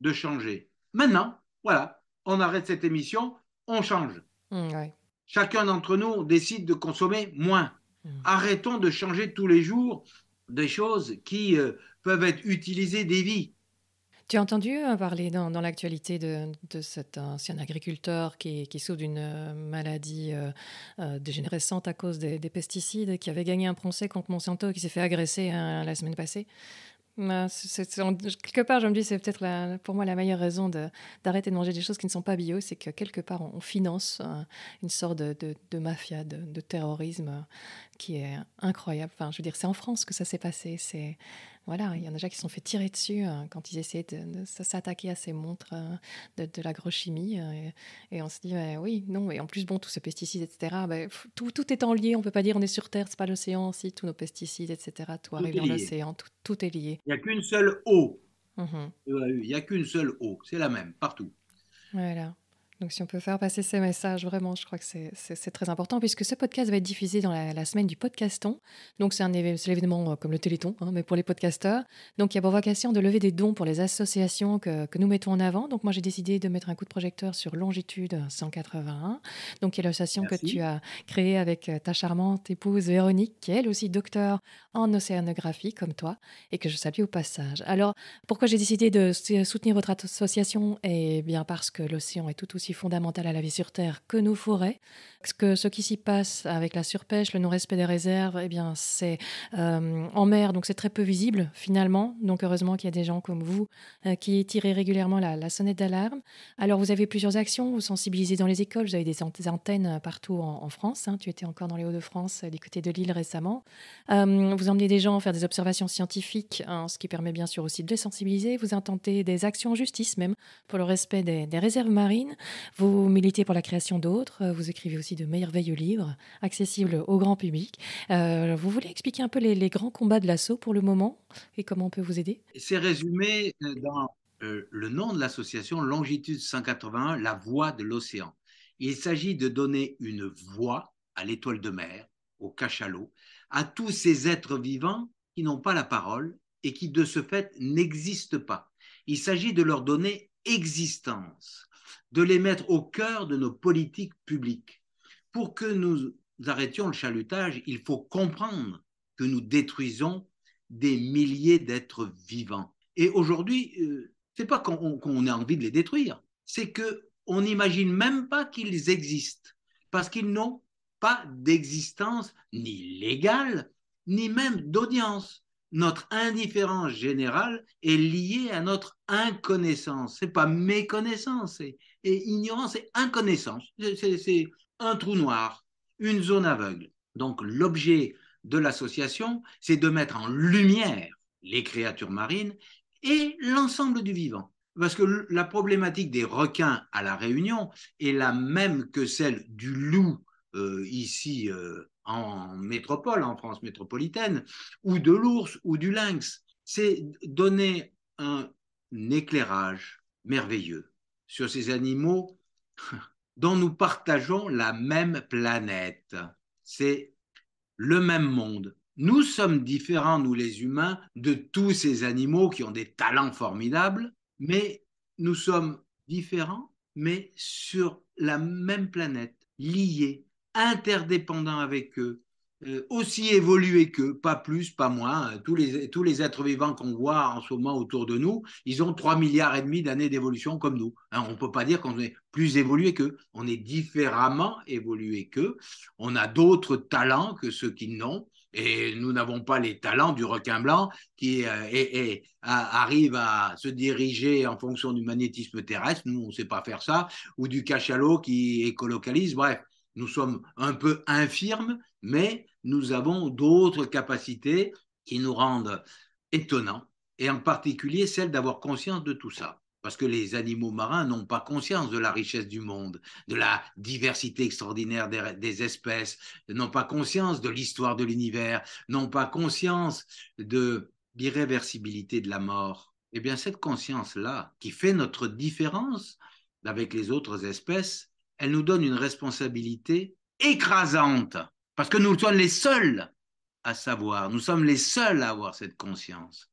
de changer. Maintenant, voilà, on arrête cette émission, on change. Mmh, Chacun d'entre nous décide de consommer moins. Hmm. Arrêtons de changer tous les jours des choses qui euh, peuvent être utilisées des vies. Tu as entendu euh, parler dans, l'actualité de, cet ancien agriculteur qui, souffre d'une euh, maladie dégénérescente à cause des, pesticides, qui avait gagné un procès contre Monsanto, qui s'est fait agresser hein, la semaine passée. Ah, quelque part, je me dis, c'est peut-être pour moi la meilleure raison d'arrêter de, manger des choses qui ne sont pas bio, c'est que quelque part, on, finance euh, une sorte de, de mafia, de, terrorisme euh, qui est incroyable. Enfin, je veux dire, c'est en France que ça s'est passé. C'est voilà, il y en a déjà qui se sont fait tirer dessus euh, quand ils essayaient de, s'attaquer à ces montres euh, de, l'agrochimie. Euh, et, on se dit, bah, oui, non, et en plus, bon, tous ces pesticides, etc., bah, tout, tout en lié, on ne peut pas dire on est sur Terre, c'est pas l'océan aussi, tous nos pesticides, etc., tout, arrive dans l'océan, tout, est lié. Il n'y a qu'une seule eau. Mmh eh ben il n'y a qu'une seule eau, c'est la même partout. Voilà. Donc si on peut faire passer ces messages, vraiment, je crois que c'est très important, puisque ce podcast va être diffusé dans la, semaine du podcaston. Donc c'est un événement euh, comme le Téléthon, hein, mais pour les podcasteurs. Donc il y a pour vocation de lever des dons pour les associations que, nous mettons en avant. Donc moi j'ai décidé de mettre un coup de projecteur sur Longitude 181, donc qui est l'association que tu as créée avec euh, ta charmante épouse Véronique, qui est elle aussi docteur en océanographie comme toi, et que je salue au passage. Alors pourquoi j'ai décidé de soutenir votre association Eh bien parce que l'océan est tout aussi fondamentale à la vie sur Terre que nos forêts. Parce que ce qui s'y passe avec la surpêche, le non-respect des réserves, et eh bien, c'est euh, en mer, donc c'est très peu visible finalement. Donc heureusement qu'il y a des gens comme vous euh, qui tirez régulièrement la, sonnette d'alarme. Alors vous avez plusieurs actions, vous sensibilisez dans les écoles, vous avez des antennes euh, partout en, France. Hein. Tu étais encore dans les Hauts-de-France, du côté de Lille récemment. vous emmenez des gens faire des observations scientifiques, hein, ce qui permet bien sûr aussi de les sensibiliser. Vous intentez des actions en justice même pour le respect des réserves marines. Vous militez pour la création d'autres. Euh, vous écrivez aussi de merveilleux livres accessibles au grand public. Euh, vous voulez expliquer un peu les, grands combats de l'assaut pour le moment et comment on peut vous aider C'est résumé euh, dans le nom de l'association Longitude 181, la voix de l'océan. Il s'agit de donner une voix à l'étoile de mer, au cachalot, à tous ces êtres vivants qui n'ont pas la parole et qui de ce fait n'existent pas. Il s'agit de leur donner existence de les mettre au cœur de nos politiques publiques. Pour que nous arrêtions le chalutage, il faut comprendre que nous détruisons des milliers d'êtres vivants. Et aujourd'hui, ce euh, c'est pas qu'on ait envie de les détruire, c'est que n'imagine même pas qu'ils existent parce qu'ils n'ont pas d'existence ni légale ni même d'audience. Notre indifférence générale est liée à notre inconnaissance. C'est pas méconnaissance, et ignorance et inconnaissance. C'est un trou noir, une zone aveugle. Donc l'objet de l'association, c'est de mettre en lumière les créatures marines et l'ensemble du vivant. Parce que la problématique des requins à La Réunion est la même que celle du loup euh, ici euh, en métropole, en France métropolitaine, ou de l'ours ou du lynx. C'est donner un éclairage merveilleux sur ces animaux dont nous partageons la même planète. C'est le même monde. Nous sommes différents, nous les humains, de tous ces animaux qui ont des talents formidables, mais nous sommes différents, mais sur la même planète, liés, interdépendants avec eux, euh, aussi évolués qu'eux, pas plus, pas moins. Hein. Tous les, tous les êtres vivants qu'on voit en ce moment autour de nous, ils ont 3 milliards et demi d'années d'évolution comme nous. Hein. on ne peut pas dire qu'on est plus évolué qu'eux. On est différemment évolué qu'eux. On a d'autres talents que ceux qui n'ont. Et nous n'avons pas les talents du requin blanc qui euh, arrive à se diriger en fonction du magnétisme terrestre. Nous, on ne sait pas faire ça. Ou du cachalot qui écolocalise. Bref, nous sommes un peu infirmes, mais nous avons d'autres capacités qui nous rendent étonnants, et en particulier celle d'avoir conscience de tout ça. Parce que les animaux marins n'ont pas conscience de la richesse du monde, de la diversité extraordinaire des, espèces, n'ont pas conscience de l'histoire de l'univers, n'ont pas conscience de l'irréversibilité de la mort. Eh bien, cette conscience-là, qui fait notre différence avec les autres espèces, elle nous donne une responsabilité écrasante parce que nous sommes les seuls à savoir, nous sommes les seuls à avoir cette conscience.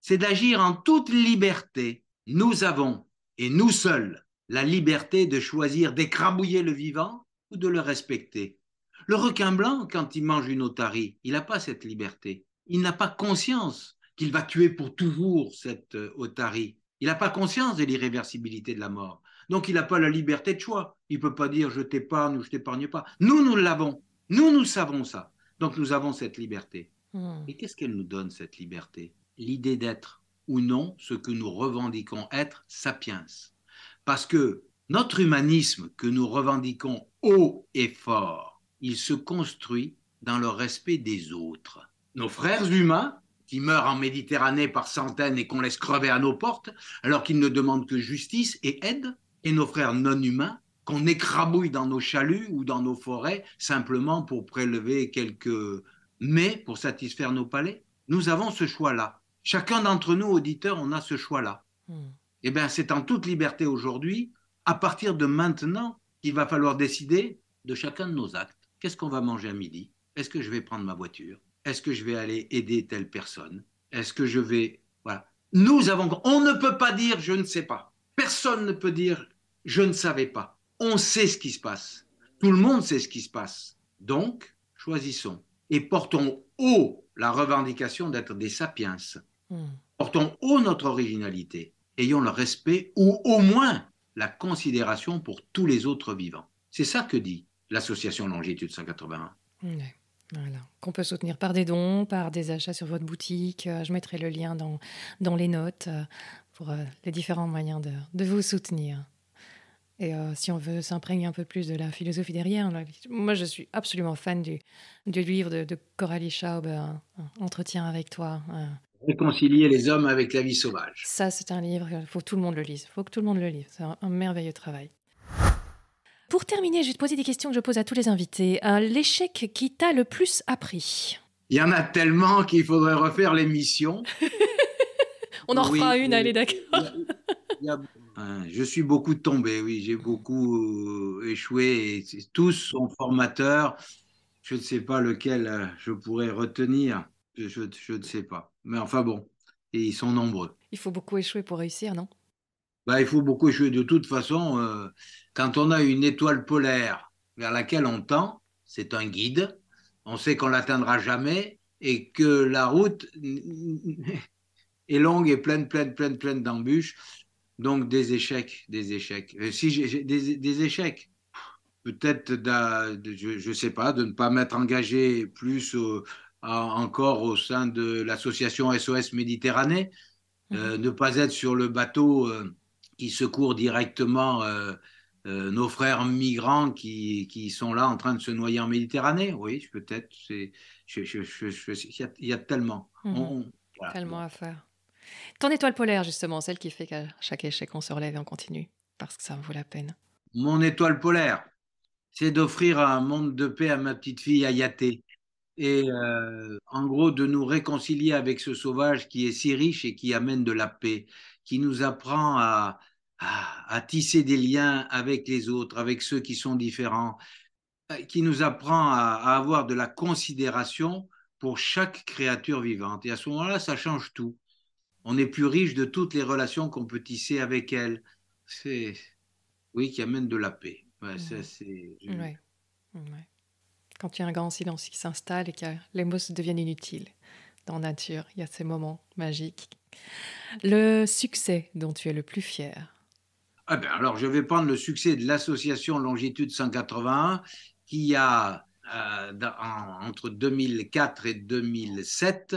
C'est d'agir en toute liberté. Nous avons, et nous seuls, la liberté de choisir d'écrabouiller le vivant ou de le respecter. Le requin blanc, quand il mange une otarie, il n'a pas cette liberté. Il n'a pas conscience qu'il va tuer pour toujours cette euh, otarie. Il n'a pas conscience de l'irréversibilité de la mort. Donc il n'a pas la liberté de choix. Il ne peut pas dire je t'épargne ou je t'épargne pas. Nous, nous l'avons. Nous, nous savons ça. Donc nous avons cette liberté. Hmm. Et qu'est-ce qu'elle nous donne, cette liberté L'idée d'être ou non ce que nous revendiquons être sapiens. Parce que notre humanisme que nous revendiquons haut et fort, il se construit dans le respect des autres. Nos frères humains, qui meurent en Méditerranée par centaines et qu'on laisse crever à nos portes, alors qu'ils ne demandent que justice et aide, et nos frères non humains, qu'on écrabouille dans nos chaluts ou dans nos forêts simplement pour prélever quelques mets pour satisfaire nos palais. Nous avons ce choix-là. Chacun d'entre nous, auditeurs, on a ce choix-là. Et hmm. Eh bien, c'est en toute liberté aujourd'hui, à partir de maintenant, qu'il va falloir décider de chacun de nos actes. Qu'est-ce qu'on va manger à midi Est-ce que je vais prendre ma voiture Est-ce que je vais aller aider telle personne Est-ce que je vais... Voilà. Nous avons... On ne peut pas dire je ne sais pas. Personne ne peut dire je ne savais pas on sait ce qui se passe. Tout le monde sait ce qui se passe. Donc, choisissons et portons haut la revendication d'être des sapiens. Hmm. Portons haut notre originalité. Ayons le respect ou au moins la considération pour tous les autres vivants. C'est ça que dit l'association Longitude 181. Qu'on peut soutenir par des dons, par des achats sur votre boutique. Euh, je mettrai le lien dans, les notes euh, pour euh, les différents moyens de, de vous soutenir. Et euh, si on veut s'imprégner un peu plus de la philosophie derrière, moi je suis absolument fan du, du livre de, Coralie Schaub, euh, Entretien avec toi. Euh. Réconcilier les hommes avec la vie sauvage. Ça, c'est un livre, il faut que tout le monde le lise. il faut que tout le monde le lise. C'est un, merveilleux travail. Pour terminer, je vais te poser des questions que je pose à tous les invités. L'échec qui t'a le plus appris Il y en a tellement qu'il faudrait refaire l'émission. on en oui, une, allez, d'accord. Hein, je suis beaucoup tombé, oui, j'ai beaucoup euh, échoué. Et tous sont formateurs. Je ne sais pas lequel euh, je pourrais retenir. Je, ne sais pas. Mais enfin bon, et ils sont nombreux. Il faut beaucoup échouer pour réussir, non bah, Il faut beaucoup échouer. De toute façon, euh, quand on a une étoile polaire vers laquelle on tend, c'est un guide. On sait qu'on l'atteindra jamais et que la route est longue et pleine, pleine, pleine, pleine d'embûches. Donc des échecs, des échecs. Euh, si j'ai des, échecs, peut-être je ne sais pas, de ne pas m'être engagé plus encore au sein de l'association SOS Méditerranée, de euh, mhm. ne pas être sur le bateau euh, qui secourt directement nos frères migrants qui, sont là en train de se noyer en Méditerranée. Oui, peut-être. Il y, a tellement. Mhm. Tellement à faire. Ton étoile polaire, justement, celle qui fait qu'à chaque échec, on se relève et on continue, parce que ça vaut la peine. Mon étoile polaire, c'est d'offrir un monde de paix à ma petite fille Ayaté. Et euh, en gros, de nous réconcilier avec ce sauvage qui est si riche et qui amène de la paix, qui nous apprend à, tisser des liens avec les autres, avec ceux qui sont différents, euh, qui nous apprend à avoir de la considération pour chaque créature vivante. Et à ce moment-là, ça change tout on est plus riche de toutes les relations qu'on peut tisser avec elle. C'est oui qui amène de la paix. Ouais, c'est... Quand il y a un grand silence qui s'installe et que les mots se deviennent inutiles dans nature, il y a ces moments magiques. Le succès dont tu es le plus fier. Ah ben, alors je vais prendre le succès de l'association Longitude 181 qui a euh, entre 2004 et 2007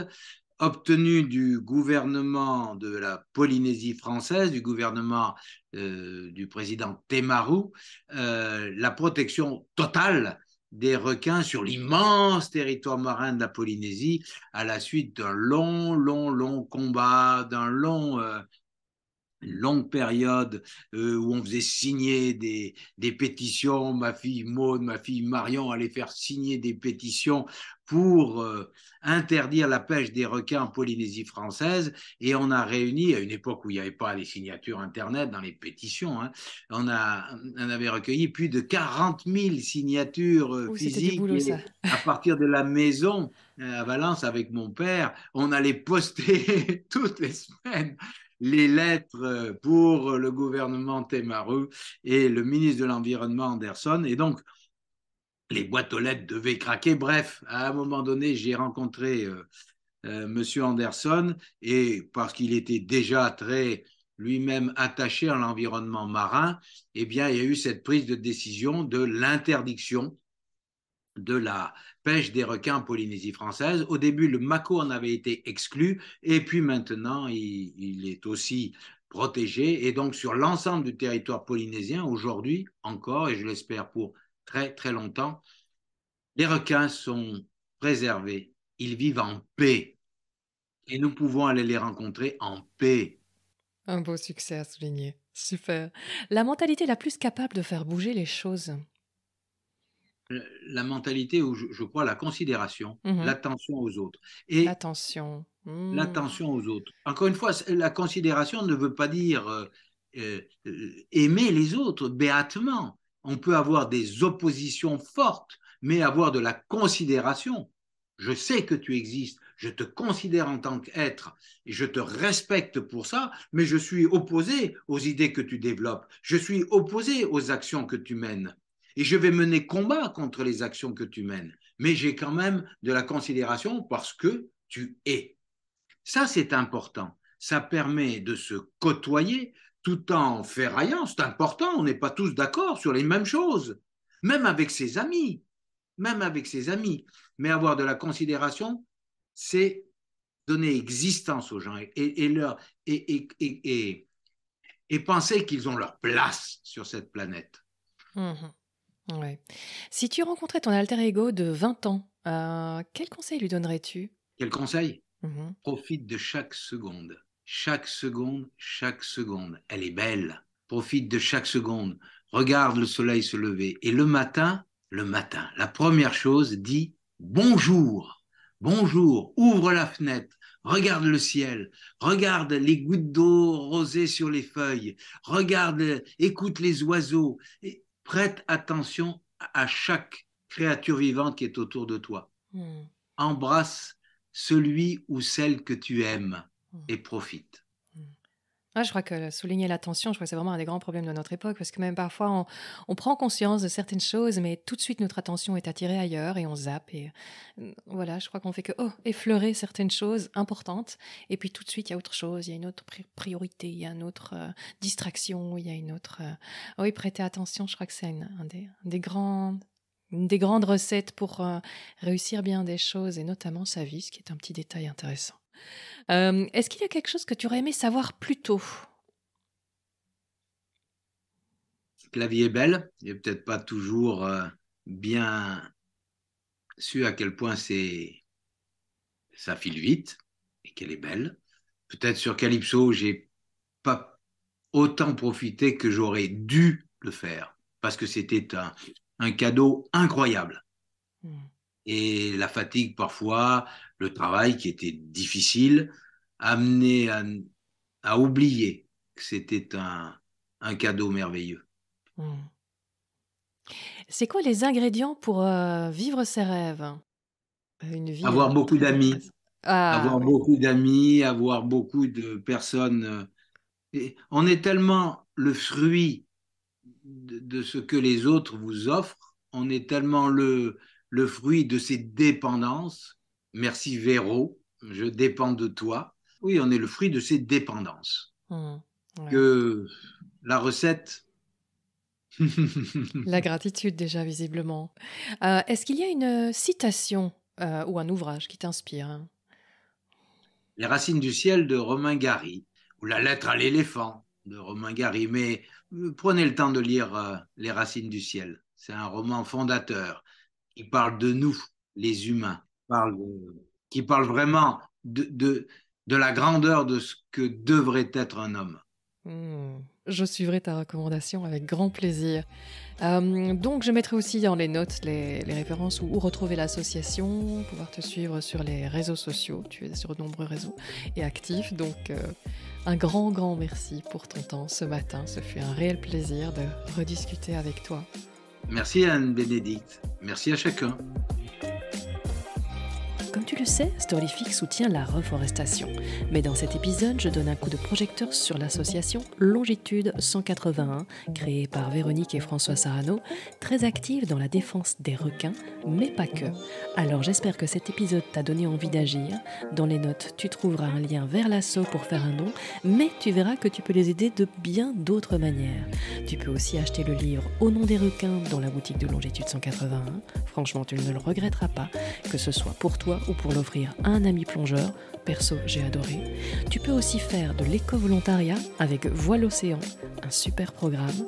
obtenu du gouvernement de la Polynésie française, du gouvernement euh, du président Temaru, euh, la protection totale des requins sur l'immense territoire marin de la Polynésie à la suite d'un long, long, long combat, d'un long euh, longue période où on faisait signer des, des, pétitions. Ma fille Maude, ma fille Marion allait faire signer des pétitions pour euh, interdire la pêche des requins en Polynésie française. Et on a réuni, à une époque où il n'y avait pas les signatures Internet dans les pétitions, hein, on, a, on avait recueilli plus de 40 000 signatures euh, physiques. à partir de la maison euh, à Valence avec mon père, on allait poster toutes les semaines les lettres pour le gouvernement Temaru et le ministre de l'Environnement Anderson. Et donc, les boîtes aux lettres devaient craquer. Bref, à un moment donné, j'ai rencontré M. Euh, euh, Monsieur Anderson et parce qu'il était déjà très lui-même attaché à l'environnement marin, eh bien, il y a eu cette prise de décision de l'interdiction de la pêche des requins en Polynésie française. Au début, le mako en avait été exclu, et puis maintenant, il est aussi protégé. Et donc, sur l'ensemble du territoire polynésien, aujourd'hui encore, et je l'espère pour très très longtemps, les requins sont préservés, ils vivent en paix et nous pouvons aller les rencontrer en paix. Un beau succès à souligner. Super. La mentalité la plus capable de faire bouger les choses euh, La mentalité où je, crois la considération, mmh l'attention aux autres. Et l'attention. Mmh. L'attention aux autres. Encore une fois, la considération ne veut pas dire euh, euh, aimer les autres béatement on peut avoir des oppositions fortes, mais avoir de la considération. Je sais que tu existes, je te considère en tant qu'être, et je te respecte pour ça, mais je suis opposé aux idées que tu développes, je suis opposé aux actions que tu mènes, et je vais mener combat contre les actions que tu mènes, mais j'ai quand même de la considération parce que tu es. Ça, c'est important. Ça permet de se côtoyer, tout en ferraillant, c'est important, on n'est pas tous d'accord sur les mêmes choses, même avec ses amis, même avec ses amis. Mais avoir de la considération, c'est donner existence aux gens et, leur, et, et, et penser qu'ils ont leur place sur cette planète. Mmh ouais. Si tu rencontrais ton alter ego de 20 ans, euh, quel conseil lui donnerais-tu Quel conseil mmh Profite de chaque seconde. Chaque seconde, chaque seconde, elle est belle. Profite de chaque seconde. Regarde le soleil se lever. Et le matin, le matin, la première chose, dis bonjour. Bonjour, ouvre la fenêtre, regarde le ciel, regarde les gouttes d'eau rosées sur les feuilles, regarde, écoute les oiseaux, et prête attention à chaque créature vivante qui est autour de toi. Hmm. Embrasse celui ou celle que tu aimes. Mmh. et profite mmh. je crois que souligner l'attention, je crois que c'est vraiment un des grands problèmes de notre époque, parce que même parfois, on, prend conscience de certaines choses, mais tout de suite, notre attention est attirée ailleurs et on zappe. Et mmh, voilà, je crois qu'on fait que oh, effleurer certaines choses importantes, et puis tout de suite, il y a autre chose, il y a une autre priorité, il y a une autre euh, distraction, il y a une autre. Euh, oui, prêter attention, je crois que c'est un des, des une des grandes recettes pour euh, réussir bien des choses et notamment sa vie, ce qui est un petit détail intéressant. Euh, est-ce qu'il y a quelque chose que tu aurais aimé savoir plus tôt la vie est belle. et peut-être pas toujours euh, bien su à quel point c'est ça file vite et qu'elle est belle. Peut-être sur Calypso, j'ai pas autant profité que j'aurais dû le faire parce que c'était un, cadeau incroyable. Hmm. Et la fatigue parfois, le travail qui était difficile, amené à, oublier que c'était un, cadeau merveilleux. Hmm. C'est quoi les ingrédients pour euh, vivre ses rêves Avoir euh, beaucoup d'amis. Ah, avoir beaucoup d'amis, avoir beaucoup de personnes. Euh, on est tellement le fruit de, ce que les autres vous offrent, on est tellement le, le fruit de ces dépendances Merci Véro, je dépends de toi. Oui, on est le fruit de ces dépendances. Hmm, que la recette. la gratitude déjà visiblement. Euh, est-ce qu'il y a une euh, citation euh, ou un ouvrage qui t'inspire hein Les racines du ciel de Romain Gary ou La lettre à l'éléphant de Romain Gary. Mais prenez le temps de lire Les racines du ciel. C'est un roman fondateur qui parle de nous, les humains, qui parle vraiment de, de, la grandeur de ce que devrait être un homme. Hmm. Je suivrai ta recommandation avec grand plaisir. Euh, donc, je mettrai aussi dans les notes les, références où, retrouver l'association, pouvoir te suivre sur les réseaux sociaux. Tu es sur de nombreux réseaux et actifs. Donc, euh, un grand, grand merci pour ton temps ce matin. Ce fut un réel plaisir de rediscuter avec toi. Merci Anne-Bénédicte. Merci à chacun. Comme tu le sais, Storyfix soutient la reforestation. Mais dans cet épisode, je donne un coup de projecteur sur l'association Longitude 181, créée par Véronique et François Sarano, très active dans la défense des requins, mais pas que. Alors j'espère que cet épisode t'a donné envie d'agir. Dans les notes, tu trouveras un lien vers l'assaut pour faire un don, mais tu verras que tu peux les aider de bien d'autres manières. Tu peux aussi acheter le livre Au nom des requins dans la boutique de Longitude 181. Franchement, tu ne le regretteras pas, que ce soit pour toi ou pour l'offrir à un ami plongeur Perso, j'ai adoré. Tu peux aussi faire de l'éco-volontariat avec Voile Océan, un super programme.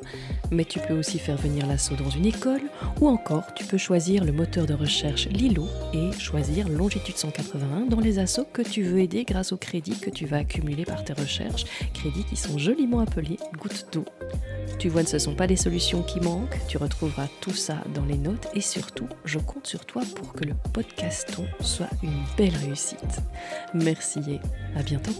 Mais tu peux aussi faire venir l'assaut dans une école ou encore tu peux choisir le moteur de recherche Lilo et choisir Longitude 181 dans les assauts que tu veux aider grâce aux crédits que tu vas accumuler par tes recherches, crédits qui sont joliment appelés gouttes d'eau. Tu vois, ce ne sont pas des solutions qui manquent, tu retrouveras tout ça dans les notes et surtout, je compte sur toi pour que le podcaston soit une belle réussite. Mais Merci et À bientôt.